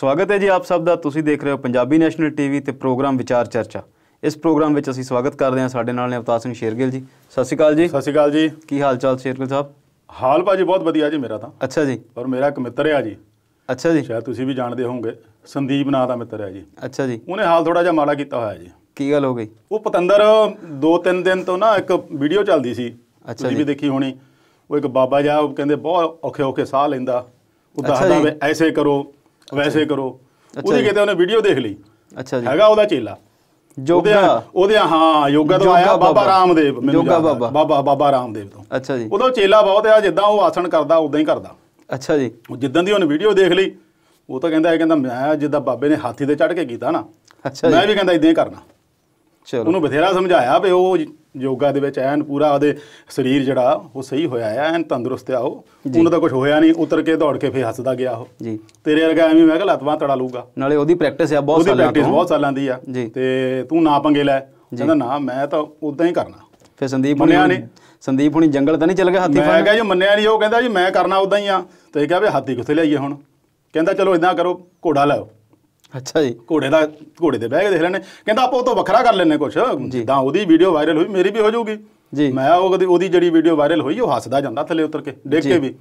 ਸਵਾਗਤ ਹੈ ਜੀ ਆਪ ਸਭ ਦਾ ਤੁਸੀਂ ਦੇਖ ਰਹੇ ਹੋ ਪੰਜਾਬੀ ਨੈਸ਼ਨਲ ਟੀਵੀ ਤੇ ਪ੍ਰੋਗਰਾਮ ਵਿਚਾਰ ਚਰਚਾ ਇਸ ਪ੍ਰੋਗਰਾਮ ਵਿੱਚ ਅਸੀਂ ਸਵਾਗਤ ਕਰਦੇ ਹਾਂ ਸਾਡੇ ਨਾਲ ਨੇ ਅਵਤਾਰ ਸਿੰਘ ਸ਼ੇਰਗਿੱਲ ਜੀ ਸਤਿ ਸ਼੍ਰੀ ਅਕਾਲ ਜੀ ਸਤਿ ਸ਼੍ਰੀ ਅਕਾਲ ਜੀ ਕੀ ਹਾਲ ਚਾਲ ਸ਼ੇਰਗਿੱਲ ਸਾਹਿਬ ਹਾਲ ਭਾਜੀ ਬਹੁਤ ਵਧੀਆ ਜੀ ਮੇਰਾ ਤਾਂ ਅੱਛਾ ਜੀ ਔਰ ਮੇਰਾ ਇੱਕ ਮਿੱਤਰ ਹੈ ਜੀ ਅੱਛਾ ਜੀ ਸ਼ਾਇਦ ਤੁਸੀਂ ਵੀ ਜਾਣਦੇ ਹੋਵੋਗੇ ਸੰਦੀਪ ਨਾਂ ਦਾ ਮਿੱਤਰ ਹੈ ਜੀ ਅੱਛਾ ਜੀ ਉਹਨੇ ਹਾਲ ਥੋੜਾ ਜਿਹਾ ਮਾੜਾ ਕੀਤਾ ਹੋਇਆ ਜੀ ਕੀ ਗੱਲ ਹੋ ਗਈ ਉਹ ਪਤੰਦਰ 2-3 ਦਿਨ ਤੋਂ ਨਾ ਇੱਕ ਵੀਡੀਓ ਚੱਲਦੀ ਸੀ ਤੁਸੀਂ ਵੀ ਦੇਖੀ ਹੋਣੀ ਉਹ ਇੱਕ ਬਾਬਾ ਜੀ ਉਹ ਕਹਿੰਦੇ ਬਹੁਤ ਔਖੇ ਔਖੇ ਸਾਹ ਲੈਂਦਾ ਉਹ ਦੱਸਦਾ ਵੇ ਐਸੇ ਕਰੋ ਵੈਸੇ ਕਰੋ ਉਹਦੀ ਕਿਤੇ ਉਹਨੇ ਵੀਡੀਓ ਦੇਖ ਲਈ ਅੱਛਾ ਜੀ ਹੈਗਾ ਉਹਦਾ ਚੇਲਾ ਯੋਗਾ ਉਹਦੇ ਹਾਂ ਯੋਗਾ ਤੋਂ ਆਇਆ ਬਾਬਾ ਰਾਮਦੇਵ ਮੈਨੂੰ ਯੋਗਾ ਬਾਬਾ ਬਾਬਾ ਬਾਬਾ ਰਾਮਦੇਵ ਤੋਂ ਅੱਛਾ ਜੀ ਉਹਦਾ ਚੇਲਾ ਬਹੁਤ ਆ ਜਿੱਦਾਂ ਉਹ ਆਸਣ ਕਰਦਾ ਉਦਾਂ ਹੀ ਕਰਦਾ ਅੱਛਾ ਜੀ ਜਿੱਦਾਂ ਦੀ ਉਹਨੇ ਵੀਡੀਓ ਦੇਖ ਲਈ ਉਹ ਤਾਂ ਕਹਿੰਦਾ ਇਹ ਕਹਿੰਦਾ ਮੈਂ ਜਿੱਦਾਂ ਬਾਬੇ ਨੇ ਹਾਥੀ ਤੇ ਚੜ ਕੇ ਕੀਤਾ ਨਾ ਅੱਛਾ ਜੀ ਮੈਂ ਵੀ ਕਹਿੰਦਾ ਇਦਾਂ ਹੀ ਕਰਨਾ ਉਹਨੂੰ ਬਥੇਰਾ ਸਮਝਾਇਆ ਵੀ ਉਹ ਯੋਗਾ ਦੇ ਵਿੱਚ ਐਨ ਪੂਰਾ ਉਹਦੇ ਸਰੀਰ ਜਿਹੜਾ ਉਹ ਸਹੀ ਹੋਇਆ ਆ ਐਨ ਤੰਦਰੁਸਤ ਆ ਉਹ ਉਹਨਾਂ ਦਾ ਕੁਝ ਹੋਇਆ ਨਹੀਂ ਉਤਰ ਕੇ ਦੌੜ ਕੇ ਫੇਰ ਹੱਸਦਾ ਗਿਆ ਉਹ ਜੀ ਤੇਰੇ ਵਰਗਾ ਐਵੇਂ ਮੈਂ ਕਿਹਾ ਲਤਵਾ ਤੜਾ ਲੂਗਾ ਨਾਲੇ ਉਹਦੀ ਪ੍ਰੈਕਟਿਸ ਆ ਬਹੁਤ ਸਾਲਾਂ ਤੋਂ ਉਹਦੀ ਪ੍ਰੈਕਟਿਸ ਬਹੁਤ ਸਾਲਾਂ ਦੀ ਆ ਤੇ ਤੂੰ ਨਾ ਪੰਗੇ ਲੈ ਕਹਿੰਦਾ ਨਾ ਮੈਂ ਤਾਂ ਉਦਾਂ ਹੀ ਕਰਨਾ ਫੇ ਸੰਦੀਪ ਮੰਨਿਆ ਨਹੀਂ ਸੰਦੀਪ ਹੁਣੀ ਜੰਗਲ ਤਾਂ ਨਹੀਂ ਚੱਲ ਗਿਆ ਹਾਥੀ ਫੜ ਮੈਂ ਕਹਾਂ ਜੀ ਮੰਨਿਆ ਨਹੀਂ ਉਹ ਕਹਿੰਦਾ ਜੀ ਮੈਂ ਕਰਨਾ ਉਦਾਂ ਹੀ ਆ ਤੇ ਕਿਹਾ ਵੀ ਹਾਥੀ ਕਿੱਥੇ ਲਿਆਈਏ ਹੁਣ ਕਹਿੰਦਾ ਚਲੋ ਇਦਾਂ ਕਰੋ ਘੋੜਾ ਲਾਓ ਅੱਛਾ ਜੀ ਘੋੜੇ ਦਾ ਘੋੜੇ ਤੇ ਬਹਿ ਕੇ ਦੇਖ ਲੈਣੇ ਕਹਿੰਦਾ ਆਪਾਂ ਉਹ ਤੋਂ ਵੱਖਰਾ ਕਰ ਲੈਣੇ ਕੁਝ ਜਿੱਦਾਂ ਉਹਦੀ ਵੀਡੀਓ ਵਾਇਰਲ ਹੋਈ ਮੇਰੀ ਵੀ ਹੋ ਜਾਊਗੀ ਜੀ ਮੈਂ ਉਹ ਕਦੀ ਉਹਦੀ ਜਿਹੜੀ ਵੀਡੀਓ ਵਾਇਰਲ ਹੋਈ ਉਹ ਹੱਸਦਾ ਜਾਂਦਾ ਥੱਲੇ ਉਤਰ ਕੇ ਦੇਖ ਕੇ ਵੀ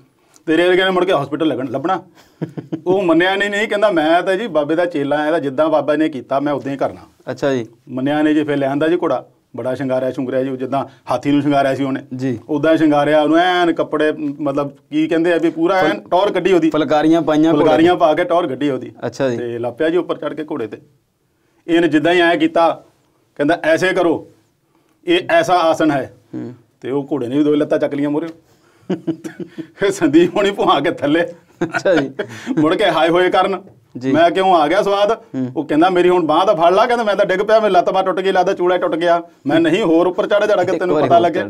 ਤੇਰੇ ਵਰਗੇ ਨੇ ਮੁੜ ਕੇ ਹਸਪੀਟਲ ਲੱਗਣ ਲੱਭਣਾ ਉਹ ਮੰਨਿਆ ਨਹੀਂ ਨਹੀਂ ਕਹਿੰਦਾ ਮੈਂ ਤਾਂ ਜੀ ਬਾਬੇ ਦਾ ਚੇਲਾ ਆਇਆ ਤਾਂ ਜਿੱਦਾਂ ਬਾਬਾ ਨੇ ਕੀਤਾ ਮੈਂ ਉਦਾਂ ਹੀ ਕਰਨਾ ਅੱਛਾ ਜੀ ਮੰਨਿਆ ਨਹੀਂ ਜੀ ਫਿਰ ਆਂਦਾ ਜੀ ਘੋੜਾ ਬੜਾ ਸ਼ਿੰਗਾਰਿਆ ਸ਼ੁੰਗਰਿਆ ਜੀ ਜਿੱਦਾਂ ਹਾਥੀ ਨੂੰ ਸ਼ਿੰਗਾਰਿਆ ਸੀ ਉਹਨੇ ਜੀ ਉਦਾਂ ਸ਼ਿੰਗਾਰਿਆ ਉਹਨੂੰ ਐਨ ਕੱਪੜੇ ਮਤਲਬ ਕੀ ਕਹਿੰਦੇ ਆ ਵੀ ਪੂਰਾ ਐਨ ਟੌਰ ਕੱਢੀ ਉਹਦੀ ਫਲਕਾਰੀਆਂ ਪਾਈਆਂ ਫਲਕਾਰੀਆਂ ਪਾ ਕੇ ਟੌਰ ਕੱਢੀ ਉਹਦੀ ਅੱਛਾ ਜੀ ਤੇ ਲਾਪਿਆ ਜੀ ਉੱਪਰ ਚੜ ਕੇ ਘੋੜੇ ਤੇ ਇਹਨੇ ਜਿੱਦਾਂ ਹੀ ਐ ਕੀਤਾ ਕਹਿੰਦਾ ਐਸੇ ਕਰੋ ਇਹ ਐਸਾ ਆਸਨ ਹੈ ਤੇ ਉਹ ਘੋੜੇ ਨੇ ਵੀ ਦੋ ਲੱਤਾਂ ਚੱਕ ਲੀਆਂ ਮੋਰੇ ਫਿਰ ਸੰਦੀਪ ਹੋਣੀ ਭੁਆ ਕੇ ਥੱਲੇ ਅੱਛਾ ਜੀ ਮੁੜ ਕੇ ਹਾਈ ਹੋਏ ਕਰਨ ਮੈਂ ਕਿਉਂ ਆ ਗਿਆ ਸਵਾਦ ਉਹ ਕਹਿੰਦਾ ਮੇਰੀ ਹੁਣ ਬਾਹ ਦਾ ਫੜ ਲਾ ਕਹਿੰਦਾ ਮੈਂ ਤਾਂ ਡਿੱਗ ਪਿਆ ਮੇਰੀ ਲੱਤ ਬਾਹ ਟੁੱਟ ਗਈ ਲੱਤ ਚੂੜਾ ਟੁੱਟ ਗਿਆ ਮੈਂ ਨਹੀਂ ਹੋਰ ਉੱਪਰ ਚੜਾ ਜੜਾ ਕਿ ਤੈਨੂੰ ਪਤਾ ਲੱਗੇ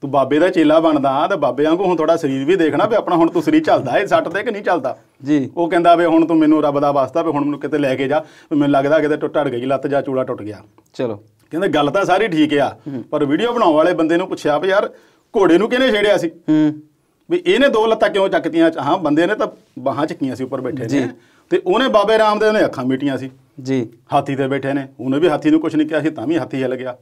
ਤੂੰ ਬਾਬੇ ਦਾ ਚੇਲਾ ਬਣਦਾ ਤੇ ਬਾਬੇ ਵਾਂਗੂ ਹੁਣ ਥੋੜਾ ਸਰੀਰ ਵੀ ਦੇਖਣਾ ਵੀ ਆਪਣਾ ਹੁਣ ਤੂੰ ਸਰੀਰ ਚੱਲਦਾ ਏ ਸੱਟ ਤੇ ਕਿ ਨਹੀਂ ਚੱਲਦਾ ਜੀ ਉਹ ਕਹਿੰਦਾ ਵੀ ਹੁਣ ਤੂੰ ਮੈਨੂੰ ਰੱਬ ਦਾ ਵਾਸਤਾ ਵੀ ਹੁਣ ਮੈਨੂੰ ਕਿਤੇ ਲੈ ਕੇ ਜਾ ਮੈਨੂੰ ਲੱਗਦਾ ਕਿਤੇ ਟੁੱਟ ੜ ਗਈ ਲੱਤ ਜਾਂ ਚੂੜਾ ਟੁੱਟ ਗਿਆ ਚਲੋ ਕਹਿੰਦੇ ਗੱਲ ਤਾਂ ਸਾਰੀ ਠੀਕ ਆ ਪਰ ਵੀਡੀਓ ਬਣਾਉਣ ਵਾਲੇ ਬੰਦੇ ਨੂੰ ਪੁੱਛਿਆ ਵੀ ਯਾਰ ਘੋੜੇ ਨੂੰ ਕਿਹਨੇ ਛੇੜਿਆ ਸੀ ਹੂੰ ਵੀ ਇਹਨੇ ਦੋ ਲੱਤਾਂ ਕਿਉਂ ਚੱਕਤੀਆਂ ਹਾਂ ਬੰਦੇ ਨੇ ਤਾਂ ਬਾਹਾਂ ਚੱਕੀਆਂ ਸੀ ਉੱਪਰ ਬੈਠੇ ਨੇ ਤੇ ਉਹਨੇ ਬਾਬੇ ਰਾਮ ਦੇ ਉਹਨੇ ਅੱਖਾਂ ਮੀਟੀਆਂ ਸੀ ਜੀ ਹਾਥੀ ਤੇ ਬੈਠੇ ਨੇ ਉਹਨੇ ਵੀ ਹਾਥੀ ਨੂੰ ਕੁਝ ਨਹੀਂ ਕਿਹਾ ਸੀ ਤਾਂ ਵੀ ਹਾਥੀ ਹਿੱਲ ਗਿਆ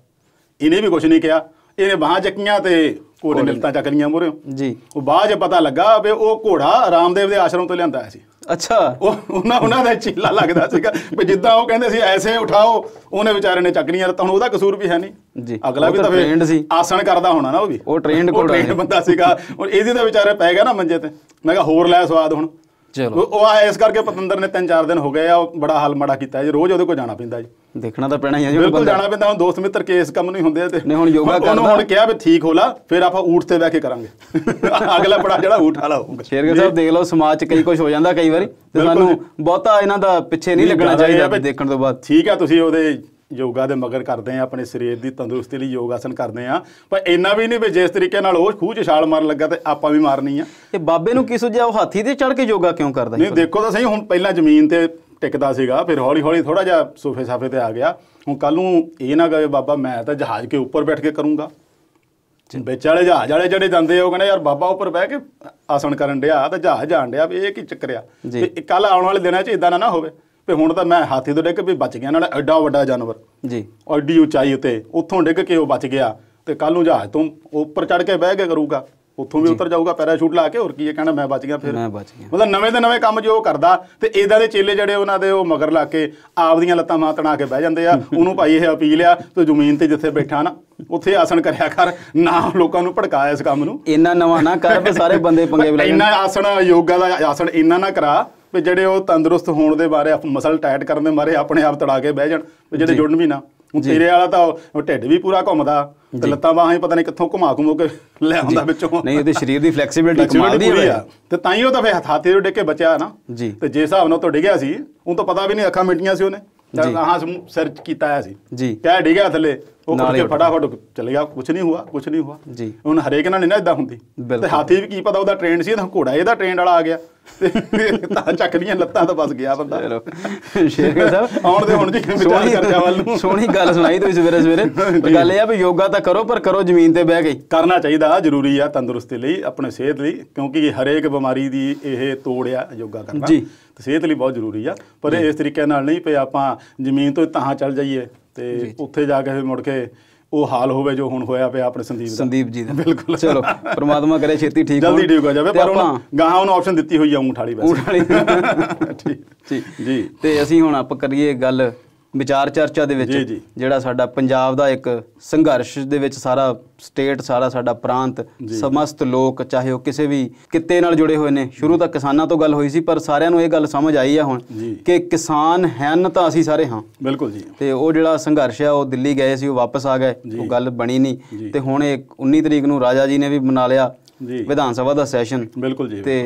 ਇਹਨੇ ਵੀ ਕੁਝ ਨਹੀਂ ਕਿਹਾ ਇਹਨੇ ਬਾਹਾਂ ਚੱਕੀਆਂ ਤੇ ਕੋਰੇ ਮਿਲਤਾ ਚੱਕ ਲੀਆਂ ਮੋਰੇ ਜੀ ਉਹ ਬਾਅਦ ਜੇ ਪਤਾ ਲੱਗਾ ਵੀ ਉਹ ਘੋੜਾ ਆਰਾਮਦੇਵ ਦੇ ਆਸ਼ਰਮ ਤੋਂ ਲਿਆਂਦਾ ਸੀ ਅੱਛਾ ਉਹ ਉਹਨਾਂ ਉਹਨਾਂ ਦਾ ਚੀਲਾ ਲੱਗਦਾ ਸੀਗਾ ਵੀ ਜਿੱਦਾਂ ਉਹ ਕਹਿੰਦੇ ਸੀ ਐਸੇ ਉਠਾਓ ਉਹਨੇ ਵਿਚਾਰੇ ਨੇ ਚੱਕਣੀਆਂ ਤਾਂ ਹੁਣ ਉਹਦਾ ਕਸੂਰ ਵੀ ਹੈ ਨਹੀਂ ਜੀ ਅਗਲਾ ਵੀ ਤਾਂ ਟ੍ਰੇਨਡ ਸੀ ਆਸਣ ਕਰਦਾ ਹੋਣਾ ਨਾ ਉਹ ਵੀ ਉਹ ਟ੍ਰੇਨਡ ਕੋਲ ਬੰਦਾ ਸੀਗਾ ਹੁਣ ਇਹਦੀ ਤਾਂ ਵਿਚਾਰੇ ਪੈ ਗਿਆ ਨਾ ਮੰਜੇ ਤੇ ਮੈਂ ਕਿਹਾ ਹੋਰ ਲੈ ਸਵਾਦ ਹੁਣ ਚਲੋ ਉਹ ਆ ਇਸ ਕਰਕੇ ਪਤੰਦਰ ਨੇ ਤਿੰਨ ਚਾਰ ਦਿਨ ਹੋ ਗਏ ਆ ਬੜਾ ਹਾਲ ਮਾੜਾ ਕੀਤਾ ਜੀ ਰੋਜ਼ ਉਹਦੇ ਕੋਲ ਜਾਣਾ ਪੈਂਦਾ ਜੀ ਦੇਖਣਾ ਤਾਂ ਪੈਣਾ ਹੀ ਆ ਜੀ ਬਿਲਕੁਲ ਜਾਣਾ ਪੈਂਦਾ ਹੁਣ ਦੋਸਤ ਮਿੱਤਰ ਕੇਸ ਕੰਮ ਨਹੀਂ ਹੁੰਦੇ ਤੇ ਨਹੀਂ ਹੁਣ ਯੋਗਾ ਕਰਦਾ ਉਹਨੂੰ ਹੁਣ ਕਿਹਾ ਵੀ ਠੀਕ ਹੋ ਲਾ ਫਿਰ ਆਪਾਂ ਊਠ ਤੇ ਬਹਿ ਕੇ ਕਰਾਂਗੇ ਅਗਲਾ ਪੜਾ ਜਿਹੜਾ ਊਠ ਵਾਲਾ ਹੋਊਗਾ ਸ਼ੇਰਗਰ ਸਾਹਿਬ ਦੇਖ ਲਓ ਸਮਾਜ 'ਚ ਕਈ ਕੁਝ ਹੋ ਜਾਂਦਾ ਕਈ ਵਾਰੀ ਤੇ ਸਾਨੂੰ ਬਹੁਤਾ ਇਹਨਾਂ ਦਾ ਪਿੱਛੇ ਨਹੀਂ ਲੱਗਣਾ ਚਾਹੀਦਾ ਦੇਖਣ ਤੋਂ ਬਾਅਦ ਠੀਕ ਆ ਤੁਸੀਂ ਉਹਦੇ ਯੋਗਾ ਦੇ ਮਗਰ ਕਰਦੇ ਆ ਆਪਣੇ ਸਰੀਰ ਦੀ ਤੰਦਰੁਸਤੀ ਲਈ ਯੋਗ ਆਸਨ ਕਰਦੇ ਆ ਪਰ ਇੰਨਾ ਵੀ ਨਹੀਂ ਵੀ ਜਿਸ ਤਰੀਕੇ ਨਾਲ ਉਹ ਖੂਹ 'ਚ ਛਾਲ ਮਾਰਨ ਲੱਗਾ ਤੇ ਆਪਾਂ ਵੀ ਮਾਰਨੀ ਆ ਤੇ ਬਾਬੇ ਨੂੰ ਕੀ ਸੁਝਿਆ ਉਹ ਹਾਥੀ ਤੇ ਚੜ ਕੇ ਯੋਗਾ ਕਿਉਂ ਕਰਦਾ ਨਹੀਂ ਦੇਖੋ ਤਾਂ ਸਹੀ ਹੁਣ ਪਹਿਲਾਂ ਜ਼ਮੀਨ ਤੇ ਟਿਕਦਾ ਸੀਗਾ ਫਿਰ ਹੌਲੀ ਹੌਲੀ ਥੋੜਾ ਜਿਹਾ ਸੋਫੇ ਸਾਫੇ ਤੇ ਆ ਗਿਆ ਹੁਣ ਕੱਲ ਨੂੰ ਇਹ ਨਾ ਕਹੇ ਬਾਬਾ ਮੈਂ ਤਾਂ ਜਹਾਜ਼ ਕੇ ਉੱਪਰ ਬੈਠ ਕੇ ਕਰੂੰਗਾ ਵਿੱਚ ਵਾਲੇ ਜਹਾਜ਼ ਵਾਲੇ ਜਿਹੜੇ ਜਾਂਦੇ ਉਹ ਕਹਿੰਦੇ ਯਾਰ ਬਾਬਾ ਉੱਪਰ ਬਹਿ ਕੇ ਆਸਣ ਕਰਨ ਡਿਆ ਤਾਂ ਜਹਾਜ਼ ਜਾਣ ਡਿਆ ਵੀ ਇਹ ਕੀ ਚੱਕਰਿਆ ਤੇ ਕੱਲ ਆਉਣ ਵਾਲੇ ਦਿਨਾਂ 'ਚ ਇਦਾਂ ਨਾ ਨਾ ਹੋਵੇ ਤੇ ਹੁਣ ਤਾਂ ਮੈਂ ਹਾਥੀ ਤੋਂ ਡਿੱਗ ਵੀ ਬਚ ਗਿਆ ਨਾਲ ਐਡਾ ਵੱਡਾ ਜਾਨਵਰ ਜੀ ਐਡੀ ਉਚਾਈ ਉਤੇ ਉੱਥੋਂ ਡਿੱਗ ਕੇ ਉਹ ਬਚ ਗਿਆ ਤੇ ਕੱਲ ਨੂੰ ਜਹਾਜ਼ ਤੋਂ ਉੱਪਰ ਚੜ ਕੇ ਬਹਿ ਕੇ ਕਰੂਗਾ ਉੱਥੋਂ ਵੀ ਉਤਰ ਜਾਊਗਾ ਪੈਰਾਸ਼ੂਟ ਲਾ ਕੇ ਹੋਰ ਕੀ ਇਹ ਕਹਿੰਦਾ ਮੈਂ ਬਚ ਗਿਆ ਫਿਰ ਮੈਂ ਬਚ ਗਿਆ ਮਤਲਬ ਨਵੇਂ ਤੇ ਨਵੇਂ ਕੰਮ ਜੋ ਉਹ ਕਰਦਾ ਤੇ ਇਦਾਂ ਦੇ ਚੇਲੇ ਜਿਹੜੇ ਉਹਨਾਂ ਦੇ ਉਹ ਮਗਰ ਲਾ ਕੇ ਆਪਦੀਆਂ ਲੱਤਾਂ ਮਾਂ ਤਣਾ ਕੇ ਬਹਿ ਜਾਂਦੇ ਆ ਉਹਨੂੰ ਭਾਈ ਇਹ ਅਪੀਲ ਆ ਤੂੰ ਜ਼ਮੀਨ ਤੇ ਜਿੱਥੇ ਬੈਠਾ ਨਾ ਉੱਥੇ ਆਸਣ ਕਰਿਆ ਕਰ ਨਾ ਲੋਕਾਂ ਨੂੰ ਭੜਕਾਇਆ ਇਸ ਕੰਮ ਨੂੰ ਇੰਨਾ ਨਵਾਂ ਨਾ ਕਰ ਸਾਰੇ ਬੰਦੇ ਪੰਗੇ ਲੈ ਇੰਨਾ ਆਸਣ ਯੋਗਾ ਦਾ ਆਸਣ ਇੰਨਾ ਨਾ ਕਰਾ ਵੀ ਜਿਹੜੇ ਉਹ ਤੰਦਰੁਸਤ ਹੋਣ ਦੇ ਬਾਰੇ ਮਸਲ ਟਾਈਟ ਕਰਨ ਦੇ ਬਾਰੇ ਆਪਣੇ ਆਪ ਤੜਾ ਕੇ ਬਹਿ ਜਾਣ ਵੀ ਜਿਹੜੇ ਜੁੜਨ ਵੀ ਨਾ ਉਹ ਤੇਰੇ ਵਾਲਾ ਤਾਂ ਢਿੱਡ ਵੀ ਪੂਰਾ ਘੁੰਮਦਾ ਤੇ ਲੱਤਾਂ ਬਾਹਾਂ ਹੀ ਪਤਾ ਨਹੀਂ ਕਿੱਥੋਂ ਘੁਮਾ ਘੁਮੋ ਕੇ ਲੈ ਆਉਂਦਾ ਵਿੱਚੋਂ ਨਹੀਂ ਇਹਦੇ ਸਰੀਰ ਦੀ ਫਲੈਕਸੀਬਿਲਟੀ ਹੋਈ ਆ ਤੇ ਤਾਂ ਹੀ ਉਹ ਤਾਂ ਫੇ ਹਥਾਤੇ ਤੋਂ ਡਿੱਗ ਬਚਿਆ ਨਾ ਤੇ ਜੇ ਹਿਸਾਬ ਨਾਲ ਤੋਂ ਡਿੱਗਿਆ ਸੀ ਉਹ ਤਾਂ ਪਤਾ ਵੀ ਨਹੀਂ ਅੱਖਾਂ ਮਿਟੀਆਂ ਸੀ ਉਹਨੇ ਤਾਂ ਆਹਾਂ ਸਰਚ ਕੀਤਾ ਆ ਸੀ ਜੀ ਕਹਿ ਡਿੱਗਿਆ ਥੱਲੇ ਉਹ ਉੱਠ ਕੇ ਫਟਾਫਟ ਚਲੇ ਗਿਆ ਕੁਝ ਨਹੀਂ ਹੋਇਆ ਕੁਝ ਨਹੀਂ ਹੋਇਆ ਜੀ ਹੁਣ ਹਰੇਕ ਨਾਲ ਨਹੀਂ ਨਾ ਇਦਾਂ ਹੁੰਦੀ ਤੇ ਹਾਥੀ ਵੀ ਕੀ ਪਤਾ ਉਹਦਾ ਟ੍ਰੇਨ ਸੀ ਤਾਂ ਘੋੜਾ ਇਹਦਾ ਟ੍ਰੇਨ ਵਾਲਾ ਆ ਗਿਆ ਤਾਂ ਚੱਕ ਲੀਆਂ ਲੱਤਾਂ ਤਾਂ ਬਸ ਗਿਆ ਬੰਦਾ ਸ਼ੇਰਗਿਲ ਸਾਹਿਬ ਆਉਣ ਦੇ ਹੁਣ ਜੀ ਵਿਚਾਰ ਕਰ ਜਾ ਵੱਲ ਸੋਹਣੀ ਗੱਲ ਸੁਣਾਈ ਤੁਸੀਂ ਸਵੇਰੇ ਸਵੇਰੇ ਗੱਲ ਇਹ ਆ ਵੀ ਯੋਗਾ ਤਾਂ ਕਰੋ ਪਰ ਕਰੋ ਜ਼ਮੀਨ ਤੇ ਬਹਿ ਕੇ ਕਰਨਾ ਚਾਹੀਦਾ ਜ਼ਰੂਰੀ ਆ ਤੰਦਰੁਸਤੀ ਲਈ ਆਪਣੇ ਸਿਹਤ ਲਈ ਕਿਉਂਕਿ ਹਰੇਕ ਬਿਮਾਰੀ ਦੀ ਇਹ ਤੋੜ ਆ ਯੋਗਾ ਕਰਨਾ ਜੀ ਸਿਹਤ ਲਈ ਬਹੁਤ ਜ਼ਰੂਰੀ ਆ ਪਰ ਇਸ ਤਰੀਕੇ ਨਾਲ ਨਹੀਂ ਪਈ ਆਪਾਂ ਜ਼ਮੀਨ ਤੋਂ ਤਾਂ ਚੱਲ ਜਾਈਏ ਤੇ ਉੱਥੇ ਜਾ ਕੇ ਫਿਰ ਮੁੜ ਕੇ ਉਹ ਹਾਲ ਹੋਵੇ ਜੋ ਹੁਣ ਹੋਇਆ ਪਿਆ ਆਪਣੇ ਸੰਦੀਪ ਦਾ ਸੰਦੀਪ ਜੀ ਦਾ ਬਿਲਕੁਲ ਚਲੋ ਪ੍ਰਮਾਤਮਾ ਕਰੇ ਛੇਤੀ ਠੀਕ ਹੋ ਜਲਦੀ ਠੀਕ ਹੋ ਜਾਵੇ ਪਰ ਹੁਣ ਗਾਹਾਂ ਨੂੰ ਆਪਸ਼ਨ ਦਿੱਤੀ ਹੋਈ ਆ ਊਂਠ ਵਾਲੀ ਵੈਸੇ ਠੀਕ ਜੀ ਤੇ ਅਸੀਂ ਹੁਣ ਆਪ ਕਰੀਏ ਗੱਲ ਵਿਚਾਰ ਚਰਚਾ ਦੇ ਵਿੱਚ ਜਿਹੜਾ ਸਾਡਾ ਪੰਜਾਬ ਦਾ ਇੱਕ ਸੰਘਰਸ਼ ਦੇ ਵਿੱਚ ਸਾਰਾ ਸਟੇਟ ਸਾਰਾ ਸਾਡਾ ਪ੍ਰਾਂਤ ਸਮਸਤ ਲੋਕ ਚਾਹੇ ਉਹ ਕਿਸੇ ਵੀ ਕਿਤੇ ਨਾਲ ਜੁੜੇ ਹੋਏ ਨੇ ਸ਼ੁਰੂ ਤਾਂ ਕਿਸਾਨਾਂ ਤੋਂ ਗੱਲ ਹੋਈ ਸੀ ਪਰ ਸਾਰਿਆਂ ਨੂੰ ਇਹ ਗੱਲ ਸਮਝ ਆਈ ਆ ਹੁਣ ਕਿ ਕਿਸਾਨ ਹਨ ਤਾਂ ਅਸੀਂ ਸਾਰੇ ਹਾਂ ਬਿਲਕੁਲ ਜੀ ਤੇ ਉਹ ਜਿਹੜਾ ਸੰਘਰਸ਼ ਆ ਉਹ ਦਿੱਲੀ ਗਏ ਸੀ ਉਹ ਵਾਪਸ ਆ ਗਏ ਉਹ ਗੱਲ ਬਣੀ ਨਹੀਂ ਤੇ ਹੁਣ 19 ਤਰੀਕ ਨੂੰ ਰਾਜਾ ਜੀ ਨੇ ਵੀ ਮਨਾ ਲਿਆ ਜੀ ਵਿਧਾਨ ਸਭਾ ਦਾ ਸੈਸ਼ਨ ਬਿਲਕੁਲ ਜੀ ਤੇ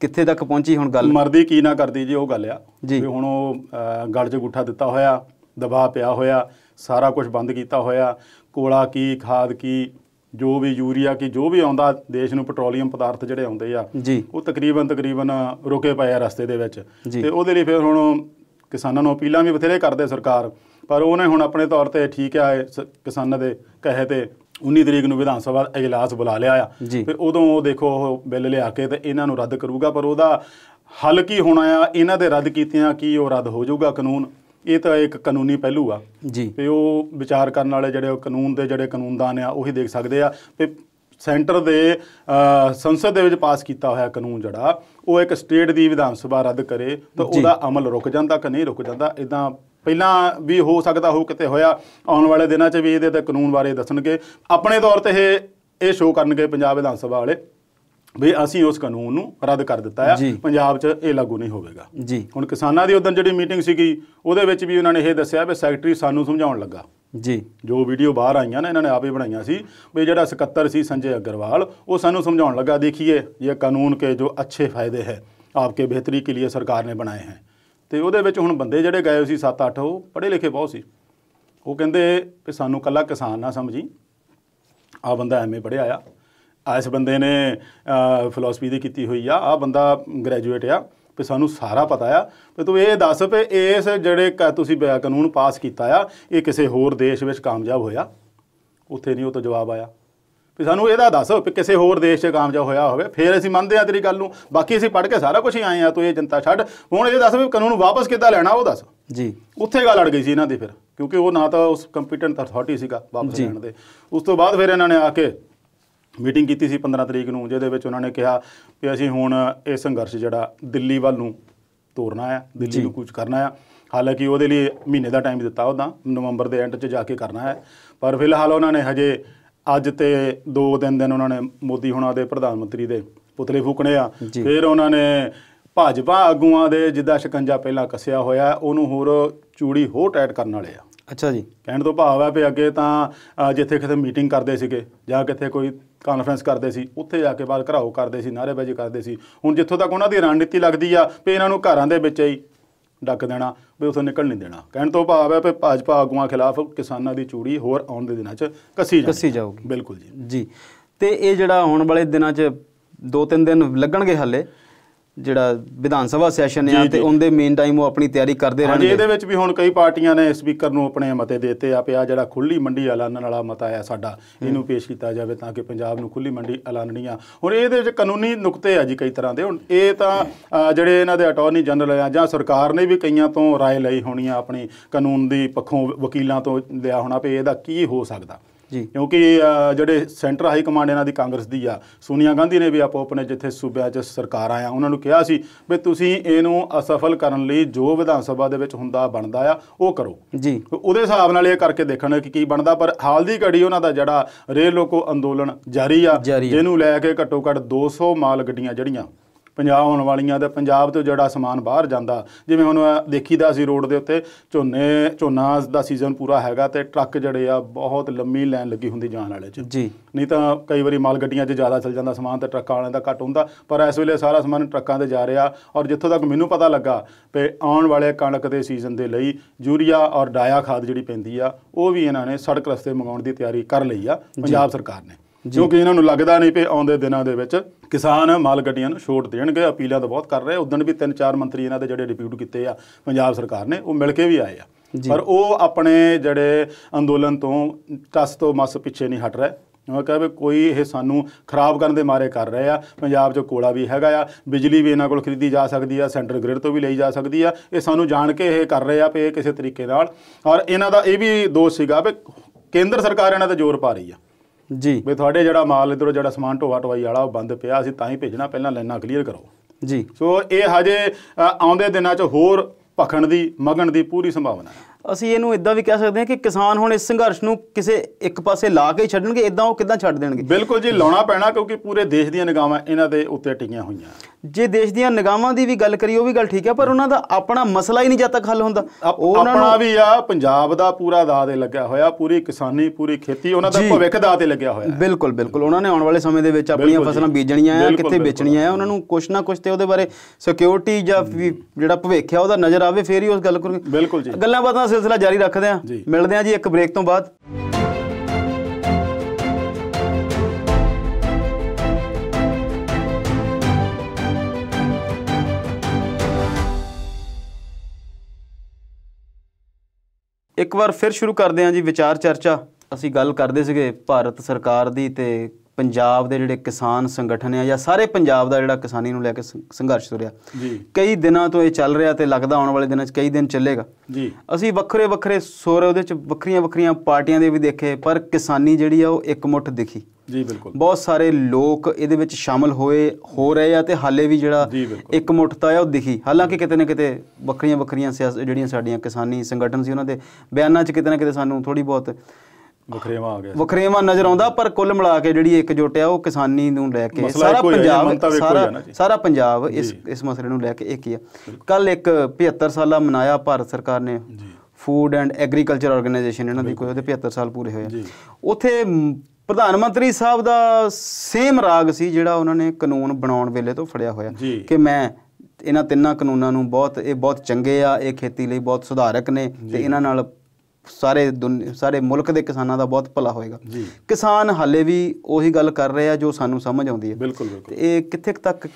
ਕਿੱਥੇ ਤੱਕ ਪਹੁੰਚੀ ਹੁਣ ਗੱਲ ਮਰਦੀ ਕੀ ਨਾ ਕਰਦੀ ਜੀ ਉਹ ਗੱਲ ਆ ਵੀ ਹੁਣ ਉਹ ਗੜਜ ਗੁੱਠਾ ਦਿੱਤਾ ਹੋਇਆ ਦਬਾਅ ਪਿਆ ਹੋਇਆ ਸਾਰਾ ਕੁਝ ਬੰਦ ਕੀਤਾ ਹੋਇਆ ਕੋਲਾ ਕੀ ਖਾਦ ਕੀ ਜੋ ਵੀ ਯੂਰੀਆ ਕੀ ਜੋ ਵੀ ਆਉਂਦਾ ਦੇਸ਼ ਨੂੰ ਪੈਟਰੋਲੀਅਮ ਪਦਾਰਥ ਜਿਹੜੇ ਆਉਂਦੇ ਆ ਉਹ ਤਕਰੀਬਨ ਤਕਰੀਬਨ ਰੁਕੇ ਪਏ ਆ ਰਸਤੇ ਦੇ ਵਿੱਚ ਤੇ ਉਹਦੇ ਲਈ ਫਿਰ ਹੁਣ ਕਿਸਾਨਾਂ ਨੂੰ ਅਪੀਲਾਂ ਵੀ ਬਥੇਰੇ ਕਰਦੇ ਸਰਕਾਰ ਪਰ ਉਹਨੇ ਹੁਣ ਆਪਣੇ ਤੌਰ ਤੇ ਠੀਕ ਆ ਕਿਸਾਨਾਂ ਦੇ ਕਹੇ ਤੇ 19 ਤਰੀਕ ਨੂੰ ਵਿਧਾਨ ਸਭਾ ਦਾ ਇਜਲਾਸ ਬੁਲਾ ਲਿਆ ਆ ਫਿਰ ਉਦੋਂ ਉਹ ਦੇਖੋ ਉਹ ਬਿੱਲ ਲਿਆ ਕੇ ਤੇ ਇਹਨਾਂ ਨੂੰ ਰੱਦ ਕਰੂਗਾ ਪਰ ਉਹਦਾ ਹੱਲ ਕੀ ਹੋਣਾ ਆ ਇਹਨਾਂ ਦੇ ਰੱਦ ਕੀਤਿਆਂ ਕੀ ਉਹ ਰੱਦ ਹੋ ਜਾਊਗਾ ਕਾਨੂੰਨ ਇਹ ਤਾਂ ਇੱਕ ਕਾਨੂੰਨੀ ਪਹਿਲੂ ਆ ਜੀ ਤੇ ਉਹ ਵਿਚਾਰ ਕਰਨ ਵਾਲੇ ਜਿਹੜੇ ਉਹ ਕਾਨੂੰਨ ਦੇ ਜਿਹੜੇ ਕਾਨੂੰਨਦਾਨ ਆ ਉਹੀ ਦੇਖ ਸਕਦੇ ਆ ਤੇ ਸੈਂਟਰ ਦੇ ਸੰਸਦ ਦੇ ਵਿੱਚ ਪਾਸ ਕੀਤਾ ਹੋਇਆ ਕਾਨੂੰਨ ਜਿਹੜਾ ਉਹ ਇੱਕ ਸਟੇਟ ਦੀ ਵਿਧਾਨ ਸਭਾ ਰੱਦ ਕਰੇ ਤਾਂ ਉਹਦਾ ਅਮਲ ਰੁਕ ਜਾਂਦਾ ਕਿ ਨਹੀਂ ਰੁਕ ਜਾਂਦਾ ਇਦਾਂ ਪਹਿਲਾਂ ਵੀ ਹੋ ਸਕਦਾ ਹੋ ਕਿਤੇ ਹੋਇਆ ਆਉਣ ਵਾਲੇ ਦਿਨਾਂ 'ਚ ਵੀ ਇਹਦੇ ਤੇ ਕਾਨੂੰਨ ਬਾਰੇ ਦੱਸਣਗੇ ਆਪਣੇ ਤੌਰ ਤੇ ਇਹ ਇਹ ਸ਼ੋਅ ਕਰਨਗੇ ਪੰਜਾਬ ਵਿਧਾਨ ਸਭਾ ਵਾਲੇ ਵੀ ਅਸੀਂ ਉਸ ਕਾਨੂੰਨ ਨੂੰ ਰੱਦ ਕਰ ਦਿੱਤਾ ਆ ਪੰਜਾਬ 'ਚ ਇਹ ਲਾਗੂ ਨਹੀਂ ਹੋਵੇਗਾ ਜੀ ਹੁਣ ਕਿਸਾਨਾਂ ਦੀ ਉਦੋਂ ਜਿਹੜੀ ਮੀਟਿੰਗ ਸੀਗੀ ਉਹਦੇ ਵਿੱਚ ਵੀ ਉਹਨਾਂ ਨੇ ਇਹ ਦੱਸਿਆ ਵੀ ਸੈਕਟਰੀ ਸਾਨੂੰ ਸਮਝਾਉਣ ਲੱਗਾ ਜੀ ਜੋ ਵੀਡੀਓ ਬਾਹਰ ਆਈਆਂ ਨਾ ਇਹਨਾਂ ਨੇ ਆਪੇ ਬਣਾਈਆਂ ਸੀ ਵੀ ਜਿਹੜਾ ਸਕੱਤਰ ਸੀ ਸੰਜੇ ਅਗਰਵਾਲ ਉਹ ਸਾਨੂੰ ਸਮਝਾਉਣ ਲੱਗਾ ਦੇਖੀਏ ਇਹ ਕਾਨੂੰਨ ਕੇ ਜੋ ਅੱਛੇ ਫਾਇਦੇ ਹੈ ਆਪਕੇ ਬਿਹਤਰੀ ਕੇ ਲਈ ਸਰਕਾਰ ਨੇ ਬਣਾਏ ਹੈ ਤੇ ਉਹਦੇ ਵਿੱਚ ਹੁਣ ਬੰਦੇ ਜਿਹੜੇ ਗਏ ਸੀ 7-8 ਉਹ ਪੜ੍ਹੇ ਲਿਖੇ ਬਹੁਤ ਸੀ ਉਹ ਕਹਿੰਦੇ ਕਿ ਸਾਨੂੰ ਕੱਲਾ ਕਿਸਾਨ ਨਾ ਸਮਝੀ ਆ ਬੰਦਾ ਐਵੇਂ ਪੜਿਆ ਆ ਆ ਇਸ ਬੰਦੇ ਨੇ ਫਿਲਾਸਫੀ ਦੀ ਕੀਤੀ ਹੋਈ ਆ ਆ ਬੰਦਾ ਗ੍ਰੈਜੂਏਟ ਆ ਵੀ ਸਾਨੂੰ ਸਾਰਾ ਪਤਾ ਆ ਤੇ ਤੂੰ ਇਹ ਦੱਸ ਪੇ ਇਸ ਜਿਹੜੇ ਤੁਸੀਂ ਕਾਨੂੰਨ ਪਾਸ ਕੀਤਾ ਆ ਇਹ ਕਿਸੇ ਹੋਰ ਦੇਸ਼ ਵਿੱਚ ਕਾਮਯਾਬ ਹੋਇਆ ਉੱਥੇ ਨਹੀਂ ਉਹ ਤੋਂ ਜਵਾਬ ਆਇਆ ਵੀ ਸਾਨੂੰ ਇਹਦਾ ਦੱਸ ਕਿ ਕਿਸੇ ਹੋਰ ਦੇਸ਼ 'ਚ ਕਾਮਯਾਬ ਹੋਇਆ ਹੋਵੇ ਫੇਰ ਅਸੀਂ ਮੰਨਦੇ ਆ ਤੇਰੀ ਗੱਲ ਨੂੰ ਬਾਕੀ ਅਸੀਂ ਪੜ੍ਹ ਕੇ ਸਾਰਾ ਕੁਝ ਹੀ ਆਏ ਆ ਤੂੰ ਇਹ ਜਨਤਾ ਛੱਡ ਹੁਣ ਇਹ ਦੱਸ ਵੀ ਕਾਨੂੰਨ ਵਾਪਸ ਕਿੱਦਾਂ ਲੈਣਾ ਉਹ ਦੱਸ ਜੀ ਉੱਥੇ ਗੱਲ ਅੜ ਗਈ ਸੀ ਇਹਨਾਂ ਦੀ ਫਿਰ ਕਿਉਂਕਿ ਉਹ ਨਾ ਤਾਂ ਉਸ ਕੰਪੀਟੈਂਟ ਅਥਾਰਟੀ ਸੀਗਾ ਵਾਪਸ ਲੈਣ ਦੇ ਉਸ ਤੋਂ ਬਾਅਦ ਫਿਰ ਇਹਨਾਂ ਨੇ ਆ ਕੇ ਮੀਟਿੰਗ ਕੀਤੀ ਸੀ 15 ਤਰੀਕ ਨੂੰ ਜਿਹਦੇ ਵਿੱਚ ਉਹਨਾਂ ਨੇ ਕਿਹਾ ਕਿ ਅਸੀਂ ਹੁਣ ਇਹ ਸੰਘਰਸ਼ ਜਿਹੜਾ ਦਿੱਲੀ ਵੱਲ ਨੂੰ ਤੋਰਨਾ ਆ ਦਿੱਲੀ ਨੂੰ ਕੁਝ ਕਰਨਾ ਆ ਹਾਲਾਂਕਿ ਉਹਦੇ ਲਈ ਮਹੀਨੇ ਦਾ ਟਾਈਮ ਦਿੱਤਾ ਉਹਦਾ ਨਵੰਬਰ ਦੇ ਐਂਡ 'ਚ ਜਾ ਕੇ ਕਰਨਾ ਹੈ ਪਰ ਫਿਲਹਾਲ ਉਹਨਾਂ ਨੇ ਹਜੇ ਅੱਜ ਤੇ 2 ਦਿਨ ਦਿਨ ਉਹਨਾਂ ਨੇ ਮੋਦੀ ਹੁਣਾਂ ਦੇ ਪ੍ਰਧਾਨ ਮੰਤਰੀ ਦੇ ਪੁਤਲੇ ਫੂਕਣੇ ਆ ਫਿਰ ਉਹਨਾਂ ਨੇ ਭਾਜਪਾ ਆਗੂਆਂ ਦੇ ਜਿੱਦਾਂ ਸ਼ਿਕੰਜਾ ਪਹਿਲਾਂ ਕੱਸਿਆ ਹੋਇਆ ਉਹਨੂੰ ਹੋਰ ਚੂੜੀ ਹੋਰ ਟਾਈਟ ਕਰਨ ਵਾਲੇ ਆ ਅੱਛਾ ਜੀ ਕਹਿਣ ਤੋਂ ਭਾਵ ਹੈ ਵੀ ਅੱਗੇ ਤਾਂ ਜਿੱਥੇ ਕਿਤੇ ਮੀਟਿੰਗ ਕਰਦੇ ਸੀਗੇ ਜਾਂ ਕਿਤੇ ਕੋਈ ਕਾਨਫਰੰਸ ਕਰਦੇ ਸੀ ਉੱਥੇ ਜਾ ਕੇ ਬਾਲ ਘਰਾਓ ਕਰਦੇ ਸੀ ਨਾਰੇਬਾਜ਼ੀ ਕਰਦੇ ਸੀ ਹੁਣ ਜਿੱਥੋਂ ਤੱਕ ਉਹਨਾਂ ਦੀ ਰਣਨੀਤੀ ਲੱਗਦੀ ਆ ਵੀ ਇਹਨਾਂ ਨੂੰ ਘਰਾਂ ਦੇ ਵਿੱਚ ਹੀ ਡੱਕ ਦੇਣਾ ਵੀ ਉਥੋਂ ਨਿਕਲ ਨਹੀਂ ਦੇਣਾ ਕਹਿਣ ਤੋਂ ਭਾਵ ਹੈ ਕਿ ਭਾਜਪਾ ਆਗੂਆਂ ਖਿਲਾਫ ਕਿਸਾਨਾਂ ਦੀ ਚੂੜੀ ਹੋਰ ਆਉਣ ਦੇ ਦਿਨਾਂ 'ਚ ਕੱਸੀ ਜਾਊਗੀ ਕੱਸੀ ਜਾਊਗੀ ਬਿਲਕੁਲ ਜੀ ਜੀ ਤੇ ਇਹ ਜਿਹੜਾ ਆਉਣ ਵਾਲੇ ਦਿਨਾਂ 'ਚ ਦੋ ਤਿੰਨ ਦਿਨ ਲੱਗਣਗੇ ਹੱਲੇ ਜਿਹੜਾ ਵਿਧਾਨ ਸਭਾ ਸੈਸ਼ਨ ਆ ਤੇ ਉਹਦੇ ਮੇਨ ਟਾਈਮ ਉਹ ਆਪਣੀ ਤਿਆਰੀ ਕਰਦੇ ਰਹਿਣਗੇ ਇਹਦੇ ਵਿੱਚ ਵੀ ਹੁਣ ਕਈ ਪਾਰਟੀਆਂ ਨੇ ਸਪੀਕਰ ਨੂੰ ਆਪਣੇ ਮਤੇ ਦੇਤੇ ਆ ਪਿਆ ਜਿਹੜਾ ਖੁੱਲੀ ਮੰਡੀ ਐਲਾਨਣ ਵਾਲਾ ਮਤਾ ਆ ਸਾਡਾ ਇਹਨੂੰ ਪੇਸ਼ ਕੀਤਾ ਜਾਵੇ ਤਾਂ ਕਿ ਪੰਜਾਬ ਨੂੰ ਖੁੱਲੀ ਮੰਡੀ ਐਲਾਨਣੀ ਆ ਹੁਣ ਇਹਦੇ ਵਿੱਚ ਕਾਨੂੰਨੀ ਨੁਕਤੇ ਆ ਜੀ ਕਈ ਤਰ੍ਹਾਂ ਦੇ ਹੁਣ ਇਹ ਤਾਂ ਜਿਹੜੇ ਇਹਨਾਂ ਦੇ ਅਟਾਰਨੀ ਜਨਰਲ ਆ ਜਾਂ ਸਰਕਾਰ ਨੇ ਵੀ ਕਈਆਂ ਤੋਂ رائے ਲਈ ਹੋਣੀ ਆ ਆਪਣੀ ਕਾਨੂੰਨ ਦੀ ਪੱਖੋਂ ਵਕੀਲਾਂ ਤੋਂ ਲਿਆ ਹੋਣਾ ਪਏ ਇਹਦਾ ਕੀ ਹੋ ਸਕਦਾ ਜੀ ਕਿਉਂਕਿ ਜਿਹੜੇ ਸੈਂਟਰ ਹਾਈ ਕਮਾਂਡ ਇਹਨਾਂ ਦੀ ਕਾਂਗਰਸ ਦੀ ਆ ਸੋਨੀਆ ਗਾਂਧੀ ਨੇ ਵੀ ਆਪੋ ਆਪਣੇ ਜਿੱਥੇ ਸੂਬਿਆਂ 'ਚ ਸਰਕਾਰ ਆਇਆ ਉਹਨਾਂ ਨੂੰ ਕਿਹਾ ਸੀ ਵੀ ਤੁਸੀਂ ਇਹਨੂੰ ਅਸਫਲ ਕਰਨ ਲਈ ਜੋ ਵਿਧਾਨ ਸਭਾ ਦੇ ਵਿੱਚ ਹੁੰਦਾ ਬਣਦਾ ਆ ਉਹ ਕਰੋ ਜੀ ਉਹਦੇ ਹਿਸਾਬ ਨਾਲ ਇਹ ਕਰਕੇ ਦੇਖਣ ਕਿ ਕੀ ਬਣਦਾ ਪਰ ਹਾਲ ਦੀ ਘੜੀ ਉਹਨਾਂ ਦਾ ਜਿਹੜਾ ਰੇਲ ਲੋਕੋ ਅੰਦੋਲਨ ਜਾਰੀ ਆ ਜਿਹਨੂੰ ਲੈ ਕੇ ਘੱਟੋ ਘੱਟ 200 ਮਾਲ ਗੱਡੀਆਂ ਜਿਹੜੀਆਂ ਪੰਜਾਬ ਆਉਣ ਵਾਲੀਆਂ ਤੇ ਪੰਜਾਬ ਤੋਂ ਜਿਹੜਾ ਸਮਾਨ ਬਾਹਰ ਜਾਂਦਾ ਜਿਵੇਂ ਹੁਣ ਦੇਖੀਦਾ ਅਸੀਂ ਰੋਡ ਦੇ ਉੱਤੇ ਝੋਨੇ ਝੋਨਾ ਦਾ ਸੀਜ਼ਨ ਪੂਰਾ ਹੈਗਾ ਤੇ ਟਰੱਕ ਜਿਹੜੇ ਆ ਬਹੁਤ ਲੰਮੀ ਲਾਈਨ ਲੱਗੀ ਹੁੰਦੀ ਜਾਣ ਵਾਲੇ ਚ ਜੀ ਨਹੀਂ ਤਾਂ ਕਈ ਵਾਰੀ ਮਾਲ ਗੱਡੀਆਂ 'ਚ ਜ਼ਿਆਦਾ ਚੱਲ ਜਾਂਦਾ ਸਮਾਨ ਤੇ ਟਰੱਕਾਂ ਵਾਲਿਆਂ ਦਾ ਘੱਟ ਹੁੰਦਾ ਪਰ ਇਸ ਵੇਲੇ ਸਾਰਾ ਸਮਾਨ ਟਰੱਕਾਂ ਤੇ ਜਾ ਰਿਹਾ ਔਰ ਜਿੱਥੋਂ ਤੱਕ ਮੈਨੂੰ ਪਤਾ ਲੱਗਾ ਤੇ ਆਉਣ ਵਾਲੇ ਕਣਕ ਦੇ ਸੀਜ਼ਨ ਦੇ ਲਈ ਯੂਰੀਆ ਔਰ ਡਾਇਆ ਖਾਦ ਜਿਹੜੀ ਪੈਂਦੀ ਆ ਉਹ ਵੀ ਇਹਨਾਂ ਨੇ ਸੜਕ ਰਸਤੇ ਮੰਗਾਉਣ ਦੀ ਤਿਆਰੀ ਕਰ ਲਈ ਆ ਪੰਜਾਬ ਸਰਕਾਰ ਨੇ ਕਿਉਂਕਿ ਇਹਨਾਂ ਨੂੰ ਲੱਗਦਾ ਨਹੀਂ ਪਈ ਆਉਂਦੇ ਦਿਨਾਂ ਦੇ ਵਿੱਚ ਕਿਸਾਨ ਮਾਲ ਗੱਡੀਆਂ ਨੂੰ ਛੋਟ ਦੇਣਗੇ ਅਪੀਲਾਂ ਤਾਂ ਬਹੁਤ ਕਰ ਰਹੇ ਉਦੋਂ ਵੀ ਤਿੰਨ ਚਾਰ ਮੰਤਰੀ ਇਹਨਾਂ ਦੇ ਜਿਹੜੇ ਡਿਪਿਊਟ ਕੀਤੇ ਆ ਪੰਜਾਬ ਸਰਕਾਰ ਨੇ ਉਹ ਮਿਲ ਕੇ ਵੀ ਆਏ ਆ ਪਰ ਉਹ ਆਪਣੇ ਜਿਹੜੇ ਅੰਦੋਲਨ ਤੋਂ ਟੱਸ ਤੋਂ ਮਸ ਪਿੱਛੇ ਨਹੀਂ ਹਟ ਰਹੇ ਉਹ ਵੀ ਕੋਈ ਇਹ ਸਾਨੂੰ ਖਰਾਬ ਕਰਨ ਦੇ ਮਾਰੇ ਕਰ ਰਹੇ ਆ ਪੰਜਾਬ 'ਚ ਕੋਲਾ ਵੀ ਹੈਗਾ ਆ ਬਿਜਲੀ ਵੀ ਇਹਨਾਂ ਕੋਲ ਖਰੀਦੀ ਜਾ ਸਕਦੀ ਆ ਸੈਂਟਰ ਗ੍ਰਿਡ ਤੋਂ ਵੀ ਲਈ ਜਾ ਸਕਦੀ ਆ ਇਹ ਸਾਨੂੰ ਜਾਣ ਕੇ ਇਹ ਕਰ ਰਹੇ ਆ ਪਏ ਕਿਸੇ ਤਰੀਕੇ ਨਾਲ ਔਰ ਇਹਨਾਂ ਦਾ ਇਹ ਵੀ ਦੋਸ਼ ਸੀਗਾ ਵੀ ਕੇਂਦਰ ਸਰਕਾਰ ਇਹਨਾਂ ਤੇ ਜ਼ੋਰ ਪਾ ਰਹੀ ਆ ਜੀ ਵੀ ਤੁਹਾਡੇ ਜਿਹੜਾ ਮਾਲ ਇਧਰੋਂ ਜਿਹੜਾ ਸਮਾਨ ਢੋਆ ਟਵਾਈ ਵਾਲਾ ਉਹ ਬੰਦ ਪਿਆ ਅਸੀਂ ਤਾਂ ਹੀ ਭੇਜਣਾ ਪਹਿਲਾਂ ਲੈਣਾ ਕਲੀਅਰ ਕਰੋ ਜੀ ਸੋ ਇਹ ਹਜੇ ਆਉਂਦੇ ਦਿਨਾਂ 'ਚ ਹੋਰ ਭਖਣ ਦੀ ਮਗਣ ਦੀ ਪੂਰੀ ਸੰਭਾਵਨਾ ਹੈ ਅਸੀਂ ਇਹਨੂੰ ਇਦਾਂ ਵੀ ਕਹਿ ਸਕਦੇ ਹਾਂ ਕਿ ਕਿਸਾਨ ਹੁਣ ਇਸ ਸੰਘਰਸ਼ ਨੂੰ ਕਿਸੇ ਇੱਕ ਪਾਸੇ ਲਾ ਕੇ ਛੱਡਣਗੇ ਇਦਾਂ ਉਹ ਕਿਦਾਂ ਛੱਡ ਦੇਣਗੇ ਬਿਲਕੁਲ ਜੀ ਲਾਉਣਾ ਪੈਣਾ ਕਿਉਂਕਿ ਪੂਰੇ ਦੇਸ਼ ਦੀਆਂ ਨਿਗਾਹਾਂ ਇਹਨਾਂ ਦੇ ਉੱਤੇ ਟਿਕੀਆਂ ਹੋਈਆਂ ਜੇ ਦੇਸ਼ ਦੀਆਂ ਨਿਗਾਹਾਂ ਦੀ ਵੀ ਗੱਲ ਕਰੀ ਉਹ ਵੀ ਗੱਲ ਠੀਕ ਹੈ ਪਰ ਉਹਨਾਂ ਦਾ ਆਪਣਾ ਮਸਲਾ ਹੀ ਨਹੀਂ ਜਦ ਤੱਕ ਹੱਲ ਹੁੰਦਾ ਆਪਣਾ ਵੀ ਆ ਪੰਜਾਬ ਦਾ ਪੂਰਾ ਦਾ ਤੇ ਲੱਗਿਆ ਹੋਇਆ ਪੂਰੀ ਕਿਸਾਨੀ ਪੂਰੀ ਖੇਤੀ ਉਹਨਾਂ ਦਾ ਭਵਿੱਖ ਦਾ ਤੇ ਲੱਗਿਆ ਹੋਇਆ ਬਿਲਕੁਲ ਬਿਲਕੁਲ ਉਹਨਾਂ ਨੇ ਆਉਣ ਵਾਲੇ ਸਮੇਂ ਦੇ ਵਿੱਚ ਆਪਣੀਆਂ ਫਸਲਾਂ ਬੀਜਣੀਆਂ ਆ ਕਿੱਥੇ ਵੇਚਣੀਆਂ ਆ ਉਹਨਾਂ ਨੂੰ ਕੁਛ ਨਾ ਕੁਛ ਤੇ ਉਹਦੇ ਬਾਰੇ ਸਿਕਿਉਰਿਟੀ ਜਾਂ ਜਿਹੜਾ ਭਵਿੱਖ ਆ ਉਹਦਾ ਨਜ਼ਰ ਆਵੇ ਫੇਰ ਹੀ ਉਸ ਗੱਲ ਕਰਨਗੇ ਬਿਲਕੁਲ ਜੀ ਗੱਲਾਂ ਬਾਤਾਂ ਸਿਲਸਿਲਾ ਜਾਰੀ ਰੱਖਦੇ ਹਾਂ ਮਿਲਦੇ ਹਾਂ ਜੀ ਇੱਕ ਬ੍ਰੇਕ ਤੋਂ ਬਾਅਦ ਇੱਕ ਵਾਰ ਫਿਰ ਸ਼ੁਰੂ ਕਰਦੇ ਆਂ ਜੀ ਵਿਚਾਰ ਚਰਚਾ ਅਸੀਂ ਗੱਲ ਕਰਦੇ ਸੀਗੇ ਭਾਰਤ ਸਰਕਾਰ ਦੀ ਤੇ ਪੰਜਾਬ ਦੇ ਜਿਹੜੇ ਕਿਸਾਨ ਸੰਗਠਨ ਆ ਜਾਂ ਸਾਰੇ ਪੰਜਾਬ ਦਾ ਜਿਹੜਾ ਕਿਸਾਨੀ ਨੂੰ ਲੈ ਕੇ ਸੰਘਰਸ਼ ਹੋ ਰਿਹਾ ਜੀ ਕਈ ਦਿਨਾਂ ਤੋਂ ਇਹ ਚੱਲ ਰਿਹਾ ਤੇ ਲੱਗਦਾ ਆਉਣ ਵਾਲੇ ਦਿਨਾਂ 'ਚ ਕਈ ਦਿਨ ਚੱਲੇਗਾ ਜੀ ਅਸੀਂ ਵੱਖਰੇ ਵੱਖਰੇ ਸੋਰ ਉਹਦੇ 'ਚ ਵੱਖਰੀਆਂ ਵੱਖਰੀਆਂ ਪਾਰਟੀਆਂ ਦੇ ਵੀ ਦੇਖੇ ਪਰ ਕਿਸਾਨੀ ਜਿਹੜੀ ਆ ਉਹ ਇਕਮੁੱਠ ਦਿਖੀ ਜੀ ਬਿਲਕੁਲ ਬਹੁਤ ਸਾਰੇ ਲੋਕ ਇਹਦੇ ਵਿੱਚ ਸ਼ਾਮਲ ਹੋਏ ਹੋ ਰਹੇ ਆ ਤੇ ਹਾਲੇ ਵੀ ਜਿਹੜਾ ਇਕਮੁੱਠਤਾ ਆ ਉਹ ਦਿਖੀ ਹਾਲਾਂਕਿ ਕਿਤੇ ਨਾ ਕਿਤੇ ਵੱਖਰੀਆਂ ਵੱਖਰੀਆਂ ਜਿਹੜੀਆਂ ਸਾਡੀਆਂ ਕਿਸਾਨੀ ਸੰਗਠਨ ਸੀ ਉਹਨਾਂ ਦੇ ਬਿਆਨਾਂ 'ਚ ਕਿਤੇ ਨਾ ਕਿਤੇ ਸਾਨੂੰ ਥੋੜੀ ਬਹੁਤ ਵਖਰੇਵਾ ਆ ਗਿਆ ਵਖਰੇਵਾ ਨਜ਼ਰ ਆਉਂਦਾ ਪਰ ਕੁੱਲ ਮਿਲਾ ਕੇ ਜਿਹੜੀ ਇਕਜੁੱਟ ਆ ਉਹ ਕਿਸਾਨੀ ਨੂੰ ਲੈ ਕੇ ਸਾਰਾ ਪੰਜਾਬ ਸਾਰਾ ਸਾਰਾ ਪੰਜਾਬ ਇਸ ਇਸ ਮਸਲੇ ਨੂੰ ਲੈ ਕੇ ਇੱਕ ਹੀ ਆ ਕੱਲ ਇੱਕ 75 ਸਾਲਾ ਮਨਾਇਆ ਭਾਰਤ ਸਰਕਾਰ ਨੇ ਫੂਡ ਐਂਡ ਐਗਰੀਕਲਚਰ ਆਰਗੇਨਾਈਜੇਸ਼ਨ ਇਹਨਾਂ ਦੀ ਕੋਈ ਉਹਦੇ 75 ਸਾਲ ਪੂਰੇ ਹੋਏ ਆ ਉੱਥੇ ਪ੍ਰਧਾਨ ਮੰਤਰੀ ਸਾਹਿਬ ਦਾ ਸੇਮ ਰਾਗ ਸੀ ਜਿਹੜਾ ਉਹਨਾਂ ਨੇ ਕਾਨੂੰਨ ਬਣਾਉਣ ਵੇਲੇ ਤੋਂ ਫੜਿਆ ਹੋਇਆ ਕਿ ਮੈਂ ਇਹਨਾਂ ਤਿੰਨਾਂ ਕਾਨੂੰਨਾਂ ਨੂੰ ਬਹੁਤ ਇਹ ਬਹੁਤ ਚੰਗੇ ਆ ਇਹ ਖੇਤੀ ਲਈ ਬਹੁਤ ਸੁਧਾਰਕ ਨੇ ਤੇ ਇਹਨਾਂ ਨਾਲ ਸਾਰੇ ਸਾਰੇ ਮੁਲਕ ਦੇ ਕਿਸਾਨਾਂ ਦਾ ਬਹੁਤ ਭਲਾ ਹੋਏਗਾ ਕਿਸਾਨ ਹਾਲੇ ਵੀ ਉਹੀ ਗੱਲ ਕਰ ਰਹੇ ਆ ਜੋ ਸਾਨੂੰ ਸਮਝ ਆਉਂਦੀ ਹੈ ਬਿਲਕੁਲ ਬਿਲਕੁਲ ਤੇ ਇਹ ਕਿੱਥੇ ਤੱਕ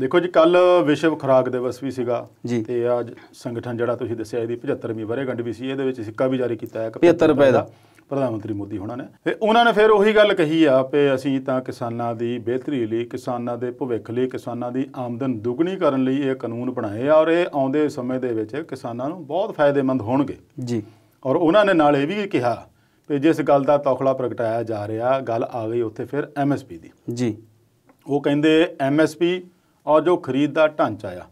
ਦੇਖੋ ਜੀ ਕੱਲ ਵਿਸ਼ਵ ਖੁਰਾਕ ਦਿਵਸ ਵੀ ਸੀਗਾ ਤੇ ਅੱਜ ਸੰਗਠਨ ਜਿਹੜਾ ਤੁਸੀਂ ਦੱਸਿਆ ਇਹਦੀ 75ਵੀਂ ਵਰੇਗੰਢ ਵੀ ਸੀ ਇਹਦੇ ਵਿੱਚ ਸਿੱਕਾ ਵੀ ਜਾਰੀ ਕੀਤਾ ਹੈ 75 ਰੁਪਏ ਦਾ ਪ੍ਰਧਾਨ ਮੰਤਰੀ ਮੋਦੀ ਹੋਣਾ ਨੇ ਤੇ ਉਹਨਾਂ ਨੇ ਫਿਰ ਉਹੀ ਗੱਲ ਕਹੀ ਆ ਕਿ ਅਸੀਂ ਤਾਂ ਕਿਸਾਨਾਂ ਦੀ ਬਿਹਤਰੀ ਲਈ ਕਿਸਾਨਾਂ ਦੇ ਭਵਿੱਖ ਲਈ ਕਿਸਾਨਾਂ ਦੀ ਆਮਦਨ ਦੁੱਗਣੀ ਕਰਨ ਲਈ ਇਹ ਕਾਨੂੰਨ ਬਣਾਏ ਆ ਔਰ ਇਹ ਆਉਂਦੇ ਸਮੇਂ ਦੇ ਵਿੱਚ ਕਿਸਾਨਾਂ ਨੂੰ ਬਹੁਤ ਫਾਇਦੇਮੰਦ ਹੋਣਗੇ ਜੀ ਔਰ ਉਹਨਾਂ ਨੇ ਨਾਲ ਇਹ ਵੀ ਕਿਹਾ ਕਿ ਜਿਸ ਗੱਲ ਦਾ ਤੌਖਲਾ ਪ੍ਰਗਟਾਇਆ ਜਾ ਰਿਹਾ ਗੱਲ ਆ ਗਈ ਉੱਥੇ ਫਿਰ ਐਮਐਸਪੀ ਦੀ ਜੀ ਉਹ ਕਹਿੰਦੇ ਐਮਐਸਪੀ ਔਰ ਜੋ ਖਰੀਦ ਦਾ ਢਾਂਚਾ ਆ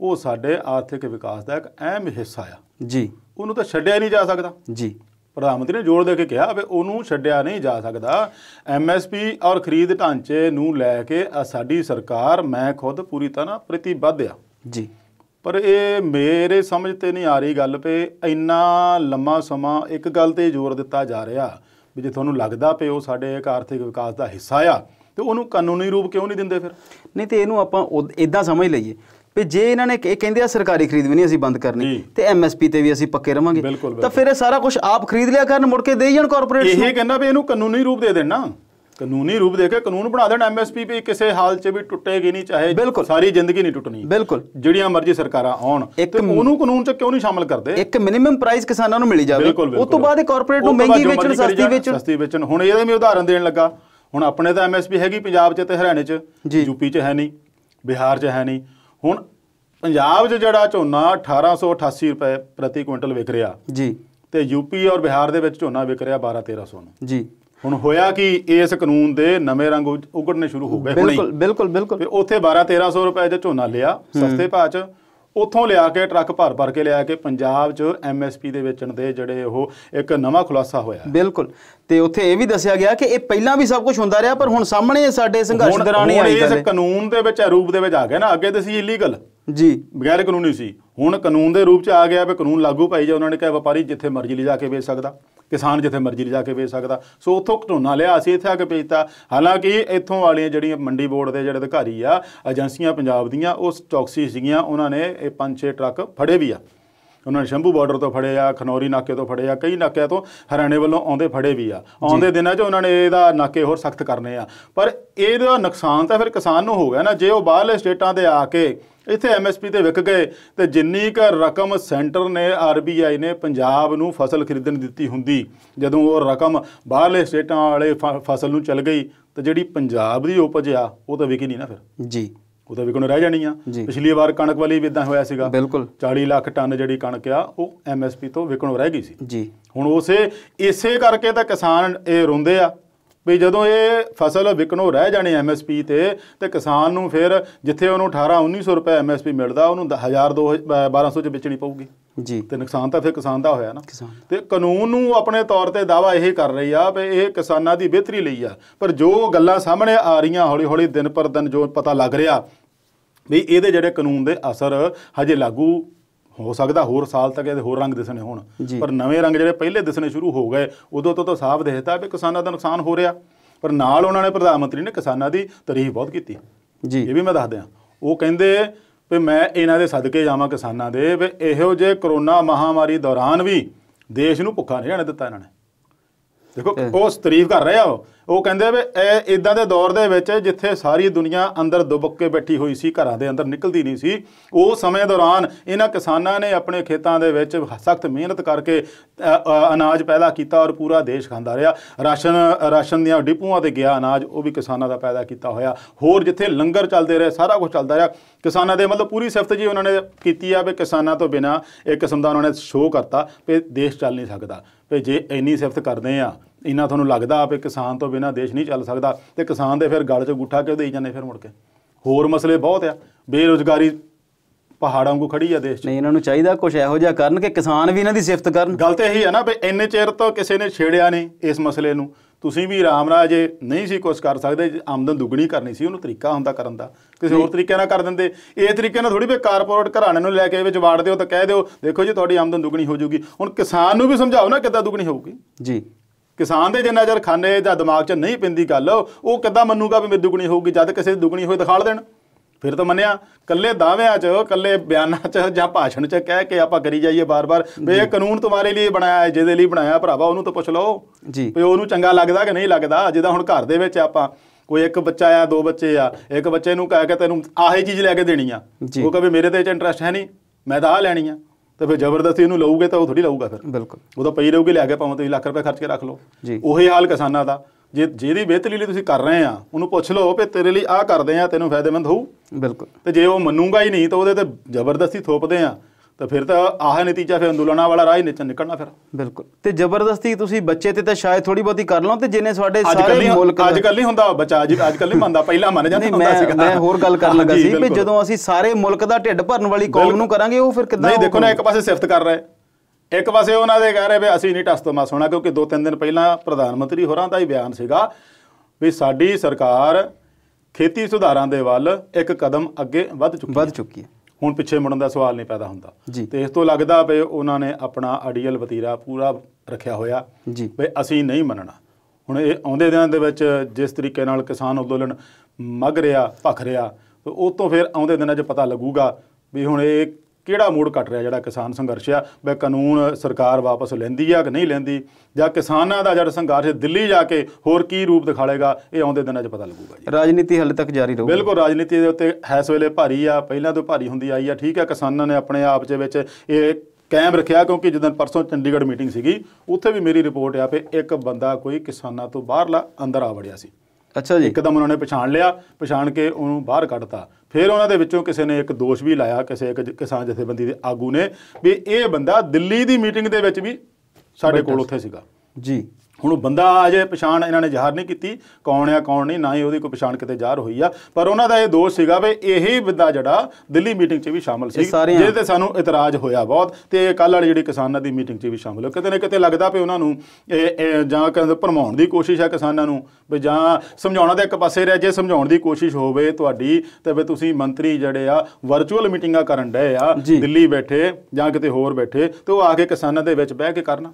ਉਹ ਸਾਡੇ ਆਰਥਿਕ ਵਿਕਾਸ ਦਾ ਇੱਕ ਅਹਿਮ ਹਿੱਸਾ ਆ ਜੀ ਉਹਨੂੰ ਤਾਂ ਛੱਡਿਆ ਨਹੀਂ ਜਾ ਸਕਦਾ ਜੀ ਪ੍ਰਧਾਨ ਮੰਤਰੀ ਨੇ ਜ਼ੋਰ ਦੇ ਕੇ ਕਿਹਾ ਵੀ ਉਹਨੂੰ ਛੱਡਿਆ ਨਹੀਂ ਜਾ ਸਕਦਾ ਐਮਐਸਪੀ ਔਰ ਖਰੀਦ ਢਾਂਚੇ ਨੂੰ ਲੈ ਕੇ ਸਾਡੀ ਸਰਕਾਰ ਮੈਂ ਖੁਦ ਪੂਰੀ ਤਰ੍ਹਾਂ ਪ੍ਰਤੀਬੱਧ ਆ ਜੀ ਪਰ ਇਹ ਮੇਰੇ ਸਮਝ ਤੇ ਨਹੀਂ ਆ ਰਹੀ ਗੱਲ ਪੇ ਇੰਨਾ ਲੰਮਾ ਸਮਾਂ ਇੱਕ ਗੱਲ ਤੇ ਜ਼ੋਰ ਦਿੱਤਾ ਜਾ ਰਿਹਾ ਵੀ ਜੇ ਤੁਹਾਨੂੰ ਲੱਗਦਾ ਪਏ ਉਹ ਸਾਡੇ ਇੱਕ ਆਰਥਿਕ ਵਿਕਾਸ ਦਾ ਹਿੱਸਾ ਆ ਤੇ ਉਹਨੂੰ ਕਾਨੂੰਨੀ ਰੂਪ ਕਿਉਂ ਨਹੀਂ ਦਿੰਦੇ ਫਿਰ ਨਹੀਂ ਤੇ ਇਹਨੂੰ ਆਪਾਂ ਇਦਾਂ ਸਮਝ ਲਈਏ ਵੀ ਜੇ ਇਹਨਾਂ ਨੇ ਇਹ ਕਹਿੰਦੇ ਆ ਸਰਕਾਰੀ ਖਰੀਦ ਵੀ ਨਹੀਂ ਅਸੀਂ ਬੰਦ ਕਰਨੀ ਤੇ ਐਮਐਸਪੀ ਤੇ ਵੀ ਅਸੀਂ ਪੱਕੇ ਰਵਾਂਗੇ ਤਾਂ ਫਿਰ ਇਹ ਸਾਰਾ ਕੁਝ ਆਪ ਖਰੀਦ ਲਿਆ ਕਰਨ ਮੁੜ ਕੇ ਦੇਈ ਜਾਣ ਕਾਰਪੋਰੇਟਸ ਇਹ ਕਹਿੰਦਾ ਵੀ ਇਹਨੂੰ ਕਾਨੂੰਨੀ ਰੂਪ ਦੇ ਦੇਣਾ ਨਾ ਕਾਨੂੰਨੀ ਰੂਪ ਦੇ ਕੇ ਕਾਨੂੰਨ ਬਣਾ ਦੇਣ ਐਮਐਸਪੀ ਵੀ ਕਿਸੇ ਹਾਲ 'ਚ ਵੀ ਟੁੱਟੇਗੀ ਨਹੀਂ ਚਾਹੇ ਸਾਰੀ ਜ਼ਿੰਦਗੀ ਨਹੀਂ ਟੁੱਟਣੀ ਬਿਲਕੁਲ ਜਿਹੜੀਆਂ ਮਰਜ਼ੀ ਸਰਕਾਰਾਂ ਆਉਣ ਤੇ ਉਹਨੂੰ ਕਾਨੂੰਨ 'ਚ ਕਿਉਂ ਨਹੀਂ ਸ਼ਾਮਲ ਕਰਦੇ ਇੱਕ ਮਿਨੀਮਮ ਪ੍ਰਾਈਸ ਕਿਸਾਨਾਂ ਨੂੰ ਮਿਲੀ ਜਾਵੇ ਉਸ ਤੋਂ ਬਾਅਦ ਇਹ ਕਾਰਪੋਰੇਟ ਨੂੰ ਮਹਿੰਗੀ ਵੇਚਣ ਸਸਤੀ ਵੇਚਣ ਸਸਤੀ ਵੇਚਣ ਹੁਣ ਇਹਦੇ ਮੈਂ ਉਦਾਹਰਨ ਦੇਣ ਲੱਗਾ ਹੁਣ ਆਪਣੇ ਤਾਂ ਐਮਐਸਪੀ ਹੈਗੀ ਪੰਜਾਬ 'ਚ ਤੇ ਹਰਿਆਣੇ 'ਚ ਯੂਪੀ 'ਚ ਹੈ ਨਹੀਂ ਬਿਹਾਰ 'ਚ ਹੈ ਨਹੀਂ ਹੁਣ ਪੰਜਾਬ 'ਚ ਜਿਹੜਾ ਝੋਨਾ 1888 ਰੁਪਏ ਪ੍ਰਤੀ ਕੁਇੰਟਲ ਵਿਕ ਰਿਹਾ ਜੀ ਤੇ ਯੂਪੀ ਔਰ ਬਿਹਾਰ ਦੇ ਵਿੱਚ ਝੋਨਾ ਵਿਕ ਰਿਹਾ 12 1300 ਨੂੰ ਜੀ ਹੁਣ ਹੋਇਆ ਕਿ ਇਸ ਕਾਨੂੰਨ ਦੇ ਨਵੇਂ ਰੰਗ ਉਗੜਨੇ ਸ਼ੁਰੂ ਹੋ ਗਏ ਬਿਲਕੁਲ ਬਿਲਕੁਲ ਬਿਲਕੁਲ ਫਿਰ ਉੱਥੇ 12 1300 ਰੁਪਏ ਦੇ ਝੋਨਾ ਲਿਆ ਸਸਤੇ ਭਾਅ 'ਚ ਉੱਥੋਂ ਲਿਆ ਕੇ ਟਰੱਕ ਭਰ ਭਰ ਕੇ ਲਿਆ ਕੇ ਪੰਜਾਬ 'ਚ ਐਮਐਸਪੀ ਦੇ ਵੇਚਣ ਦੇ ਜਿਹੜੇ ਉਹ ਇੱਕ ਨਵਾਂ ਖੁਲਾਸਾ ਹੋਇਆ ਬਿਲਕੁਲ ਤੇ ਉੱਥੇ ਇਹ ਵੀ ਦੱਸਿਆ ਗਿਆ ਕਿ ਇਹ ਪਹਿਲਾਂ ਵੀ ਸਭ ਕੁਝ ਹੁੰਦਾ ਰਿਹਾ ਪਰ ਹੁਣ ਸਾਹਮਣੇ ਸਾਡੇ ਸੰਘਰਸ਼ ਦੌਰਾਨ ਆਈ ਗੱਲ ਇਸ ਕਾਨੂੰਨ ਦੇ ਵਿੱਚ ਰੂਪ ਦੇ ਵਿੱਚ ਆ ਗਿਆ ਨਾ ਅੱਗੇ ਤੇ ਸੀ ਇਲੀਗਲ ਜੀ ਬਗੈਰ ਕਾਨੂੰਨੀ ਸੀ ਹੁਣ ਕਾਨੂੰਨ ਦੇ ਰੂਪ 'ਚ ਆ ਗਿਆ ਵੀ ਕਾਨੂੰਨ ਲਾਗੂ ਪਾਈ ਜਾ ਉਹਨਾਂ ਨੇ ਕਿਹਾ ਵਪਾਰੀ ਜਿੱਥੇ ਮਰਜ਼ੀ ਲਿਜਾ ਕੇ ਵੇਚ ਸਕਦਾ ਕਿਸਾਨ ਜਿੱਥੇ ਮਰਜ਼ੀ ਲਿਜਾ ਕੇ ਵੇਚ ਸਕਦਾ ਸੋ ਉਥੋਂ ਘਟੋਨਾ ਲਿਆ ਅਸੀਂ ਇੱਥੇ ਆ ਕੇ ਵੇਚਤਾ ਹਾਲਾਂਕਿ ਇੱਥੋਂ ਵਾਲੀਆਂ ਜਿਹੜੀਆਂ ਮੰਡੀ ਬੋਰਡ ਦੇ ਜਿਹੜੇ ਅਧਿਕਾਰੀ ਆ ਏਜੰਸੀਆਂ ਪੰਜਾਬ ਦੀਆਂ ਉਸ ਟੌਕਸੀ ਸੀਗੀਆਂ ਉਹਨਾਂ ਨੇ ਇਹ 5-6 ਟਰੱਕ ਫੜੇ ਵੀ ਆ ਉਹਨਾਂ ਨੇ ਸ਼ੰਭੂ ਬਾਰਡਰ ਤੋਂ ਫੜੇ ਆ ਖਨੌਰੀ ਨਾਕੇ ਤੋਂ ਫੜੇ ਆ ਕਈ ਨਾਕਿਆਂ ਤੋਂ ਹਰਿਆਣੇ ਵੱਲੋਂ ਆਉਂਦੇ ਫੜੇ ਵੀ ਆ ਆਉਂਦੇ ਦਿਨਾਂ 'ਚ ਉਹਨਾਂ ਨੇ ਇਹਦਾ ਨਾਕੇ ਹੋਰ ਸਖਤ ਕਰਨੇ ਆ ਪਰ ਇਹਦਾ ਨੁਕਸਾਨ ਤਾਂ ਫਿਰ ਕਿਸਾਨ ਨੂੰ ਹੋ ਗਿਆ ਨਾ ਜੇ ਉਹ ਬਾਹਰਲੇ ਸਟੇਟਾਂ ਦੇ ਆ ਕੇ ਇੱਥੇ ਐਮਐਸਪੀ ਤੇ ਵਿਕ ਗਏ ਤੇ ਜਿੰਨੀ ਕ ਰਕਮ ਸੈਂਟਰ ਨੇ ਆਰਬੀਆਈ ਨੇ ਪੰਜਾਬ ਨੂੰ ਫਸਲ ਖਰੀਦਣ ਦਿੱਤੀ ਹੁੰਦੀ ਜਦੋਂ ਉਹ ਰਕਮ ਬਾਹਰਲੇ ਸਟੇਟਾਂ ਵਾਲੇ ਫਸਲ ਨੂੰ ਚਲ ਗਈ ਤੇ ਜਿਹੜੀ ਪੰਜਾਬ ਦੀ ਉਪਜ ਆ ਉਹ ਤਾਂ ਵਿਕੀ ਨਹੀਂ ਨਾ ਫਿਰ ਜੀ ਉਹ ਤਾਂ ਵਿਕਣ ਰਹਿ ਜਾਣੀ ਆ ਪਿਛਲੀ ਵਾਰ ਕਣਕ ਵਾਲੀ ਵੀ ਇਦਾਂ ਹੋਇਆ ਸੀਗਾ ਬਿਲਕੁਲ 40 ਲੱਖ ਟਨ ਜਿਹੜੀ ਕਣਕ ਆ ਉਹ ਐਮਐਸਪੀ ਤੋਂ ਵਿਕਣੋਂ ਰਹਿ ਗਈ ਸੀ ਜੀ ਹੁਣ ਉਸੇ ਇਸੇ ਕਰਕੇ ਤਾਂ ਕਿਸਾਨ ਇਹ ਰੋਂਦੇ ਆ ਵੀ ਜਦੋਂ ਇਹ ਫਸਲ ਵਿਕਣੋਂ ਰਹਿ ਜਾਣੀ ਐਮਐਸਪੀ ਤੇ ਤੇ ਕਿਸਾਨ ਨੂੰ ਫਿਰ ਜਿੱਥੇ ਉਹਨੂੰ 18 1900 ਰੁਪਏ ਐਮਐਸਪੀ ਮਿਲਦਾ ਉਹਨੂੰ 1000 1200 ਚ ਵੇਚਣੀ ਪਊਗੀ ਜੀ ਤੇ ਨੁਕਸਾਨ ਤਾਂ ਫਿਰ ਕਿਸਾਨ ਦਾ ਹੋਇਆ ਨਾ ਤੇ ਕਾਨੂੰਨ ਨੂੰ ਆਪਣੇ ਤੌਰ ਤੇ ਦਾਵਾ ਇਹ ਕਰ ਰਹੀ ਆ ਵੀ ਇਹ ਕਿਸਾਨਾਂ ਦੀ ਬਿਹਤਰੀ ਲਈ ਆ ਪਰ ਜੋ ਗੱਲਾਂ ਸਾਹਮਣੇ ਆ ਰਹੀਆਂ ਹੌਲੀ ਹੌਲੀ ਦਿਨ ਪਰ ਦਿਨ ਜੋ ਪਤਾ ਲੱਗ ਰਿਹਾ ਵੀ ਇਹਦੇ ਜਿਹੜੇ ਕਾਨੂੰਨ ਦੇ ਅਸਰ ਹਜੇ ਲਾਗੂ ਹੋ ਸਕਦਾ ਹੋਰ ਸਾਲ ਤੱਕ ਇਹਦੇ ਹੋਰ ਰੰਗ ਦਿਸਣੇ ਹੋਣ ਪਰ ਨਵੇਂ ਰੰਗ ਜਿਹੜੇ ਪਹਿਲੇ ਦਿਸਣੇ ਸ਼ੁਰੂ ਹੋ ਗਏ ਉਦੋਂ ਤੋਂ ਤਾਂ ਸਾਫ਼ ਦਿਖਦਾ ਵੀ ਕਿਸਾਨਾਂ ਦਾ ਨੁਕਸਾਨ ਹੋ ਰਿਹਾ ਪਰ ਨਾਲ ਉਹਨਾਂ ਨੇ ਪ੍ਰਧਾਨ ਮੰਤਰੀ ਨੇ ਕਿਸਾਨਾਂ ਦੀ ਤਾਰੀਫ ਬਹੁਤ ਕੀਤੀ ਜੀ ਇਹ ਵੀ ਮੈਂ ਦੱਸ ਦਿਆਂ ਉਹ ਕਹਿੰਦੇ ਵੀ ਮੈਂ ਇਹਨਾਂ ਦੇ ਸਦਕੇ ਜਾਵਾਂ ਕਿਸਾਨਾਂ ਦੇ ਵੀ ਇਹੋ ਜੇ ਕਰੋਨਾ ਮਹਾਮਾਰੀ ਦੌਰਾਨ ਵੀ ਦੇਸ਼ ਨੂੰ ਭੁੱਖਾ ਨਹੀਂ ਰਹਿਣ ਦਿੱਤਾ ਇਹਨਾਂ ਨੇ ਦੇਖੋ ਉਹ ਤਾਰੀਫ ਕਰ ਰਹੇ ਆ ਉਹ ਕਹਿੰਦੇ ਵੀ ਇਹ ਇਦਾਂ ਦੇ ਦੌਰ ਦੇ ਵਿੱਚ ਜਿੱਥੇ ਸਾਰੀ ਦੁਨੀਆ ਅੰਦਰ ਦੁੱਬ ਕੇ ਬੈਠੀ ਹੋਈ ਸੀ ਘਰਾਂ ਦੇ ਅੰਦਰ ਨਿਕਲਦੀ ਨਹੀਂ ਸੀ ਉਹ ਸਮੇਂ ਦੌਰਾਨ ਇਹਨਾਂ ਕਿਸਾਨਾਂ ਨੇ ਆਪਣੇ ਖੇਤਾਂ ਦੇ ਵਿੱਚ ਸਖਤ ਮਿਹਨਤ ਕਰਕੇ ਅਨਾਜ ਪੈਦਾ ਕੀਤਾ ਔਰ ਪੂਰਾ ਦੇਸ਼ ਖਾਂਦਾ ਰਿਹਾ ਰਾਸ਼ਨ ਰਾਸ਼ਨ ਦੀਆਂ ਡਿਪੂਆਂ ਤੇ ਗਿਆ ਅਨਾਜ ਉਹ ਵੀ ਕਿਸਾਨਾਂ ਦਾ ਪੈਦਾ ਕੀਤਾ ਹੋਇਆ ਹੋਰ ਜਿੱਥੇ ਲੰਗਰ ਚੱਲਦੇ ਰਹੇ ਸਾਰਾ ਕੁਝ ਚੱਲਦਾ ਰਿਹਾ ਕਿਸਾਨਾਂ ਦੇ ਮਤਲਬ ਪੂਰੀ ਸਿਫਤ ਜੀ ਉਹਨਾਂ ਨੇ ਕੀਤੀ ਆ ਵੀ ਕਿਸਾਨਾਂ ਤੋਂ ਬਿਨਾ ਇੱਕ ਕਿਸਮ ਦਾ ਉਹਨਾਂ ਨੇ ਸ਼ੋਅ ਕਰਤਾ ਵੀ ਦੇਸ਼ ਚੱਲ ਨਹੀਂ ਸਕਦਾ ਵੀ ਜੇ ਇੰਨੀ ਸਿਫਤ ਕਰਦੇ ਆ ਇੰਨਾ ਤੁਹਾਨੂੰ ਲੱਗਦਾ ਆਪੇ ਕਿਸਾਨ ਤੋਂ ਬਿਨਾ ਦੇਸ਼ ਨਹੀਂ ਚੱਲ ਸਕਦਾ ਤੇ ਕਿਸਾਨ ਦੇ ਫਿਰ ਗਲ 'ਚ ਗੁੱਠਾ ਕਿਉਂ ਦੇਈ ਜਾਂਦੇ ਫਿਰ ਮੁੜ ਕੇ ਹੋਰ ਮਸਲੇ ਬਹੁਤ ਆ ਬੇਰੋਜ਼ਗਾਰੀ ਪਹਾੜਾਂ ਨੂੰ ਖੜੀ ਆ ਦੇਸ਼ 'ਚ ਨਹੀਂ ਇਹਨਾਂ ਨੂੰ ਚਾਹੀਦਾ ਕੁਝ ਇਹੋ ਜਿਹਾ ਕਰਨ ਕਿ ਕਿਸਾਨ ਵੀ ਇਹਨਾਂ ਦੀ ਸਿਫਤ ਕਰਨ ਗੱਲ ਤੇ ਇਹੀ ਆ ਨਾ ਵੀ ਇੰਨੇ ਚਿਰ ਤੋਂ ਕਿਸੇ ਨੇ ਛੇੜਿਆ ਨਹੀਂ ਇਸ ਮਸਲੇ ਨੂੰ ਤੁਸੀਂ ਵੀ ਆਰਾਮ ਨਾਲ ਜੇ ਨਹੀਂ ਸੀ ਕੁਝ ਕਰ ਸਕਦੇ ਆਮਦਨ ਦੁੱਗਣੀ ਕਰਨੀ ਸੀ ਉਹਨੂੰ ਤਰੀਕਾ ਹੁੰਦਾ ਕਰਨ ਦਾ ਕਿਸੇ ਹੋਰ ਤਰੀਕੇ ਨਾਲ ਕਰ ਦਿੰਦੇ ਇਹ ਤਰੀਕੇ ਨਾਲ ਥੋੜੀ ਵੀ ਕਾਰਪੋਰੇਟ ਘਰਾਣੇ ਨੂੰ ਲੈ ਕੇ ਵਿੱਚ ਵਾੜ ਦਿਓ ਤਾਂ ਕਹਿ ਦਿਓ ਦੇਖੋ ਜੀ ਤੁਹਾਡੀ ਆਮਦਨ ਦੁੱਗਣੀ ਹੋ ਜਾਊਗੀ ਹੁਣ ਕਿਸਾਨ ਨੂੰ ਵੀ ਸਮਝਾਓ ਨਾ ਕਿੱਦਾਂ ਦੁੱਗਣੀ ਹੋਊਗੀ ਜੀ ਕਿਸਾਨ ਦੇ ਜਿੰਨਾ ਚਿਰ ਖਾਨੇ ਦਾ ਦਿਮਾਗ 'ਚ ਨਹੀਂ ਪੈਂਦੀ ਗੱਲ ਉਹ ਕਿੱਦਾਂ ਮੰਨੂਗਾ ਵੀ ਮੇਰੀ ਦੁਗਣੀ ਹੋਊਗੀ ਜਦ ਕਿਸੇ ਦੁਗਣੀ ਹੋਏ ਦਿਖਾਲ ਦੇਣ ਫਿਰ ਤਾਂ ਮੰਨਿਆ ਕੱਲੇ ਦਾਅਵਿਆਂ 'ਚ ਕੱਲੇ ਬਿਆਨਾਂ 'ਚ ਜਾਂ ਭਾਸ਼ਣ 'ਚ ਕਹਿ ਕੇ ਆਪਾਂ ਕਰੀ ਜਾਈਏ ਬਾਰ-ਬਾਰ ਵੀ ਇਹ ਕਾਨੂੰਨ ਤੁਹਾਡੇ ਲਈ ਬਣਾਇਆ ਹੈ ਜਿਹਦੇ ਲਈ ਬਣਾਇਆ ਭਰਾਵਾ ਉਹਨੂੰ ਤਾਂ ਪੁੱਛ ਲਓ ਜੀ ਵੀ ਉਹਨੂੰ ਚੰਗਾ ਲੱਗਦਾ ਕਿ ਨਹੀਂ ਲੱਗਦਾ ਜਿਹਦਾ ਹੁਣ ਘਰ ਦੇ ਵਿੱਚ ਆਪਾਂ ਕੋਈ ਇੱਕ ਬੱਚਾ ਆ ਦੋ ਬੱਚੇ ਆ ਇੱਕ ਬੱਚੇ ਨੂੰ ਕਹਿ ਕੇ ਤੈਨੂੰ ਆਹੀ ਚੀਜ਼ ਲੈ ਕੇ ਦੇਣੀ ਆ ਉਹ ਕਹੇ ਮੇਰੇ ਤੇ ਇੰਟਰਸਟ ਹੈ ਨਹੀਂ ਮੈਂ ਤਾਂ ਆ ਲੈਣੀ ਆ ਤਾਂ ਫਿਰ ਜ਼ਬਰਦਸਤੀ ਇਹਨੂੰ ਲਊਗੇ ਤਾਂ ਉਹ ਥੋੜੀ ਲਊਗਾ ਫਿਰ ਬਿਲਕੁਲ ਉਹ ਤਾਂ ਪਈ ਰਹੂਗੀ ਲਿਆ ਕੇ ਪਾਵਾਂ ਤੁਸੀਂ ਲੱਖ ਰੁਪਏ ਖਰਚ ਕੇ ਰੱਖ ਲਓ ਉਹੀ ਹਾਲ ਕਿਸਾਨਾਂ ਦਾ ਜੇ ਜਿਹਦੀ ਬਿਹਤਰੀ ਲਈ ਤੁਸੀਂ ਕਰ ਰਹੇ ਆ ਉਹਨੂੰ ਪੁੱਛ ਲਓ ਵੀ ਤੇਰੇ ਲਈ ਆ ਕਰਦੇ ਆ ਤੈਨੂੰ ਫਾਇਦੇਮੰਦ ਹੋਊ ਬਿਲਕੁਲ ਤੇ ਜੇ ਉਹ ਮੰਨੂਗਾ ਹੀ ਨਹੀਂ ਤਾਂ ਉਹਦੇ ਤੇ ਜ਼ਬਰਦਸਤੀ ਥੋਪਦੇ ਆ ਤਾਂ ਫਿਰ ਤਾਂ ਆਹ ਨਤੀਜਾ ਫਿਰ ਅੰਦੋਲਨਾਂ ਵਾਲਾ ਰਾਹ ਹੀ ਨਿਕਲਣਾ ਫਿਰ ਬਿਲਕੁਲ ਤੇ ਜ਼ਬਰਦਸਤੀ ਤੁਸੀਂ ਬੱਚੇ ਤੇ ਤਾਂ ਸ਼ਾਇਦ ਥੋੜੀ ਬਹੁਤੀ ਕਰ ਲਓ ਤੇ ਜਿਨੇ ਸਾਡੇ ਸਾਰੇ ਮੁਲਕ ਅੱਜ ਕੱਲ ਨਹੀਂ ਹੁੰਦਾ ਬੱਚਾ ਅੱਜ ਅੱਜ ਕੱਲ ਨਹੀਂ ਮੰਨਦਾ ਪਹਿਲਾਂ ਮੰਨ ਜਾਂਦਾ ਹੁੰਦਾ ਸੀ ਮੈਂ ਹੋਰ ਗੱਲ ਕਰਨ ਲੱਗਾ ਸੀ ਵੀ ਜਦੋਂ ਅਸੀਂ ਸਾਰੇ ਮੁਲਕ ਦਾ ਢਿੱਡ ਭਰਨ ਵਾਲੀ ਕੌਮ ਨੂੰ ਕਰਾਂਗੇ ਉਹ ਫਿਰ ਕਿੱਦਾਂ ਨਹੀਂ ਦੇਖੋ ਨਾ ਇੱਕ ਪਾਸੇ ਸਿਫਤ ਕਰ ਰਹੇ ਇੱਕ ਪਾਸੇ ਉਹਨਾਂ ਦੇ ਕਹਿ ਰਹੇ ਵੀ ਅਸੀਂ ਨਹੀਂ ਟਸਤਮਾ ਸੋਣਾ ਕਿਉਂਕਿ ਦੋ ਤਿੰਨ ਦਿਨ ਪਹਿਲਾਂ ਪ੍ਰਧਾਨ ਮੰਤਰੀ ਹੋਰਾਂ ਦਾ ਹੀ ਬਿਆਨ ਸੀਗਾ ਵੀ ਸਾਡੀ ਸਰਕਾਰ ਖੇਤੀ ਸੁਧਾਰਾਂ ਦੇ ਵੱਲ ਇੱਕ ਕਦਮ ਅੱਗੇ ਵੱਧ ਚੁੱਕੀ ਹੈ ਹੁਣ ਪਿੱਛੇ ਮੁੜਨ ਦਾ ਸਵਾਲ ਨਹੀਂ ਪੈਦਾ ਹੁੰਦਾ ਤੇ ਇਸ ਤੋਂ ਲੱਗਦਾ ਵੀ ਉਹਨਾਂ ਨੇ ਆਪਣਾ ਅਡੀਅਲ ਵਤੀਰਾ ਪੂਰਾ ਰੱਖਿਆ ਹੋਇਆ ਜੀ ਵੀ ਅਸੀਂ ਨਹੀਂ ਮੰਨਣਾ ਹੁਣ ਇਹ ਆਉਂਦੇ ਦਿਨਾਂ ਦੇ ਵਿੱਚ ਜਿਸ ਤਰੀਕੇ ਨਾਲ ਕਿਸਾਨ ਅੰਦੋਲਨ ਮਗ ਰਿਹਾ ਭਖ ਰਿਹਾ ਉਹ ਤੋਂ ਫਿਰ ਆਉਂਦੇ ਦਿਨਾਂ 'ਚ ਪਤਾ ਲੱਗੂਗਾ ਵੀ ਹੁਣ ਇਹ ਕਿਹੜਾ ਮੋੜ ਕੱਟ ਰਿਹਾ ਜਿਹੜਾ ਕਿਸਾਨ ਸੰਘਰਸ਼ ਆ ਬਈ ਕਾਨੂੰਨ ਸਰਕਾਰ ਵਾਪਸ ਲੈਂਦੀ ਆ ਕਿ ਨਹੀਂ ਲੈਂਦੀ ਜਾਂ ਕਿਸਾਨਾਂ ਦਾ ਜਿਹੜਾ ਸੰਘਰਸ਼ ਦਿੱਲੀ ਜਾ ਕੇ ਹੋਰ ਕੀ ਰੂਪ ਦਿਖਾਲੇਗਾ ਇਹ ਆਉਂਦੇ ਦਿਨਾਂ 'ਚ ਪਤਾ ਲੱਗੂਗਾ ਜੀ ਰਾਜਨੀਤੀ ਹਲੇ ਤੱਕ ਜਾਰੀ ਰਹੂਗੀ ਬਿਲਕੁਲ ਰਾਜਨੀਤੀ ਦੇ ਉੱਤੇ ਇਸ ਵੇਲੇ ਭਾਰੀ ਆ ਪਹਿਲਾਂ ਤੋਂ ਭਾਰੀ ਹੁੰਦੀ ਆਈ ਆ ਠੀਕ ਆ ਕਿਸਾਨਾਂ ਨੇ ਆਪਣੇ ਆਪ ਦੇ ਵਿੱਚ ਇਹ ਕਾਇਮ ਰੱਖਿਆ ਕਿਉਂਕਿ ਜਦੋਂ ਪਰਸੋਂ ਚੰਡੀਗੜ੍ਹ ਮੀਟਿੰਗ ਸੀਗੀ ਉੱਥੇ ਵੀ ਮੇਰੀ ਰਿਪੋਰਟ ਆ ਪਈ ਇੱਕ ਬੰਦਾ ਕੋਈ ਕਿਸਾਨਾਂ ਤੋਂ ਬਾਹਰਲਾ ਅੰਦਰ ਆ ਵੜਿਆ ਸੀ ਅੱਛਾ ਜੀ ਇੱਕਦਮ ਉਹਨਾਂ ਨੇ ਪਛਾਣ ਲਿਆ ਪਛਾਣ ਕੇ ਉਹਨੂੰ ਬਾਹਰ ਕੱਢਤਾ ਫਿਰ ਉਹਨਾਂ ਦੇ ਵਿੱਚੋਂ ਕਿਸੇ ਨੇ ਇੱਕ ਦੋਸ਼ ਵੀ ਲਾਇਆ ਕਿਸੇ ਇੱਕ ਕਿਸਾਨ ਜਥੇਬੰਦੀ ਦੇ ਆਗੂ ਨੇ ਵੀ ਇਹ ਬੰਦਾ ਦਿੱਲੀ ਦੀ ਮੀਟਿੰਗ ਦੇ ਵਿੱਚ ਵੀ ਸਾਡੇ ਕੋਲ ਉੱਥੇ ਸੀਗਾ ਜੀ ਹੁਣ ਉਹ ਬੰਦਾ ਜੇ ਪਛਾਣ ਇਹਨਾਂ ਨੇ ਜ਼ਾਹਰ ਨਹੀਂ ਕੀਤੀ ਕੌਣ ਆ ਕੌਣ ਨਹੀਂ ਨਾ ਹੀ ਉਹਦੀ ਕੋਈ ਪਛਾਣ ਕਿਤੇ ਜ਼ਾਹਰ ਹੋਈ ਆ ਪਰ ਉਹਨਾਂ ਦਾ ਇਹ ਦੋਸ਼ ਸੀਗਾ ਵੀ ਇਹੀ ਬੰਦਾ ਜਿਹੜਾ ਦਿੱਲੀ ਮੀਟਿੰਗ 'ਚ ਵੀ ਸ਼ਾਮਲ ਸੀ ਜਿਹਦੇ ਤੇ ਸਾਨੂੰ ਇਤਰਾਜ਼ ਹੋਇਆ ਬਹੁਤ ਤੇ ਕੱਲ ਵਾਲੀ ਜਿਹੜੀ ਕਿਸਾਨਾਂ ਦੀ ਮੀਟਿੰਗ 'ਚ ਵੀ ਸ਼ਾਮਲ ਹੋ ਕਿਤੇ ਨਾ ਕਿਤੇ ਲੱਗਦਾ ਪਈ ਉਹਨਾਂ ਨੂੰ ਜਾਂ ਕਹਿੰਦੇ ਭਰਮਾਉਣ ਦੀ ਕੋਸ਼ਿਸ਼ ਆ ਕਿਸਾਨਾਂ ਨੂੰ ਵੀ ਜਾਂ ਸਮਝਾਉਣਾ ਤਾਂ ਇੱਕ ਪਾਸੇ ਰਹਿ ਜੇ ਸਮਝਾਉਣ ਦੀ ਕੋਸ਼ਿਸ਼ ਹੋਵੇ ਤੁਹਾਡੀ ਤੇ ਵੀ ਤੁਸੀਂ ਮੰਤਰੀ ਜਿਹੜੇ ਆ ਵਰਚੁਅਲ ਮੀਟਿੰਗਾਂ ਕਰਨ ਡਏ ਆ ਦਿੱਲੀ ਬੈਠੇ ਜਾਂ ਕਿਤੇ ਹੋਰ ਬੈਠੇ ਤੇ ਉਹ ਆ ਕੇ ਕਿਸਾਨਾਂ ਦੇ ਵਿੱਚ ਬਹਿ ਕੇ ਕਰਨਾ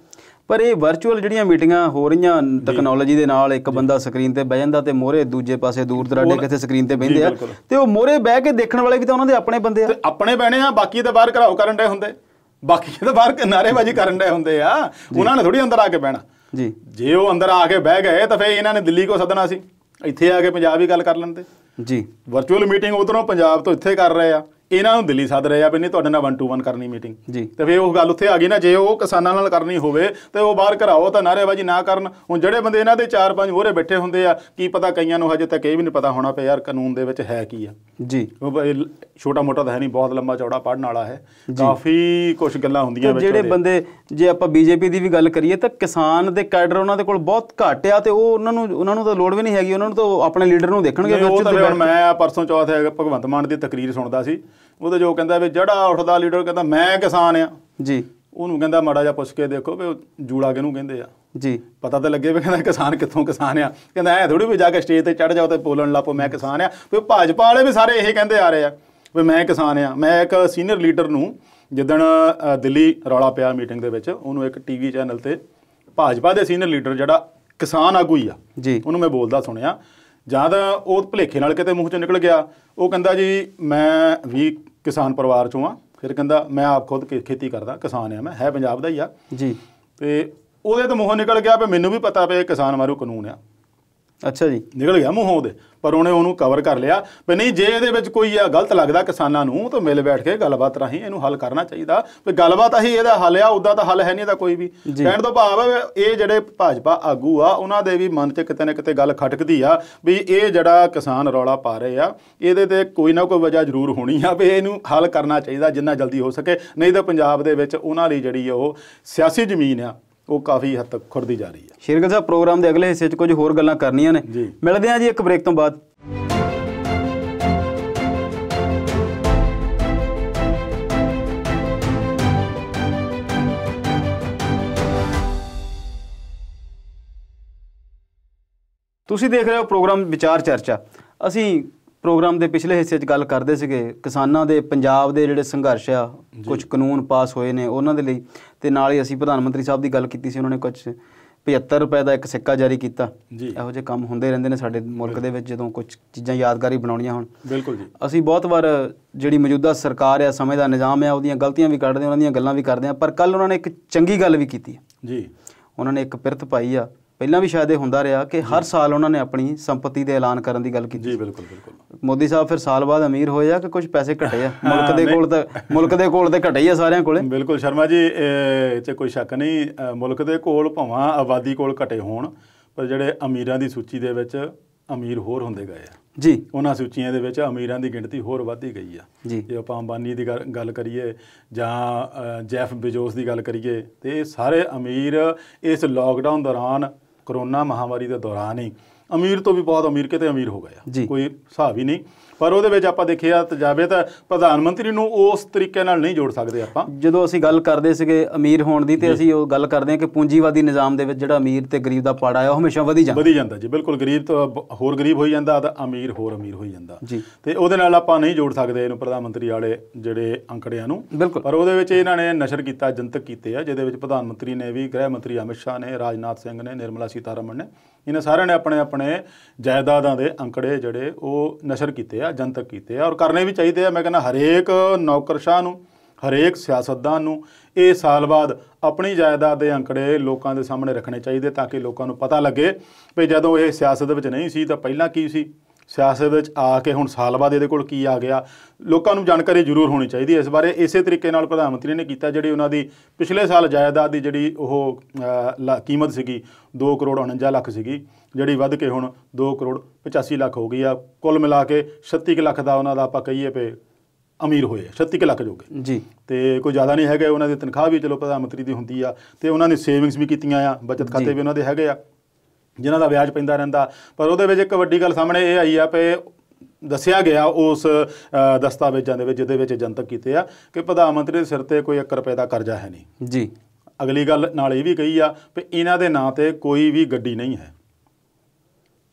ਪਰ ਇਹ ਵਰਚੁਅਲ ਜਿਹੜੀਆਂ ਮੀਟਿੰਗਾਂ ਹੋ ਰਹੀਆਂ ਟੈਕਨੋਲੋਜੀ ਦੇ ਨਾਲ ਇੱਕ ਬੰਦਾ ਸਕਰੀਨ ਤੇ ਬਹਿ ਜਾਂਦਾ ਤੇ ਮੋਰੇ ਦੂਜੇ ਪਾਸੇ ਦੂਰ ਦਰਾਡੇ ਕਿਥੇ ਸਕਰੀਨ ਤੇ ਬਹਿੰਦੇ ਆ ਤੇ ਉਹ ਮੋਰੇ ਬਹਿ ਕੇ ਦੇਖਣ ਵਾਲੇ ਵੀ ਤਾਂ ਉਹਨਾਂ ਦੇ ਆਪਣੇ ਬੰਦੇ ਆ ਤੇ ਆਪਣੇ ਬਹਿਣੇ ਆ ਬਾਕੀ ਤਾਂ ਬਾਹਰ ਘਰਾਓ ਕਰਨ ਦੇ ਹੁੰਦੇ ਬਾਕੀ ਤਾਂ ਬਾਹਰ ਨਾਰੇਬਾਜ਼ੀ ਕਰਨ ਦੇ ਹੁੰਦੇ ਆ ਉਹਨਾਂ ਨੇ ਥੋੜੀ ਅੰਦਰ ਆ ਕੇ ਬਹਿਣਾ ਜੀ ਜੇ ਉਹ ਅੰਦਰ ਆ ਕੇ ਬਹਿ ਗਏ ਤਾਂ ਫੇ ਇਹਨਾਂ ਨੇ ਦਿੱਲੀ ਕੋ ਸੱਦਣਾ ਸੀ ਇੱਥੇ ਆ ਕੇ ਪੰਜਾਬੀ ਗੱਲ ਕਰ ਲੈਣ ਤੇ ਜੀ ਵਰਚੁਅਲ ਮੀਟਿੰਗ ਉਧਰੋਂ ਪੰਜਾਬ ਤੋਂ ਇੱਥੇ ਕਰ ਰਹੇ ਆ ਇਹਨਾਂ ਨੂੰ ਦਿੱਲੀ ਸੱਦ ਰਹੇ ਆ ਵੀ ਨਹੀਂ ਤੁਹਾਡੇ ਨਾਲ 1 ਟੂ 1 ਕਰਨੀ ਮੀਟਿੰਗ ਜੀ ਤੇ ਫੇ ਉਹ ਗੱਲ ਉੱਥੇ ਆ ਗਈ ਨਾ ਜੇ ਉਹ ਕਿਸਾਨਾਂ ਨਾਲ ਕਰਨੀ ਹੋਵੇ ਤੇ ਉਹ ਬਾਹਰ ਕਰਾਓ ਤਾਂ ਨਾਰੇਬਾਜ਼ੀ ਨਾ ਕਰਨ ਹੁਣ ਜਿਹੜੇ ਬੰਦੇ ਇਹਨਾਂ ਦੇ 4-5 ਹੋਰੇ ਬੈਠੇ ਹੁੰਦੇ ਆ ਕੀ ਪਤਾ ਕਈਆਂ ਨੂੰ ਹਜੇ ਤੱਕ ਇਹ ਵੀ ਨਹੀਂ ਪਤਾ ਹੋਣਾ ਪਿਆ ਯਾਰ ਕਾਨੂੰਨ ਦੇ ਵਿੱਚ ਹੈ ਕੀ ਆ ਜੀ ਉਹ ਛੋਟਾ ਮੋਟਾ ਤਾਂ ਹੈ ਨਹੀਂ ਬਹੁਤ ਲੰਮਾ ਚੌੜਾ ਪੜਨ ਵਾਲਾ ਹੈ ਕਾਫੀ ਕੁਝ ਗੱਲਾਂ ਹੁੰਦੀਆਂ ਵਿੱਚ ਜਿਹੜੇ ਬੰਦੇ ਜੇ ਆਪਾਂ ਬੀਜੇਪੀ ਦੀ ਵੀ ਗੱਲ ਕਰੀਏ ਤਾਂ ਕਿਸਾਨ ਦੇ ਕੈਡਰ ਉਹਨਾਂ ਦੇ ਕੋਲ ਬਹੁਤ ਘੱਟ ਆ ਤੇ ਉਹ ਉਹਨਾਂ ਨੂੰ ਉਹਨਾਂ ਨੂੰ ਤਾਂ ਲੋੜ ਵੀ ਨਹੀਂ ਹੈਗੀ ਉਹਨਾਂ ਨੂੰ ਤਾਂ ਆਪਣੇ ਲੀਡਰ ਨੂੰ ਦੇਖਣਗੇ ਵਿੱਚ ਮੈਂ ਪਰਸੋਂ ਚੌਥ ਭਗਵੰਤ ਮਾਨ ਦੀ ਤਕਰੀਰ ਸੁਣਦਾ ਸੀ ਉਹਦੇ ਜੋ ਕਹਿੰਦਾ ਵੀ ਜੜਾ ਉੱਠਦਾ ਲੀਡਰ ਕਹਿੰਦਾ ਮੈਂ ਕਿਸਾਨ ਆ ਜੀ ਉਹਨੂੰ ਕਹਿੰਦਾ ਮਾੜਾ ਜਿਹਾ ਪੁੱਛ ਕੇ ਦੇਖੋ ਵੀ ਜੂੜਾ ਕਿਹਨੂੰ ਕਹਿੰਦੇ ਆ ਜੀ ਪਤਾ ਤਾਂ ਲੱਗੇ ਵੀ ਕਹਿੰਦਾ ਕਿਸਾਨ ਕਿੱਥੋਂ ਕਿਸਾਨ ਆ ਕਹਿੰਦਾ ਐ ਥੋੜੀ ਵੀ ਜਾ ਕੇ ਸਟੇਜ ਤੇ ਚੜ ਜਾਓ ਤੇ ਬੋਲਣ ਲੱਪੋ ਮੈਂ ਕਿਸਾਨ ਆ ਵੀ ਭਾਜਪਾ ਵਾਲੇ ਵੀ ਸਾਰੇ ਇਹ ਕਹਿੰਦੇ ਆ ਰਹੇ ਆ ਵੀ ਮੈਂ ਕਿਸਾਨ ਆ ਮੈਂ ਇੱਕ ਸੀਨੀਅਰ ਲੀਡਰ ਨੂੰ ਜਿੱਦਣ ਦਿੱਲੀ ਰੌਲਾ ਪਿਆ ਮੀਟਿੰਗ ਦੇ ਵਿੱਚ ਉਹਨੂੰ ਇੱਕ ਟੀਵੀ ਚੈਨਲ ਤੇ ਭਾਜਪਾ ਦੇ ਸੀਨੀਅਰ ਲੀਡਰ ਜਿਹੜਾ ਕਿਸਾਨ ਆਗੂ ਹੀ ਆ ਜੀ ਉਹਨੂੰ ਮੈਂ ਬੋਲਦਾ ਸੁਣਿਆ ਜਿਆਦਾ ਉਹ ਭਲੇਖੇ ਨਾਲ ਕਿਤੇ ਮੂੰਹ ਚੋਂ ਨਿਕਲ ਗਿਆ ਉਹ ਕਹਿੰਦਾ ਜੀ ਮੈਂ ਵੀ ਕਿਸਾਨ ਪਰਿਵਾਰ ਚੋਂ ਆ ਫਿਰ ਕਹਿੰਦਾ ਮੈਂ ਆਪ ਖੁਦ ਖੇਤੀ ਕਰਦਾ ਕਿਸਾਨ ਆ ਮੈਂ ਹੈ ਪੰਜਾਬ ਦਾ ਹੀ ਆ ਜੀ ਤੇ ਉਹਦੇ ਤੋਂ ਮੂੰਹੋਂ ਨਿਕਲ ਗਿਆ ਵੀ ਮੈਨੂੰ ਵੀ ਪਤਾ ਪਿਆ ਕਿਸਾਨ ਮਾਰੂ ਕਾਨੂੰਨ ਆ ਅੱਛਾ ਜੀ ਨਿਕਲ ਗਿਆ ਮੂੰਹੋਂ ਉਹਦੇ ਪਰ ਉਹਨੇ ਉਹਨੂੰ ਕਵਰ ਕਰ ਲਿਆ ਵੀ ਨਹੀਂ ਜੇ ਇਹਦੇ ਵਿੱਚ ਕੋਈ ਆ ਗਲਤ ਲੱਗਦਾ ਕਿਸਾਨਾਂ ਨੂੰ ਤਾਂ ਮਿਲ ਬੈਠ ਕੇ ਗੱਲਬਾਤ ਰਾਹੀਂ ਇਹਨੂੰ ਹੱਲ ਕਰਨਾ ਚਾਹੀਦਾ ਵੀ ਗੱਲਬਾਤ ਆਹੀ ਇਹਦਾ ਹੱਲ ਆ ਉਦਾਂ ਤਾਂ ਹੱਲ ਹੈ ਨਹੀਂ ਇਹਦਾ ਕੋਈ ਵੀ ਕਹਿਣ ਤੋਂ ਭਾਵ ਹੈ ਇਹ ਜਿਹੜੇ ਭਾਜਪਾ ਆਗੂ ਆ ਉਹਨਾਂ ਦੇ ਵੀ ਮਨ 'ਚ ਕਿਤੇ ਨਾ ਕਿਤੇ ਗੱਲ ਖਟਕਦੀ ਆ ਵੀ ਇਹ ਜਿਹੜਾ ਕਿਸਾਨ ਰੌਲਾ ਪਾ ਰਹੇ ਆ ਇਹਦੇ ਤੇ ਕੋਈ ਨਾ ਕੋਈ ਵਜ੍ਹਾ ਜ਼ਰੂਰ ਹੋਣੀ ਆ ਵੀ ਇਹਨੂੰ ਹੱਲ ਕਰਨਾ ਚਾਹੀਦਾ ਜਿੰਨਾ ਜਲਦੀ ਹੋ ਸਕੇ ਨਹੀਂ ਤਾਂ ਪੰਜਾਬ ਦੇ ਵਿੱਚ ਉਹਨਾਂ ਲਈ ਜਿਹੜੀ ਉਹ ਸਿਆਸੀ ਜ਼ਮੀਨ ਆ ਉਹ ਕਾਫੀ ਹੱਦ ਤੱਕ ਖੁਰਦੀ ਜਾ ਰਹੀ ਹੈ ਸ਼ੇਰਗਲ ਸਾਹਿਬ ਪ੍ਰੋਗਰਾਮ ਦੇ ਅਗਲੇ ਹਿੱਸੇ 'ਚ ਕੁਝ ਹੋਰ ਗੱਲਾਂ ਕਰਨੀਆਂ ਨੇ ਮਿਲਦੇ ਹਾਂ ਜੀ ਇੱਕ ਬ੍ਰੇਕ ਤੋਂ ਬਾਅਦ ਤੁਸੀਂ ਦੇਖ ਰਹੇ ਹੋ ਪ੍ਰੋਗਰਾਮ ਵਿਚਾਰ ਚਰਚਾ ਅਸੀਂ ਪ੍ਰੋਗਰਾਮ ਦੇ ਪਿਛਲੇ ਹਿੱਸੇ 'ਚ ਗੱਲ ਕਰਦੇ ਸੀਗੇ ਕਿਸਾਨਾਂ ਦੇ ਪੰਜਾਬ ਦੇ ਜਿਹੜੇ ਸੰਘਰਸ਼ ਆ ਕੁਝ ਕਾਨੂੰਨ ਪਾਸ ਹੋਏ ਨੇ ਉਹਨਾਂ ਦੇ ਲਈ ਤੇ ਨਾਲ ਹੀ ਅਸੀਂ ਪ੍ਰਧਾਨ ਮੰਤਰੀ ਸਾਹਿਬ ਦੀ ਗੱਲ ਕੀਤੀ ਸੀ ਉਹਨਾਂ ਨੇ ਕੁਝ 75 ਰੁਪਏ ਦਾ ਇੱਕ ਸਿੱਕਾ ਜਾਰੀ ਕੀਤਾ ਇਹੋ ਜਿਹੇ ਕੰਮ ਹੁੰਦੇ ਰਹਿੰਦੇ ਨੇ ਸਾਡੇ ਮੁਲਕ ਦੇ ਵਿੱਚ ਜਦੋਂ ਕੁਝ ਚੀਜ਼ਾਂ ਯਾਦਗਾਰੀ ਬਣਾਉਣੀਆਂ ਹੋਣ ਬਿਲਕੁਲ ਜੀ ਅਸੀਂ ਬਹੁਤ ਵਾਰ ਜਿਹੜੀ ਮੌਜੂਦਾ ਸਰਕਾਰ ਆ ਸਮੇਂ ਦਾ ਨਿਜ਼ਾਮ ਆ ਉਹਦੀਆਂ ਗਲਤੀਆਂ ਵੀ ਕੱਢਦੇ ਉਹਨਾਂ ਦੀਆਂ ਗੱਲਾਂ ਵੀ ਕਰਦੇ ਆ ਪਰ ਕੱਲ ਉਹਨਾਂ ਨੇ ਇੱਕ ਚੰਗੀ ਗੱਲ ਵੀ ਕੀਤੀ ਜੀ ਉਹਨਾਂ ਨੇ ਇੱਕ ਪਿਰਤ ਪਾਈ ਆ ਪਹਿਲਾਂ ਵੀ ਸ਼ਾਇਦ ਇਹ ਹੁੰਦਾ ਰਿਹਾ ਕਿ ਹਰ ਸਾਲ ਉਹਨਾਂ ਨੇ ਆਪਣੀ ਸੰਪਤੀ ਦੇ ਐਲਾਨ ਕਰਨ ਦੀ ਗੱਲ ਕੀਤੀ ਜੀ ਬਿਲਕੁਲ ਬਿਲਕੁਲ ਮੋਦੀ ਸਾਹਿਬ ਫਿਰ ਸਾਲ ਬਾਅਦ ਅਮੀਰ ਹੋਏ ਆ ਕਿ ਕੁਝ ਪੈਸੇ ਘਟੇ ਆ ਮੁਲਕ ਦੇ ਕੋਲ ਤਾਂ ਮੁਲਕ ਦੇ ਕੋਲ ਤੇ ਘਟੇ ਹੀ ਆ ਸਾਰਿਆਂ ਕੋਲੇ ਬਿਲਕੁਲ ਸ਼ਰਮਾ ਜੀ ਇਹ ਤੇ ਕੋਈ ਸ਼ੱਕ ਨਹੀਂ ਮੁਲਕ ਦੇ ਕੋਲ ਭਾਵਾਂ ਆਬਾਦੀ ਕੋਲ ਘਟੇ ਹੋਣ ਪਰ ਜਿਹੜੇ ਅਮੀਰਾਂ ਦੀ ਸੂਚੀ ਦੇ ਵਿੱਚ ਅਮੀਰ ਹੋਰ ਹੁੰਦੇ ਗਏ ਆ ਜੀ ਉਹਨਾਂ ਸੂਚੀਆਂ ਦੇ ਵਿੱਚ ਅਮੀਰਾਂ ਦੀ ਗਿਣਤੀ ਹੋਰ ਵਧਦੀ ਗਈ ਆ ਜੇ ਆਪਾਂ ਅੰਬਾਨੀ ਦੀ ਗੱਲ ਕਰੀਏ ਜਾਂ ਜੈਫ ਬਿਜੋਸ ਦੀ ਗੱਲ ਕਰੀਏ ਤੇ ਸਾਰੇ ਅਮੀਰ ਇਸ ਲਾਕਡਾਊਨ ਦੌਰਾਨ ਕਰੋਨਾ ਮਹਾਮਾਰੀ ਦੇ ਦੌਰਾਨ ਹੀ ਅਮੀਰ ਤੋਂ ਵੀ ਬਹੁਤ ਅਮੀਰ ਕਿਤੇ ਅਮੀਰ ਹੋ ਗਏ ਆ ਕੋਈ ਹਿਸਾਬ ਹੀ ਨਹੀਂ ਪਰ ਉਹਦੇ ਵਿੱਚ ਆਪਾਂ ਦੇਖਿਆ ਤਜਾਬੇ ਤਾਂ ਪ੍ਰਧਾਨ ਮੰਤਰੀ ਨੂੰ ਉਸ ਤਰੀਕੇ ਨਾਲ ਨਹੀਂ ਜੋੜ ਸਕਦੇ ਆਪਾਂ ਜਦੋਂ ਅਸੀਂ ਗੱਲ ਕਰਦੇ ਸੀਗੇ ਅਮੀਰ ਹੋਣ ਦੀ ਤੇ ਅਸੀਂ ਉਹ ਗੱਲ ਕਰਦੇ ਹਾਂ ਕਿ ਪੂੰਜੀਵਾਦੀ ਨਿਜ਼ਾਮ ਦੇ ਵਿੱਚ ਜਿਹੜਾ ਅਮੀਰ ਤੇ ਗਰੀਬ ਦਾ ਪਾੜਾ ਆ ਉਹ ਹਮੇਸ਼ਾ ਵਧੀ ਜਾਂਦਾ ਵਧੀ ਜਾਂਦਾ ਜੀ ਬਿਲਕੁਲ ਗਰੀਬ ਤਾਂ ਹੋਰ ਗਰੀਬ ਹੋਈ ਜਾਂਦਾ ਤਾਂ ਅਮੀਰ ਹੋਰ ਅਮੀਰ ਹੋਈ ਜਾਂਦਾ ਤੇ ਉਹਦੇ ਨਾਲ ਆਪਾਂ ਨਹੀਂ ਜੋੜ ਸਕਦੇ ਇਹਨੂੰ ਪ੍ਰਧਾਨ ਮੰਤਰੀ ਵਾਲੇ ਜਿਹੜੇ ਅੰਕੜਿਆਂ ਨੂੰ ਪਰ ਉਹਦੇ ਵਿੱਚ ਇਹਨਾਂ ਨੇ ਨਸ਼ਰ ਕੀਤਾ ਜਨਤਕ ਕੀਤੇ ਆ ਜਿਹਦੇ ਵਿੱਚ ਪ੍ਰਧਾਨ ਮੰਤਰੀ ਨੇ ਵੀ ਗ੍ਰਹਿ ਮੰਤਰੀ ਅਮਿਤ ਸ਼ਾਹ ਨੇ ਰਾਜਨਾਥ ਸਿੰਘ ਨੇ ਨਿਰਮਲਾ ਸੀਤਾਰਮਨ ਨੇ ਇਹਨਾਂ ਸਾਰਿਆਂ ਨੇ ਆਪਣੇ ਆਪਣੇ ਜਾਇਦਾਦਾਂ ਦੇ ਅੰਕੜੇ ਜਿਹੜੇ ਉਹ ਨਸ਼ਰ ਕੀਤੇ ਆ ਜਨਤਕ ਕੀਤੇ ਆ ਔਰ ਕਰਨੇ ਵੀ ਚਾਹੀਦੇ ਆ ਮੈਂ ਕਹਿੰਦਾ ਹਰੇਕ ਨੌਕਰਸ਼ਾਹ ਨੂੰ ਹਰੇਕ ਸਿਆਸਤਦਾਨ ਨੂੰ ਇਹ ਸਾਲ ਬਾਅਦ ਆਪਣੀ ਜਾਇਦਾਦ ਦੇ ਅੰਕੜੇ ਲੋਕਾਂ ਦੇ ਸਾਹਮਣੇ ਰੱਖਣੇ ਚਾਹੀਦੇ ਤਾਂ ਕਿ ਲੋਕਾਂ ਨੂੰ ਪਤਾ ਲੱਗੇ ਵੀ ਜਦੋਂ ਇਹ ਸਿਆਸਤ ਵਿੱਚ ਨਹੀਂ ਸੀ ਤਾਂ ਪਹਿਲਾਂ ਕੀ ਸੀ ਸਿਆਸਤ ਵਿੱਚ ਆ ਕੇ ਹੁਣ ਸਾਲ ਬਾਅਦ ਇਹਦੇ ਕੋਲ ਕੀ ਆ ਗਿਆ ਲੋਕਾਂ ਨੂੰ ਜਾਣਕਾਰੀ ਜ਼ਰੂਰ ਹੋਣੀ ਚਾਹੀਦੀ ਹੈ ਇਸ ਬਾਰੇ ਇਸੇ ਤਰੀਕੇ ਨਾਲ ਪ੍ਰਧਾਨ ਮੰਤਰੀ ਨੇ ਕੀਤਾ ਜਿਹੜੀ ਉਹਨਾਂ ਦੀ ਪਿਛਲੇ ਸਾਲ ਜਾਇਦਾਦ ਦੀ ਜਿਹੜੀ ਉਹ ਕੀਮਤ ਸੀਗੀ 2 ਕਰੋੜ 49 ਲੱਖ ਸੀਗੀ ਜਿਹੜੀ ਵੱਧ ਕੇ ਹੁਣ 2 ਕਰੋੜ 85 ਲੱਖ ਹੋ ਗਈ ਆ ਕੁੱਲ ਮਿਲਾ ਕੇ 36 ਲੱਖ ਦਾ ਉਹਨਾਂ ਦਾ ਆਪਾਂ ਕਹੀਏ ਪੇ ਅਮੀਰ ਹੋਏ 36 ਲੱਖ ਜੋਗੇ ਜੀ ਤੇ ਕੋਈ ਜ਼ਿਆਦਾ ਨਹੀਂ ਹੈਗਾ ਉਹਨਾਂ ਦੀ ਤਨਖਾਹ ਵੀ ਚਲੋ ਪ੍ਰਧਾਨ ਮੰਤਰੀ ਦੀ ਹੁੰਦੀ ਆ ਤੇ ਉਹਨਾਂ ਨੇ ਸੇਵਿੰਗਸ ਵੀ ਕੀਤੀਆਂ ਆ ਬਚਤ ਖਾਤੇ ਵੀ ਉਹਨਾਂ ਦੇ ਹੈਗੇ ਆ ਜਿਨ੍ਹਾਂ ਦਾ ਵਿਆਜ ਪੈਂਦਾ ਰਹਿੰਦਾ ਪਰ ਉਹਦੇ ਵਿੱਚ ਇੱਕ ਵੱਡੀ ਗੱਲ ਸਾਹਮਣੇ ਇਹ ਆਈ ਆ ਪਏ ਦੱਸਿਆ ਗਿਆ ਉਸ ਦਸਤਾਵੇਜ਼ਾਂ ਦੇ ਵਿੱਚ ਜਿਹਦੇ ਵਿੱਚ ਜਨਤਕ ਕੀਤੇ ਆ ਕਿ ਪ੍ਰਧਾਨ ਮੰਤਰੀ ਦੇ ਸਿਰ ਤੇ ਕੋਈ 1 ਰੁਪਏ ਦਾ ਕਰਜ਼ਾ ਹੈ ਨਹੀਂ ਜੀ ਅਗਲੀ ਗੱਲ ਨਾਲ ਇਹ ਵੀ ਕਹੀ ਆ ਕਿ ਇਹਨਾਂ ਦੇ ਨਾਂ ਤੇ ਕੋਈ ਵੀ ਗੱਡੀ ਨਹੀਂ ਹੈ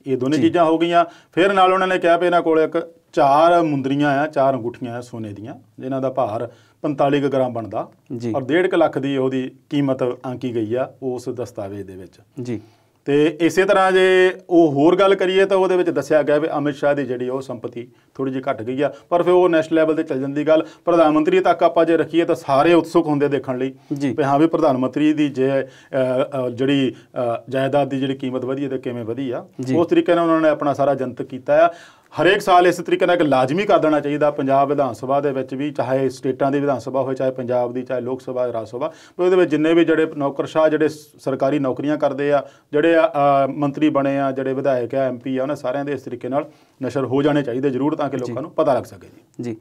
ਇਹ ਦੋਨੇ ਚੀਜ਼ਾਂ ਹੋ ਗਈਆਂ ਫਿਰ ਨਾਲ ਉਹਨਾਂ ਨੇ ਕਿਹਾ ਪਏ ਇਹਨਾਂ ਕੋਲ ਇੱਕ ਚਾਰ ਮੁੰਦਰੀਆਂ ਆ ਚਾਰ ਅੰਗੂਠੀਆਂ ਆ ਸੋਨੇ ਦੀਆਂ ਜਿਨ੍ਹਾਂ ਦਾ ਭਾਰ 45 ਗ੍ਰਾਮ ਬਣਦਾ ਔਰ 1.5 ਲੱਖ ਦੀ ਉਹਦੀ ਕੀਮਤ ਆਂਕੀ ਗਈ ਆ ਉਸ ਦਸਤਾਵੇਜ਼ ਦੇ ਵਿੱਚ ਜੀ ਤੇ ਇਸੇ ਤਰ੍ਹਾਂ ਜੇ ਉਹ ਹੋਰ ਗੱਲ ਕਰੀਏ ਤਾਂ ਉਹਦੇ ਵਿੱਚ ਦੱਸਿਆ ਗਿਆ ਵੀ ਅਮਿਤ ਸ਼ਾਹ ਦੀ ਜਿਹੜੀ ਉਹ ਸੰਪਤੀ ਥੋੜੀ ਜਿਹੀ ਘਟ ਗਈ ਆ ਪਰ ਫਿਰ ਉਹ ਨੈਸ਼ਨਲ ਲੈਵਲ ਤੇ ਚੱਲ ਜਾਂਦੀ ਗੱਲ ਪ੍ਰਧਾਨ ਮੰਤਰੀ ਤੱਕ ਆਪਾਂ ਜੇ ਰੱਖੀਏ ਤਾਂ ਸਾਰੇ ਉਤਸੁਕ ਹੁੰਦੇ ਦੇਖਣ ਲਈ ਵੀ ਹਾਂ ਵੀ ਪ੍ਰਧਾਨ ਮੰਤਰੀ ਦੀ ਜੇ ਜਿਹੜੀ ਜਾਇਦਾਦ ਦੀ ਜਿਹੜੀ ਕੀਮਤ ਵਧੀ ਹੈ ਤੇ ਕਿਵੇਂ ਵਧੀ ਆ ਉਸ ਤਰੀਕੇ ਨਾਲ ਉਹਨਾਂ ਨੇ ਆਪਣਾ ਸਾਰਾ ਜਨਤਕ ਕੀਤਾ ਆ ਹਰੇਕ ਸਾਲ ਇਸ ਤਰੀਕੇ ਨਾਲ ਇੱਕ ਲਾਜ਼ਮੀ ਕਰ ਦੇਣਾ ਚਾਹੀਦਾ ਪੰਜਾਬ ਵਿਧਾਨ ਸਭਾ ਦੇ ਵਿੱਚ ਵੀ ਚਾਹੇ ਸਟੇਟਾਂ ਦੀ ਵਿਧਾਨ ਸਭਾ ਹੋਵੇ ਚਾਹੇ ਪੰਜਾਬ ਦੀ ਚਾਹੇ ਲੋਕ ਸਭਾ ਰਾਜ ਸਭਾ ਉਹਦੇ ਵਿੱਚ ਜਿੰਨੇ ਵੀ ਜਿਹੜੇ ਨੌਕਰਸ਼ਾਹ ਜਿਹੜੇ ਸਰਕਾਰੀ ਨੌਕਰੀਆਂ ਕਰਦੇ ਆ ਜਿਹੜੇ ਮੰਤਰੀ ਬਣੇ ਆ ਜਿਹੜੇ ਵਿਧਾਇਕ ਆ ਐਮਪੀ ਆ ਉਹਨਾਂ ਸਾਰਿਆਂ ਦੇ ਇਸ ਤਰੀਕੇ ਨਾਲ ਨਸ਼ਰ ਹੋ ਜਾਣੇ ਚਾਹੀਦੇ ਜ਼ਰੂਰ ਤਾਂ ਕਿ ਲੋਕਾਂ ਨੂੰ ਪਤਾ ਲੱਗ ਸਕੇ ਜੀ ਜੀ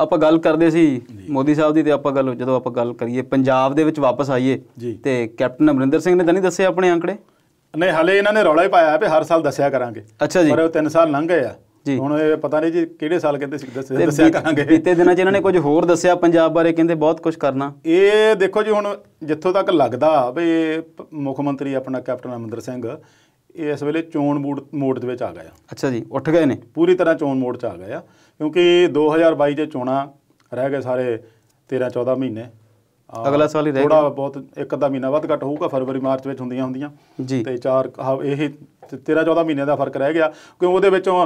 ਆਪਾਂ ਗੱਲ ਕਰਦੇ ਸੀ ਮੋਦੀ ਸਾਹਿਬ ਦੀ ਤੇ ਆਪਾਂ ਗੱਲ ਜਦੋਂ ਆਪਾਂ ਗੱਲ ਕਰੀਏ ਪੰਜਾਬ ਦੇ ਵਿੱਚ ਵਾਪਸ ਆਈਏ ਤੇ ਕੈਪਟਨ ਅਮਰਿੰਦਰ ਸਿੰਘ ਨੇ ਤਾਂ ਨਹੀਂ ਦੱਸਿਆ ਆਪਣੇ ਅੰਕੜੇ ਨੇ ਹਲੇ ਇਹਨਾਂ ਨੇ ਰੌਲਾ ਹੀ ਪਾਇਆ ਵੀ ਹਰ ਸਾਲ ਦੱਸਿਆ ਕਰਾਂਗੇ ਅੱਛਾ ਜੀ ਪਰ ਉਹ 3 ਸਾਲ ਲੰਘ ਗਏ ਆ ਹੁਣ ਇਹ ਪਤਾ ਨਹੀਂ ਜੀ ਕਿਹੜੇ ਸਾਲ ਕਹਿੰਦੇ ਸੀ ਦੱਸਿਆ ਦੱਸਿਆ ਕਰਾਂਗੇ ਬੀਤੇ ਦਿਨਾਂ 'ਚ ਇਹਨਾਂ ਨੇ ਕੁਝ ਹੋਰ ਦੱਸਿਆ ਪੰਜਾਬ ਬਾਰੇ ਕਹਿੰਦੇ ਬਹੁਤ ਕੁਝ ਕਰਨਾ ਇਹ ਦੇਖੋ ਜੀ ਹੁਣ ਜਿੱਥੋਂ ਤੱਕ ਲੱਗਦਾ ਵੀ ਮੁੱਖ ਮੰਤਰੀ ਆਪਣਾ ਕੈਪਟਨ ਅਮਰਿੰਦਰ ਸਿੰਘ ਇਹ ਇਸ ਵੇਲੇ ਚੋਣ ਮੋੜ ਦੇ ਵਿੱਚ ਆ ਗਏ ਆ ਅੱਛਾ ਜੀ ਉੱਠ ਗਏ ਨੇ ਪੂਰੀ ਤਰ੍ਹਾਂ ਚੋਣ ਮੋੜ 'ਚ ਆ ਗਏ ਆ ਕਿਉਂਕਿ 2022 ਦੇ ਚੋਣਾਂ ਰਹਿ ਗਏ ਸਾਰੇ 13 14 ਮਹੀਨੇ ਅਗਲਾ ਸਾਲ ਹੀ ਰਹੇਗਾ ਥੋੜਾ ਬਹੁਤ ਇੱਕ ਅੱਧਾ ਮਹੀਨਾ ਵੱਧ ਘੱਟ ਹੋਊਗਾ ਫਰਵਰੀ ਮਾਰਚ ਵਿੱਚ ਹੁੰਦੀਆਂ ਹੁੰਦੀਆਂ ਤੇ ਚਾਰ ਇਹ 13 14 ਮਹੀਨੇ ਦਾ ਫਰਕ ਰਹਿ ਗਿਆ ਕਿਉਂ ਉਹਦੇ ਵਿੱਚੋਂ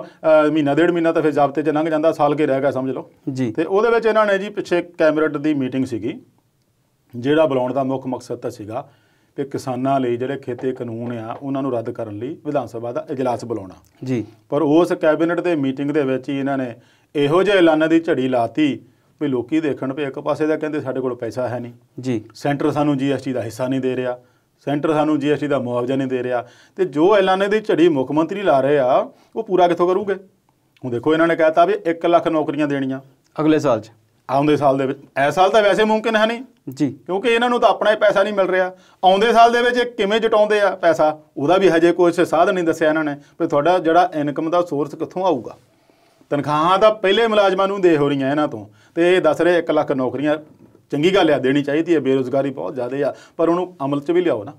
ਮਹੀਨਾ ਡੇਢ ਮਹੀਨਾ ਤਾਂ ਫਿਰ ਜਾਬਤੇ 'ਚ ਲੰਘ ਜਾਂਦਾ ਸਾਲ ਕੇ ਰਹਿ ਗਿਆ ਸਮਝ ਲਓ ਤੇ ਉਹਦੇ ਵਿੱਚ ਇਹਨਾਂ ਨੇ ਜੀ ਪਿੱਛੇ ਕੈਮਰੇਟ ਦੀ ਮੀਟਿੰਗ ਸੀਗੀ ਜਿਹੜਾ ਬੁਲਾਉਣ ਦਾ ਮੁੱਖ ਮਕਸਦ ਤਾਂ ਸੀਗਾ ਕਿ ਕਿਸਾਨਾਂ ਲਈ ਜਿਹੜੇ ਖੇਤੀ ਕਾਨੂੰਨ ਆ ਉਹਨਾਂ ਨੂੰ ਰੱਦ ਕਰਨ ਲਈ ਵਿਧਾਨ ਸਭਾ ਦਾ اجلاس ਬੁਲਾਉਣਾ ਜੀ ਪਰ ਉਸ ਕੈਬਨਿਟ ਦੇ ਮੀਟਿੰਗ ਦੇ ਵਿੱਚ ਹੀ ਇਹਨਾਂ ਨੇ ਇਹੋ ਜਿਹੇ ਐਲਾਨਾਂ ਦੀ ਝੜੀ ਲਾਤੀ ਵੀ ਲੋਕੀ ਦੇਖਣ ਪਏ ਇੱਕ ਪਾਸੇ ਦਾ ਕਹਿੰਦੇ ਸਾਡੇ ਕੋਲ ਪੈਸਾ ਹੈ ਨਹੀਂ ਜੀ ਸੈਂਟਰ ਸਾਨੂੰ ਜੀਐਸਟੀ ਦਾ ਹਿੱਸਾ ਨਹੀਂ ਦੇ ਰਿਹਾ ਸੈਂਟਰ ਸਾਨੂੰ ਜੀਐਸਟੀ ਦਾ ਮੁਆਵਜ਼ਾ ਨਹੀਂ ਦੇ ਰਿਹਾ ਤੇ ਜੋ ਐਲਾਨੇ ਦੀ ਝੜੀ ਮੁੱਖ ਮੰਤਰੀ ਲਾ ਰਹੇ ਆ ਉਹ ਪੂਰਾ ਕਿੱਥੋਂ ਕਰੂਗੇ ਹੁਣ ਦੇਖੋ ਇਹਨਾਂ ਨੇ ਕਹਿਤਾ ਵੀ 1 ਲੱਖ ਨੌਕਰੀਆਂ ਦੇਣੀਆਂ ਅਗਲੇ ਸਾਲ 'ਚ ਆਉਂਦੇ ਸਾਲ ਦੇ ਵਿੱਚ ਐ ਸਾਲ ਤਾਂ ਵੈਸੇ ਮੁਮਕਿਨ ਹੈ ਨਹੀਂ ਜੀ ਕਿਉਂਕਿ ਇਹਨਾਂ ਨੂੰ ਤਾਂ ਆਪਣਾ ਹੀ ਪੈਸਾ ਨਹੀਂ ਮਿਲ ਰਿਹਾ ਆਉਂਦੇ ਸਾਲ ਦੇ ਵਿੱਚ ਕਿਵੇਂ ਜਟਾਉਂਦੇ ਆ ਪੈਸਾ ਉਹਦਾ ਵੀ ਹਜੇ ਕੋਈ ਸਾਧਨ ਨਹੀਂ ਦੱਸਿਆ ਇਹਨਾਂ ਨੇ ਵੀ ਤੁਹਾਡਾ ਜਿਹੜਾ ਇਨਕਮ ਦਾ ਸੋਰਸ ਕਿੱਥੋਂ ਆਊਗਾ ਤਨਖਾਹਾਂ ਤਾਂ ਪਹਿਲੇ ਮੁਲਾਜ਼ਮਾਂ ਨੂੰ ਦੇ ਹੋ ਰਹੀਆਂ ਇਹਨਾਂ ਤੋਂ ਤੇ ਇਹ ਦੱਸ ਰਹੇ 1 ਲੱਖ ਨੌਕਰੀਆਂ ਚੰਗੀ ਗੱਲ ਆ ਦੇਣੀ ਚਾਹੀਦੀ ਹੈ ਬੇਰੋਜ਼ਗਾਰੀ ਬਹੁਤ ਜ਼ਿਆਦਾ ਆ ਪਰ ਉਹਨੂੰ ਅਮਲ 'ਚ ਵੀ ਲਿਆਓ ਨਾ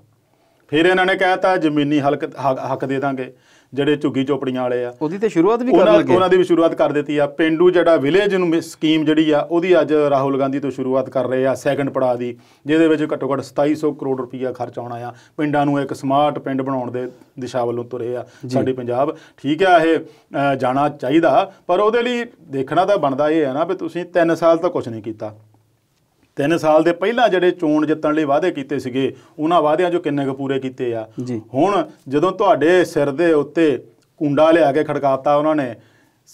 ਫਿਰ ਇਹਨਾਂ ਨੇ ਕਹਿਤਾ ਜ਼ਮੀਨੀ ਹਲਕ ਹੱਕ ਦੇ ਦਾਂਗੇ ਜਿਹੜੇ ਝੁੱਗੀ ਚੋਪੜੀਆਂ ਵਾਲੇ ਆ ਉਹਦੀ ਤੇ ਸ਼ੁਰੂਆਤ ਵੀ ਕਰ ਲਗੇ ਉਹਨਾਂ ਦੀ ਵੀ ਸ਼ੁਰੂਆਤ ਕਰ ਦਿੱਤੀ ਆ ਪਿੰਡੂ ਜਿਹੜਾ ਵਿਲੇਜ ਨੂੰ ਸਕੀਮ ਜਿਹੜੀ ਆ ਉਹਦੀ ਅੱਜ ਰਾਹੁਲ ਗਾਂਧੀ ਤੋਂ ਸ਼ੁਰੂਆਤ ਕਰ ਰਹੇ ਆ ਸੈਕੰਡ ਪੜਾਅ ਦੀ ਜਿਹਦੇ ਵਿੱਚ ਘੱਟੋ ਘੱਟ 2700 ਕਰੋੜ ਰੁਪਈਆ ਖਰਚ ਆਉਣਾ ਆ ਪਿੰਡਾਂ ਨੂੰ ਇੱਕ ਸਮਾਰਟ ਪਿੰਡ ਬਣਾਉਣ ਦੇ ਦਿਸ਼ਾ ਵੱਲੋਂ ਤੁਰੇ ਆ ਸਾਡੇ ਪੰਜਾਬ ਠੀਕ ਆ ਇਹ ਜਾਣਾ ਚਾਹੀਦਾ ਪਰ ਉਹਦੇ ਲਈ ਦੇਖਣਾ ਤਾਂ ਬਣਦਾ ਇਹ ਆ ਨਾ ਵੀ ਤੁਸੀਂ 3 ਸਾਲ ਤਾਂ ਕੁਝ ਨਹੀਂ ਕੀਤਾ ਤਿੰਨ ਸਾਲ ਦੇ ਪਹਿਲਾਂ ਜਿਹੜੇ ਚੋਣ ਜਿੱਤਣ ਲਈ ਵਾਅਦੇ ਕੀਤੇ ਸੀਗੇ ਉਹਨਾਂ ਵਾਅਦਿਆਂ ਜੋ ਕਿੰਨੇ ਕੁ ਪੂਰੇ ਕੀਤੇ ਆ ਹੁਣ ਜਦੋਂ ਤੁਹਾਡੇ ਸਿਰ ਦੇ ਉੱਤੇ ਕੁੰਡਾ ਲਿਆ ਕੇ ਖੜਕਾਤਾ ਉਹਨਾਂ ਨੇ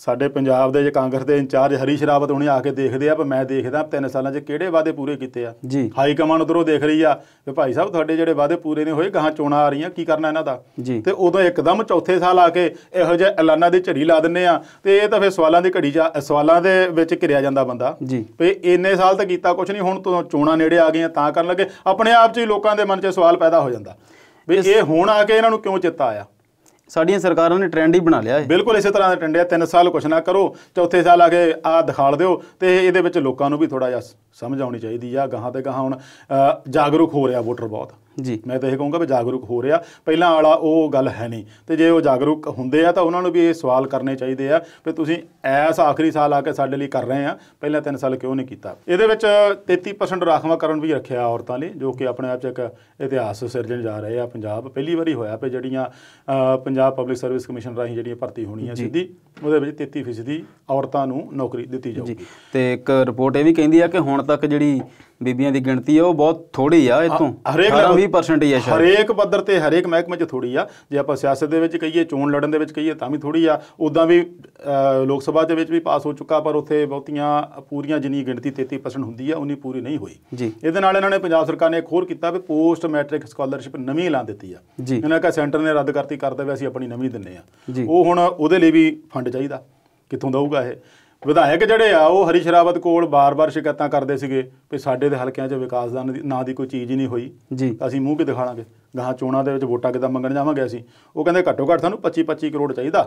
ਸਾਡੇ ਪੰਜਾਬ ਦੇ ਜੇ ਕਾਂਗਰਸ ਦੇ ਇੰਚਾਰਜ ਹਰੀ ਸ਼ਰਾਵਤ ਹੁਣੇ ਆ ਕੇ ਦੇਖਦੇ ਆ ਪਰ ਮੈਂ ਦੇਖਦਾ 3 ਸਾਲਾਂ 'ਚ ਕਿਹੜੇ ਵਾਅਦੇ ਪੂਰੇ ਕੀਤੇ ਆ ਜੀ ਹਾਈ ਕਮਾਂਡ ਉਧਰੋਂ ਦੇਖ ਰਹੀ ਆ ਕਿ ਭਾਈ ਸਾਹਿਬ ਤੁਹਾਡੇ ਜਿਹੜੇ ਵਾਅਦੇ ਪੂਰੇ ਨਹੀਂ ਹੋਏ ਗਾਹਾਂ ਚੋਣਾ ਆ ਰਹੀਆਂ ਕੀ ਕਰਨਾ ਇਹਨਾਂ ਦਾ ਤੇ ਉਦੋਂ ਇੱਕਦਮ ਚੌਥੇ ਸਾਲ ਆ ਕੇ ਇਹੋ ਜਿਹੇ ਐਲਾਨਾਂ ਦੀ ਝੜੀ ਲਾ ਦਿੰਨੇ ਆ ਤੇ ਇਹ ਤਾਂ ਫਿਰ ਸਵਾਲਾਂ ਦੀ ਘੜੀ ਜਾ ਸਵਾਲਾਂ ਦੇ ਵਿੱਚ ਘਿਰਿਆ ਜਾਂਦਾ ਬੰਦਾ ਵੀ ਇੰਨੇ ਸਾਲ ਤਾਂ ਕੀਤਾ ਕੁਝ ਨਹੀਂ ਹੁਣ ਤੋਂ ਚੋਣਾ ਨੇੜੇ ਆ ਗਈਆਂ ਤਾਂ ਕਰਨ ਲੱਗੇ ਆਪਣੇ ਆਪ 'ਚ ਹੀ ਲੋਕਾਂ ਦੇ ਮਨ 'ਚ ਸਵਾਲ ਪੈਦਾ ਹੋ ਜਾਂਦਾ ਵੀ ਇਹ ਹੁਣ ਆ ਕੇ ਇਹਨਾਂ ਨੂੰ ਕਿਉਂ ਚਿੱਤਾ ਆਇਆ ਸਾਡੀਆਂ ਸਰਕਾਰਾਂ ਨੇ ਟ੍ਰੈਂਡ ਹੀ ਬਣਾ ਲਿਆ ਹੈ ਬਿਲਕੁਲ ਇਸੇ ਤਰ੍ਹਾਂ ਦਾ ਟ੍ਰੈਂਡ ਹੈ 3 ਸਾਲ ਕੁਛ ਨਾ ਕਰੋ ਚੌਥੇ ਸਾਲ ਆ ਕੇ ਆ ਦਿਖਾਲ ਦਿਓ ਤੇ ਇਹਦੇ ਵਿੱਚ ਲੋਕਾਂ ਨੂੰ ਵੀ ਥੋੜਾ ਜਿਹਾ ਸਮਝ ਆਉਣੀ ਚਾਹੀਦੀ ਆ ਗਾਹਾਂ ਤੇ ਗਾਹਾਂ ਹੁਣ ਜਾਗਰੂਕ ਹੋ ਰਿਹਾ ਵੋਟਰ ਬਹੁਤ ਜੀ ਮੈਂ ਤਾਂ ਇਹ ਕਹੂੰਗਾ ਵੀ ਜਾਗਰੂਕ ਹੋ ਰਿਹਾ ਪਹਿਲਾਂ ਵਾਲਾ ਉਹ ਗੱਲ ਹੈ ਨਹੀਂ ਤੇ ਜੇ ਉਹ ਜਾਗਰੂਕ ਹੁੰਦੇ ਆ ਤਾਂ ਉਹਨਾਂ ਨੂੰ ਵੀ ਇਹ ਸਵਾਲ ਕਰਨੇ ਚਾਹੀਦੇ ਆ ਵੀ ਤੁਸੀਂ ਐਸ ਆਖਰੀ ਸਾਲ ਆ ਕੇ ਸਾਡੇ ਲਈ ਕਰ ਰਹੇ ਆ ਪਹਿਲਾਂ 3 ਸਾਲ ਕਿਉਂ ਨਹੀਂ ਕੀਤਾ ਇਹਦੇ ਵਿੱਚ 33% ਰਾਖਵਾ ਕਰਨ ਵੀ ਰੱਖਿਆ ਔਰਤਾਂ ਲਈ ਜੋ ਕਿ ਆਪਣੇ ਆਪ 'ਚ ਇੱਕ ਇਤਿਹਾਸ ਸਿਰਜਣ ਜਾ ਰਹੇ ਆ ਪੰਜਾਬ ਪਹਿਲੀ ਵਾਰੀ ਹੋਇਆ ਪਈ ਜਿਹੜੀਆਂ ਪੰਜਾਬ ਪਬਲਿਕ ਸਰਵਿਸ ਕਮਿਸ਼ਨ ਰਾਹੀਂ ਜਿਹੜੀਆਂ ਭਰਤੀ ਹੋਣੀਆਂ ਸਿੱਧੀ ਉਹਦੇ ਵਿੱਚ 33% ਔਰਤਾਂ ਨੂੰ ਨੌਕਰੀ ਦਿੱਤੀ ਜਾਊਗੀ ਤੇ ਇੱਕ ਰਿਪੋਰਟ ਇਹ ਵੀ ਕਹਿੰਦੀ ਆ ਕਿ ਹੁਣ ਤੱਕ ਜਿਹੜੀ ਬੀਬੀਆਂ ਦੀ ਗਿਣਤੀ ਆ ਉਹ ਬਹੁਤ ਥੋੜੀ ਆ ਇਤੋਂ ਹਰੇਕ 20% ਹੀ ਆ ਸ਼ਾਇਦ ਹਰੇਕ ਪੱਧਰ ਤੇ ਹਰੇਕ ਮਹਿਕਮੇ 'ਚ ਥੋੜੀ ਆ ਜੇ ਆਪਾਂ ਸਿਆਸਤ ਦੇ ਵਿੱਚ ਕਹੀਏ ਚੋਣ ਲੜਨ ਦੇ ਵਿੱਚ ਕਹੀਏ ਤਾਂ ਵੀ ਥੋੜੀ ਆ ਉਦਾਂ ਵੀ ਲੋਕ ਸਭਾ ਦੇ ਵਿੱਚ ਵੀ ਪਾਸ ਹੋ ਚੁੱਕਾ ਪਰ ਉੱਥੇ ਬਹੁਤੀਆਂ ਪੂਰੀਆਂ ਜਿੰਨੀ ਗਿਣਤੀ 33% ਹੁੰਦੀ ਆ ਉਨੀ ਪੂਰੀ ਨਹੀਂ ਹੋਈ ਜੀ ਇਹਦੇ ਨਾਲ ਇਹਨਾਂ ਨੇ ਪੰਜਾਬ ਸਰਕਾਰ ਨੇ ਇੱਕ ਹੋਰ ਕੀਤਾ ਵੀ ਪੋਸਟ ਮੈਟ੍ਰਿਕ ਸਕਾਲਰਸ਼ਿਪ ਨਵੀਂ ਐਲਾਨ ਦਿੱਤੀ ਆ ਇਹਨਾਂ ਕਾ ਸੈਂਟਰ ਨੇ ਰੱਦ ਕਰਤੀ ਕਰ ਦੇਵੇ ਅਸੀਂ ਆਪਣੀ ਨਵੀਂ ਦਿੰਨੇ ਆ ਉਹ ਹੁਣ ਉਹਦੇ ਲਈ ਵੀ ਫੰਡ ਚਾਹੀਦਾ ਕਿੱਥੋਂ ਦਊਗਾ ਇਹ ਵਿਧਾਇਕ ਜਿਹੜੇ ਆ ਉਹ ਹਰੀ ਸ਼ਰਾਵਤ ਕੋਲ ਬਾਰ-ਬਾਰ ਸ਼ਿਕਾਇਤਾਂ ਕਰਦੇ ਸੀਗੇ ਵੀ ਸਾਡੇ ਦੇ ਹਲਕਿਆਂ 'ਚ ਵਿਕਾਸ ਦਾ ਨਾਂ ਦੀ ਕੋਈ ਚੀਜ਼ ਹੀ ਨਹੀਂ ਹੋਈ ਅਸੀਂ ਮੂੰਹ ਕੇ ਦਿਖਾਣਾਂਗੇ ਗਾਂ ਚੋਣਾਂ ਦੇ ਵਿੱਚ ਵੋਟਾਂ ਕਿਦਾਂ ਮੰਗਣ ਜਾਵਾਂਗੇ ਅਸੀਂ ਉਹ ਕਹਿੰਦੇ ਘੱਟੋ ਘੱਟ ਸਾਨੂੰ 25-25 ਕਰੋੜ ਚਾਹੀਦਾ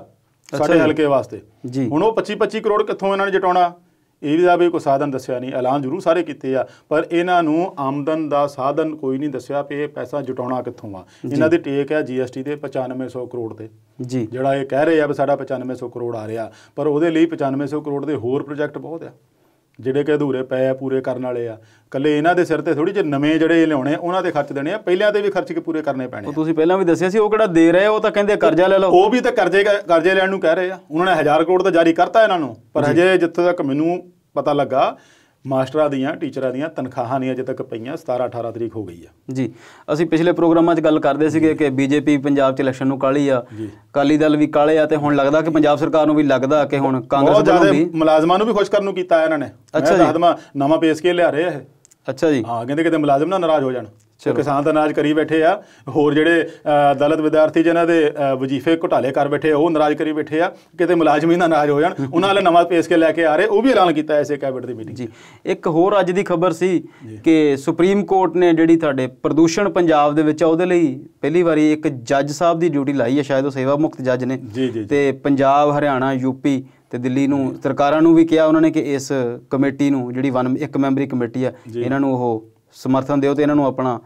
ਸਾਡੇ ਹਲਕੇ ਵਾਸਤੇ ਹੁਣ ਉਹ 25-25 ਕਰੋੜ ਕਿੱਥੋਂ ਇਹਨਾਂ ਨੇ ਜਟਾਉਣਾ ਇਹ ਵੀ ਕੋਈ ਸਾਧਨ ਦੱਸਿਆ ਨਹੀਂ ਐਲਾਨ ਜ਼ਰੂਰ ਸਾਰੇ ਕੀਤੇ ਆ ਪਰ ਇਹਨਾਂ ਨੂੰ ਆਮਦਨ ਦਾ ਸਾਧਨ ਕੋਈ ਨਹੀਂ ਦੱਸਿਆ ਕਿ ਇਹ ਪੈਸਾ ਜਟਾਉਣਾ ਕਿੱਥੋਂ ਆ ਇਹਨਾਂ ਦੀ ਟੇਕ ਹੈ ਜੀਐਸਟੀ ਦੇ 9500 ਕਰੋੜ ਤੇ ਜੀ ਜਿਹੜਾ ਇਹ ਕਹਿ ਰਹੇ ਆ ਵੀ ਸਾਡਾ 9500 ਕਰੋੜ ਆ ਰਿਹਾ ਪਰ ਉਹਦੇ ਲਈ 9500 ਕਰੋੜ ਦੇ ਹੋਰ ਪ੍ਰੋਜੈਕਟ ਬਹੁਤ ਆ ਜਿਹੜੇ ਕਿ ਅਧੂਰੇ ਪਏ ਆ ਪੂਰੇ ਕਰਨ ਵਾਲੇ ਆ ਕੱਲੇ ਇਹਨਾਂ ਦੇ ਸਿਰ ਤੇ ਥੋੜੀ ਜਿਹੀ ਨਵੇਂ ਜਿਹੜੇ ਲਿਆਉਣੇ ਉਹਨਾਂ ਤੇ ਖਰਚ ਦੇਣੇ ਆ ਪਹਿਲਿਆਂ ਤੇ ਵੀ ਖਰਚ ਕੇ ਪੂਰੇ ਕਰਨੇ ਪੈਣੇ ਉਹ ਤੁਸੀਂ ਪਹਿਲਾਂ ਵੀ ਦੱਸਿਆ ਸੀ ਉਹ ਕਿਹੜਾ ਦੇ ਰਹੇ ਉਹ ਤਾਂ ਕਹਿੰਦੇ ਕਰਜ਼ਾ ਲੈ ਲਓ ਉਹ ਵੀ ਤਾਂ ਕਰਜ਼ੇ ਕਰਜ਼ੇ ਲੈਣ ਨੂੰ ਕਹਿ ਰਹੇ ਆ ਉਹਨਾਂ ਨੇ 1000 ਕਰੋੜ ਤਾਂ ਜਾਰੀ ਕਰਤਾ ਇਹਨਾਂ ਨੂੰ ਪਰ ਹਜੇ ਜਿੱਥੇ ਤੱਕ ਮੈਨੂੰ ਪਤਾ ਲੱਗਾ ਮਾਸਟਰਾਂ ਦੀਆਂ ਟੀਚਰਾਂ ਦੀਆਂ ਤਨਖਾਹਾਂ ਨਹੀਂ ਅਜੇ ਤੱਕ ਪਈਆਂ 17 18 ਤਰੀਕ ਹੋ ਗਈ ਆ ਜੀ ਅਸੀਂ ਪਿਛਲੇ ਪ੍ਰੋਗਰਾਮਾਂ 'ਚ ਗੱਲ ਕਰਦੇ ਸੀਗੇ ਕਿ ਬੀਜੇਪੀ ਪੰਜਾਬ 'ਚ ਇਲੈਕਸ਼ਨ ਨੂੰ ਕਾਲੀ ਆ ਕਾਲੀ ਦਲ ਵੀ ਕਾਲੇ ਆ ਤੇ ਹੁਣ ਲੱਗਦਾ ਕਿ ਪੰਜਾਬ ਸਰਕਾਰ ਨੂੰ ਵੀ ਲੱਗਦਾ ਕਿ ਹੁਣ ਕਾਂਗਰਸ ਨੂੰ ਵੀ ਮੁਲਾਜ਼ਮਾਂ ਨੂੰ ਵੀ ਖੁਸ਼ ਕਰਨ ਨੂੰ ਕੀਤਾ ਇਹਨਾਂ ਨੇ ਅੱਛਾ ਜੀ ਨਵਾਂ ਪੇਸ ਸਕੇਲ ਲਿਆ ਰਹੇ ਆ ਇਹ ਅੱਛਾ ਜੀ ਹਾਂ ਕਹਿੰਦੇ ਕਿਤੇ ਮੁਲਾਜ਼ਮ ਨਾ ਨਾਰਾਜ਼ ਹੋ ਜਾਣ ਕਿਸਾਨ ਤਾਂ ਨਾਰਾਜ਼ ਕਰੀ ਬੈਠੇ ਆ ਹੋਰ ਜਿਹੜੇ ਅਦਾਲਤ ਵਿਦਿਆਰਥੀ ਜਿਨ੍ਹਾਂ ਦੇ ਵਜੀਫੇ ਘੁਟਾਲੇ ਕਰ ਬੈਠੇ ਉਹ ਨਾਰਾਜ਼ ਕਰੀ ਬੈਠੇ ਆ ਕਿਤੇ ਮੁਲਾਜ਼ਮੀਂ ਨਾ ਨਾਰਾਜ਼ ਹੋ ਜਾਣ ਉਹਨਾਂ ਨਾਲ ਨਵਾਂ ਪੇਸ ਕੇ ਲੈ ਕੇ ਆ ਰਹੇ ਉਹ ਵੀ ਐਲਾਨ ਕੀਤਾ ਐਸੇ ਕੈਬਨਿਟ ਦੀ ਮੀਟਿੰਗ ਜੀ ਇੱਕ ਹੋਰ ਅੱਜ ਦੀ ਖਬਰ ਸੀ ਕਿ ਸੁਪਰੀਮ ਕੋਰਟ ਨੇ ਜਿਹੜੀ ਤੁਹਾਡੇ ਪ੍ਰਦੂਸ਼ਣ ਪੰਜਾਬ ਦੇ ਵਿੱਚ ਉਹਦੇ ਲਈ ਪਹਿਲੀ ਵਾਰੀ ਇੱਕ ਜੱਜ ਸਾਹਿਬ ਦੀ ਡਿਊਟੀ ਲਾਈ ਹੈ ਸ਼ਾਇਦ ਉਹ ਸੇਵਾ ਮੁਕਤ ਜੱਜ ਨੇ ਤੇ ਪੰਜਾਬ ਹਰਿਆਣਾ ਯੂਪੀ ਤੇ ਦਿੱਲੀ ਨੂੰ ਸਰਕਾਰਾਂ ਨੂੰ ਵੀ ਕਿਹਾ ਉਹਨਾਂ ਨੇ ਕਿ ਇਸ ਕਮੇਟੀ ਨੂੰ ਜਿਹੜੀ ਵਨ ਇੱਕ ਮੈਂਬਰੀ ਕਮੇਟੀ ਆ ਇਹਨਾਂ ਨੂੰ ਉਹ ਸਮਰਥਨ ਦਿਓ ਤੇ ਇਹਨਾਂ ਨੂੰ ਆਪਣਾ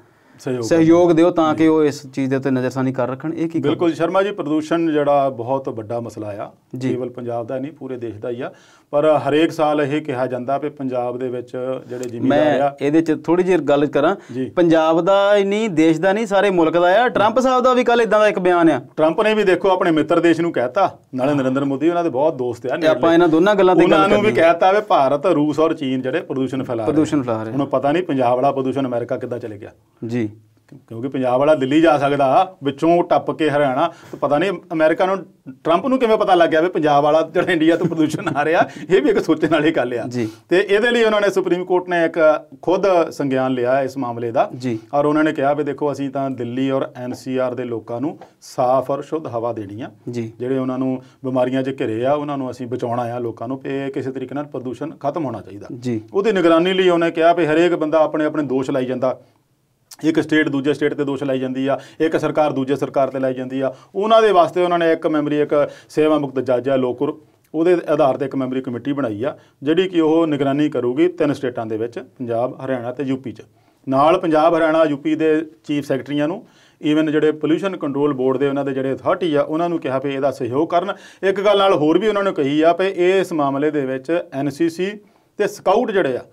ਸਹਿਯੋਗ ਦਿਓ ਤਾਂ ਕਿ ਉਹ ਇਸ ਚੀਜ਼ ਦੇ ਉੱਤੇ ਨਜ਼ਰਸਾਨੀ ਕਰ ਰੱਖਣ ਇਹ ਕੀ ਬਿਲਕੁਲ ਸ਼ਰਮਾ ਜੀ ਪ੍ਰਦੂਸ਼ਣ ਜਿਹੜਾ ਬਹੁਤ ਵੱਡਾ ਮਸਲਾ ਆ ਕੇਵਲ ਪੰਜਾਬ ਦਾ ਨਹੀਂ ਪੂਰੇ ਦੇਸ਼ ਦਾ ਹੀ ਆ ਪਰ ਹਰੇਕ ਸਾਲ ਇਹ ਕਿਹਾ ਜਾਂਦਾ ਵੀ ਪੰਜਾਬ ਦੇ ਵਿੱਚ ਜਿਹੜੇ ਜ਼ਿਮੀਂਦਾਰ ਆ ਇਹਦੇ ਚ ਥੋੜੀ ਜਿਹੀ ਗੱਲ ਕਰਾਂ ਪੰਜਾਬ ਦਾ ਹੀ ਨਹੀਂ ਦੇਸ਼ ਦਾ ਨਹੀਂ ਸਾਰੇ ਮੁਲਕ ਦਾ ਆ ਟਰੰਪ ਸਾਹਿਬ ਦਾ ਵੀ ਕੱਲ ਇਦਾਂ ਦਾ ਇੱਕ ਬਿਆਨ ਆ ਟਰੰਪ ਨੇ ਵੀ ਦੇਖੋ ਆਪਣੇ ਮਿੱਤਰ ਦੇਸ਼ ਨੂੰ ਕਹਿਤਾ ਨਾਲੇ ਨਰਿੰਦਰ ਮੋਦੀ ਉਹਨਾਂ ਦੇ ਬਹੁਤ ਦੋਸਤ ਆ ਆਪਾਂ ਇਹਨਾਂ ਦੋਨਾਂ ਗੱਲਾਂ ਤੇ ਗੱਲ ਉਹਨਾਂ ਨੂੰ ਵੀ ਕਹਿਤਾ ਵੀ ਭਾਰਤ ਰੂਸ ਔਰ ਚੀਨ ਜਿਹੜੇ ਪ੍ਰਦੂਸ਼ਣ ਫੈਲਾ ਰਹੇ ਪ੍ਰਦੂਸ਼ਣ ਫੈਲਾ ਰਹੇ ਹੁਣ ਪਤਾ ਨਹੀਂ ਪੰਜਾਬ ਵਾਲਾ ਪ੍ਰਦੂਸ਼ਣ ਅਮਰੀਕਾ ਕਿੱਦਾਂ ਚਲੇ ਗਿਆ ਜੀ ਕਿਉਂਕਿ ਪੰਜਾਬ ਵਾਲਾ ਦਿੱਲੀ ਜਾ ਸਕਦਾ ਵਿੱਚੋਂ ਟੱਪ ਕੇ ਹਰਿਆਣਾ ਤੇ ਪਤਾ ਨਹੀਂ ਅਮਰੀਕਾ ਨੂੰ ਟਰੰਪ ਨੂੰ ਕਿਵੇਂ ਪਤਾ ਲੱਗ ਗਿਆ ਵੀ ਪੰਜਾਬ ਵਾਲਾ ਜਿਹੜਾ ਇੰਡੀਆ ਤੋਂ ਪ੍ਰਦੂਸ਼ਣ ਆ ਰਿਹਾ ਇਹ ਵੀ ਇੱਕ ਸੋਚਣ ਵਾਲੀ ਗੱਲ ਆ ਤੇ ਇਹਦੇ ਲਈ ਉਹਨਾਂ ਨੇ ਸੁਪਰੀਮ ਕੋਰਟ ਨੇ ਇੱਕ ਖੁਦ ਸੰਗਿਆਨ ਲਿਆ ਇਸ ਮਾਮਲੇ ਦਾ ਔਰ ਉਹਨਾਂ ਨੇ ਕਿਹਾ ਵੀ ਦੇਖੋ ਅਸੀਂ ਤਾਂ ਦਿੱਲੀ ਔਰ ਐਨਸੀਆਰ ਦੇ ਲੋਕਾਂ ਨੂੰ ਸਾਫ਼ ਔਰ ਸ਼ੁੱਧ ਹਵਾ ਦੇਣੀ ਆ ਜਿਹੜੇ ਉਹਨਾਂ ਨੂੰ ਬਿਮਾਰੀਆਂ 'ਚ ਘਿਰੇ ਆ ਉਹਨਾਂ ਨੂੰ ਅਸੀਂ ਬਚਾਉਣਾ ਆ ਲੋਕਾਂ ਨੂੰ ਤੇ ਕਿਸੇ ਤਰੀਕੇ ਨਾਲ ਪ੍ਰਦੂਸ਼ਣ ਖਤਮ ਹੋਣਾ ਚਾਹੀਦਾ ਉਹਦੀ ਨਿਗਰਾਨੀ ਲਈ ਉਹਨੇ ਕਿਹਾ ਵੀ ਹਰੇਕ ਬੰਦਾ ਆਪਣੇ ਆਪਣੇ ਦੋਸ਼ ਲਾਈ ਜਾਂਦਾ ਇੱਕ ਸਟੇਟ ਦੂਜੇ ਸਟੇਟ ਤੇ ਦੋਸ਼ ਲਾਈ ਜਾਂਦੀ ਆ ਇੱਕ ਸਰਕਾਰ ਦੂਜੇ ਸਰਕਾਰ ਤੇ ਲਾਈ ਜਾਂਦੀ ਆ ਉਹਨਾਂ ਦੇ ਵਾਸਤੇ ਉਹਨਾਂ ਨੇ ਇੱਕ ਮੈਮਰੀ ਇੱਕ ਸੇਵਾ ਮੁਕਤ ਜੱਜ ਆ ਲੋਕੁਰ ਉਹਦੇ ਆਧਾਰ ਤੇ ਇੱਕ ਮੈਮਰੀ ਕਮੇਟੀ ਬਣਾਈ ਆ ਜਿਹੜੀ ਕਿ ਉਹ ਨਿਗਰਾਨੀ ਕਰੂਗੀ ਤਿੰਨ ਸਟੇਟਾਂ ਦੇ ਵਿੱਚ ਪੰਜਾਬ ਹਰਿਆਣਾ ਤੇ ਯੂਪੀ 'ਚ ਨਾਲ ਪੰਜਾਬ ਹਰਿਆਣਾ ਯੂਪੀ ਦੇ ਚੀਫ ਸੈਕਟਰੀਆਂ ਨੂੰ ਈਵਨ ਜਿਹੜੇ ਪੋਲੂਸ਼ਨ ਕੰਟਰੋਲ ਬੋਰਡ ਦੇ ਉਹਨਾਂ ਦੇ ਜਿਹੜੇ ਅਥਾਰਟੀ ਆ ਉਹਨਾਂ ਨੂੰ ਕਿਹਾ ਵੀ ਇਹਦਾ ਸਹਿਯੋਗ ਕਰਨ ਇੱਕ ਗੱਲ ਨਾਲ ਹੋਰ ਵੀ ਉਹਨਾਂ ਨੇ ਕਹੀ ਆ ਵੀ ਇਸ ਮਾਮਲੇ ਦੇ ਵਿੱਚ ਐਨਸੀਸੀ ਤੇ ਸਕਾਊਟ ਜਿਹੜੇ ਆ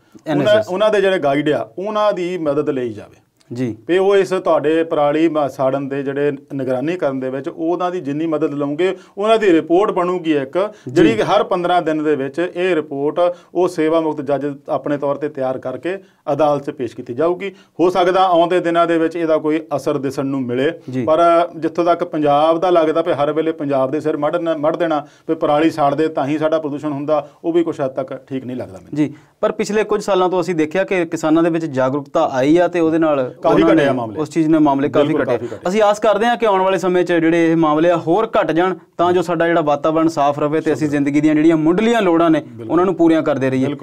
ਉਹਨਾਂ ਦੇ ਜਿਹੜੇ ਗਾਈਡ ਆ ਉਹਨਾਂ ਦੀ ਮਦਦ ਲਈ ਜਾਵੇ ਜੀ ਵੀ ਉਹ ਇਸ ਤੁਹਾਡੇ ਪਰਾਲੀ ਸਾੜਨ ਦੇ ਜਿਹੜੇ ਨਿਗਰਾਨੀ ਕਰਨ ਦੇ ਵਿੱਚ ਉਹਨਾਂ ਦੀ ਜਿੰਨੀ ਮਦਦ ਲਵੋਗੇ ਉਹਨਾਂ ਦੀ ਰਿਪੋਰਟ ਬਣੂਗੀ ਇੱਕ ਜਿਹੜੀ ਹਰ 15 ਦਿਨ ਦੇ ਵਿੱਚ ਇਹ ਰਿਪੋਰਟ ਉਹ ਸੇਵਾ ਮੁਕਤ ਜੱਜ ਆਪਣੇ ਤੌਰ ਤੇ ਤਿਆਰ ਕਰਕੇ ਅਦਾਲਤ 'ਚ ਪੇਸ਼ ਕੀਤੀ ਜਾਊਗੀ ਹੋ ਸਕਦਾ ਆਉਂਦੇ ਦਿਨਾਂ ਦੇ ਵਿੱਚ ਇਹਦਾ ਕੋਈ ਅਸਰ ਦਿਸਣ ਨੂੰ ਮਿਲੇ ਪਰ ਜਿੱਥੋਂ ਤੱਕ ਪੰਜਾਬ ਦਾ ਲੱਗਦਾ ਪਈ ਹਰ ਵੇਲੇ ਪੰਜਾਬ ਦੇ ਸਿਰ ਮੜ ਮੜ ਦੇਣਾ ਵੀ ਪਰਾਲੀ ਸਾੜਦੇ ਤਾਂ ਹੀ ਸਾਡਾ ਪ੍ਰਦੂਸ਼ਣ ਹੁੰਦਾ ਉਹ ਵੀ ਕੁਝ ਹੱਦ ਤੱਕ ਠੀਕ ਨਹੀਂ ਲੱਗਦਾ ਮੈਨੂੰ ਜੀ ਪਰ ਪਿਛਲੇ ਕੁਝ ਸਾਲਾਂ ਤੋਂ ਅਸੀਂ ਦੇਖਿਆ ਕਿ ਕਿਸਾਨਾਂ ਦੇ ਵਿੱਚ ਜਾਗਰੂਕਤਾ ਆਈ ਆ ਤੇ ਉਹਦੇ ਨਾਲ ਕਾਫੀ ਘਟੇ ਆ ਮਾਮਲੇ ਉਸ ਚੀਜ਼ ਨੇ ਮਾਮਲੇ ਕਾਫੀ ਘਟੇ ਅਸੀਂ ਆਸ ਕਰਦੇ ਹਾਂ ਕਿ ਆਉਣ ਵਾਲੇ ਸਮੇਂ 'ਚ ਜਿਹੜੇ ਇਹ ਮਾਮਲੇ ਆ ਹੋਰ ਘਟ ਜਾਣ ਤਾਂ ਜੋ ਸਾਡਾ ਜਿਹੜਾ ਵਾਤਾਵਰਣ ਸਾਫ਼ ਰਹੇ ਤੇ ਅਸੀਂ ਜ਼ਿੰਦਗੀ ਦੀਆਂ ਜਿਹੜੀਆਂ ਮੁੱਢਲੀਆਂ ਲੋੜਾਂ ਨੇ ਉਹਨਾਂ ਨੂੰ ਪੂਰੀਆਂ ਕਰਦੇ ਰਹੀਏ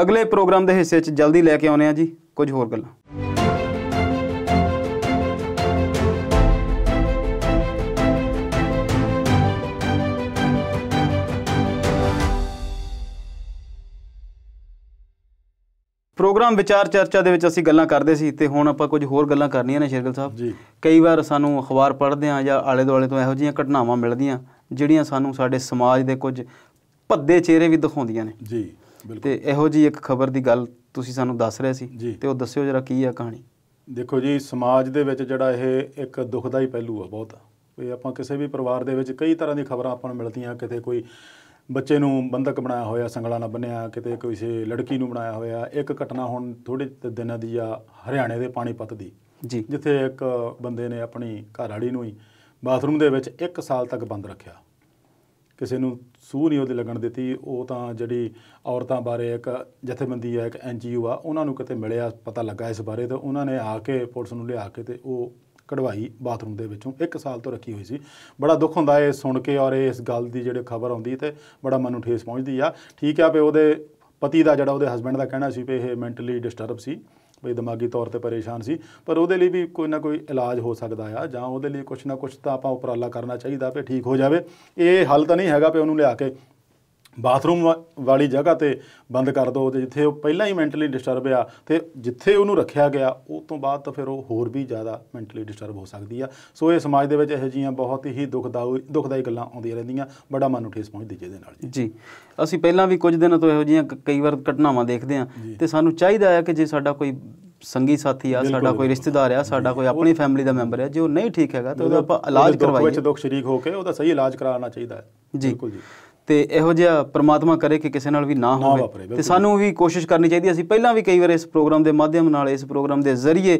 ਅਗਲੇ ਪ੍ਰੋਗਰਾਮ ਦੇ ਹਿੱਸੇ 'ਚ ਜਲਦੀ ਲੈ ਕੇ ਆਉਨੇ ਆ ਜੀ ਕੁਝ ਹੋਰ ਗੱਲਾਂ ਪ੍ਰੋਗਰਾਮ ਵਿਚਾਰ ਚਰਚਾ ਦੇ ਵਿੱਚ ਅਸੀਂ ਗੱਲਾਂ ਕਰਦੇ ਸੀ ਤੇ ਹੁਣ ਆਪਾਂ ਕੁਝ ਹੋਰ ਗੱਲਾਂ ਕਰਨੀਆਂ ਨੇ ਸ਼ੇਰਗਲ ਸਾਹਿਬ ਜੀ ਕਈ ਵਾਰ ਸਾਨੂੰ ਅਖਬਾਰ ਪੜ੍ਹਦੇ ਆ ਜਾਂ ਆਲੇ ਦੁਆਲੇ ਤੋਂ ਇਹੋ ਜਿਹੀਆਂ ਘਟਨਾਵਾਂ ਮਿਲਦੀਆਂ ਜਿਹੜੀਆਂ ਸਾਨੂੰ ਸਾਡੇ ਸਮਾਜ ਦੇ ਕੁਝ ਭੱਦੇ ਚਿਹਰੇ ਵੀ ਦਿਖਾਉਂਦੀਆਂ ਨੇ ਜੀ ਬਿਲਕੁਲ ਤੇ ਇਹੋ ਜੀ ਇੱਕ ਖਬਰ ਦੀ ਗੱਲ ਤੁਸੀਂ ਸਾਨੂੰ ਦੱਸ ਰਹੇ ਸੀ ਤੇ ਉਹ ਦੱਸਿਓ ਜਰਾ ਕੀ ਆ ਕਹਾਣੀ ਦੇਖੋ ਜੀ ਸਮਾਜ ਦੇ ਵਿੱਚ ਜਿਹੜਾ ਇਹ ਇੱਕ ਦੁਖਦਾਈ ਪਹਿਲੂ ਆ ਬਹੁਤ ਇਹ ਆਪਾਂ ਕਿਸੇ ਵੀ ਪਰਿਵਾਰ ਦੇ ਵਿੱਚ ਕਈ ਤਰ੍ਹਾਂ ਦੀ ਖਬਰਾਂ ਆਪਾਂ ਨੂੰ ਮਿਲਦੀਆਂ ਕਿਤੇ ਕੋਈ ਬੱਚੇ ਨੂੰ ਬੰਦਕ ਬਣਾਇਆ ਹੋਇਆ ਸੰਗਲਾ ਨਾਲ ਬੰਨਿਆ ਕਿਤੇ ਕਿਸੇ ਲੜਕੀ ਨੂੰ ਬਣਾਇਆ ਹੋਇਆ ਇੱਕ ਘਟਨਾ ਹੁਣ ਥੋੜੇ ਦਿਨਾਂ ਦੀ ਆ ਹਰਿਆਣੇ ਦੇ ਪਾਣੀਪਤ ਦੀ ਜੀ ਜਿੱਥੇ ਇੱਕ ਬੰਦੇ ਨੇ ਆਪਣੀ ਘਰ ਵਾਲੀ ਨੂੰ ਹੀ ਬਾਥਰੂਮ ਦੇ ਵਿੱਚ 1 ਸਾਲ ਤੱਕ ਬੰਦ ਰੱਖਿਆ ਕਿਸੇ ਨੂੰ ਸੂ ਨਹੀਂ ਉਹਦੇ ਲੱਗਣ ਦਿੱਤੀ ਉਹ ਤਾਂ ਜਿਹੜੀ ਔਰਤਾਂ ਬਾਰੇ ਇੱਕ ਜਥੇਬੰਦੀ ਆ ਇੱਕ ਐਨਜੀਓ ਆ ਉਹਨਾਂ ਨੂੰ ਕਿਤੇ ਮਿਲਿਆ ਪਤਾ ਲੱਗਾ ਇਸ ਬਾਰੇ ਤੇ ਉਹਨਾਂ ਨੇ ਆ ਕੇ ਪੁਲਿਸ ਨੂੰ ਲਿਆ ਕੇ ਤੇ ਉਹ ਕਢਵਾਈ ਬਾਥਰੂਮ ਦੇ ਵਿੱਚੋਂ 1 ਸਾਲ ਤੋਂ ਰੱਖੀ ਹੋਈ ਸੀ ਬੜਾ ਦੁੱਖ ਹੁੰਦਾ ਇਹ ਸੁਣ ਕੇ ਔਰ ਇਸ ਗੱਲ ਦੀ ਜਿਹੜੀ ਖਬਰ ਆਉਂਦੀ ਤੇ ਬੜਾ ਮਨ ਨੂੰ ਠੇਸ ਪਹੁੰਚਦੀ ਆ ਠੀਕ ਆ ਵੀ ਉਹਦੇ ਪਤੀ ਦਾ ਜਿਹੜਾ ਉਹਦੇ ਹਸਬੰਡ ਦਾ ਕਹਿਣਾ ਸੀ ਵੀ ਇਹ ਮੈਂਟਲੀ ਡਿਸਟਰਬ ਸੀ ਵੀ ਦਿਮਾਗੀ ਤੌਰ ਤੇ ਪਰੇਸ਼ਾਨ ਸੀ ਪਰ ਉਹਦੇ ਲਈ ਵੀ ਕੋਈ ਨਾ ਕੋਈ ਇਲਾਜ ਹੋ ਸਕਦਾ ਆ ਜਾਂ ਉਹਦੇ ਲਈ ਕੁਝ ਨਾ ਕੁਝ ਤਾਂ ਆਪਾਂ ਉਪਰਾਲਾ ਕਰਨਾ ਚਾਹੀਦਾ ਵੀ ਠੀਕ ਹੋ ਜਾਵੇ ਇਹ ਹੱਲ ਤਾਂ ਨਹੀਂ ਹੈਗਾ ਵੀ ਉਹਨੂੰ ਲਿਆ ਕੇ ਬਾਥਰੂਮ ਵਾਲੀ ਜਗ੍ਹਾ ਤੇ ਬੰਦ ਕਰ ਦੋ ਤੇ ਜਿੱਥੇ ਉਹ ਪਹਿਲਾਂ ਹੀ ਮੈਂਟਲੀ ਡਿਸਟਰਬ ਆ ਤੇ ਜਿੱਥੇ ਉਹਨੂੰ ਰੱਖਿਆ ਗਿਆ ਉਹ ਤੋਂ ਬਾਅਦ ਤਾਂ ਫਿਰ ਉਹ ਹੋਰ ਵੀ ਜ਼ਿਆਦਾ ਮੈਂਟਲੀ ਡਿਸਟਰਬ ਹੋ ਸਕਦੀ ਆ ਸੋ ਇਹ ਸਮਾਜ ਦੇ ਵਿੱਚ ਇਹੋ ਜੀਆਂ ਬਹੁਤ ਹੀ ਦੁਖਦਾਈ ਦੁਖਦਾਈ ਗੱਲਾਂ ਆਉਂਦੀਆਂ ਰਹਿੰਦੀਆਂ ਬੜਾ ਮਨ ਨੂੰ ਠੇਸ ਪਹੁੰਚਦੀ ਜਿਹਦੇ ਨਾਲ ਜੀ ਅਸੀਂ ਪਹਿਲਾਂ ਵੀ ਕੁਝ ਦਿਨਾਂ ਤੋਂ ਇਹੋ ਜੀਆਂ ਕਈ ਵਾਰ ਘਟਨਾਵਾਂ ਦੇਖਦੇ ਆ ਤੇ ਸਾਨੂੰ ਚਾਹੀਦਾ ਆ ਕਿ ਜੇ ਸਾਡਾ ਕੋਈ ਸੰਗੀ ਸਾਥੀ ਆ ਸਾਡਾ ਕੋਈ ਰਿਸ਼ਤੇਦਾਰ ਆ ਸਾਡਾ ਕੋਈ ਆਪਣੀ ਫੈਮਿਲੀ ਦਾ ਮੈਂਬਰ ਹੈ ਜੇ ਉਹ ਨਹੀਂ ਠੀਕ ਹੈਗਾ ਤਾਂ ਉਹਦਾ ਆਪਾਂ ਇਲਾਜ ਕਰਵਾਈਏ ਵਿੱਚ ਦੁੱਖ ਸ਼ਰੀਕ ਹੋ ਕੇ ਉਹਦਾ ਸਹੀ ਇਲਾਜ ਕਰਾਉਣਾ ਚਾਹੀਦਾ ਹੈ ਜੀ ਬਿਲਕੁਲ ਜੀ ਤੇ ਇਹੋ ਜਿਹਾ ਪ੍ਰਮਾਤਮਾ ਕਰੇ ਕਿ ਕਿਸੇ ਨਾਲ ਵੀ ਨਾ ਹੋਵੇ ਤੇ ਸਾਨੂੰ ਵੀ ਕੋਸ਼ਿਸ਼ ਕਰਨੀ ਚਾਹੀਦੀ ਅਸੀਂ ਪਹਿਲਾਂ ਵੀ ਕਈ ਵਾਰ ਇਸ ਪ੍ਰੋਗਰਾਮ ਦੇ ਮਾਧਿਅਮ ਨਾਲ ਇਸ ਪ੍ਰੋਗਰਾਮ ਦੇ ਜ਼ਰੀਏ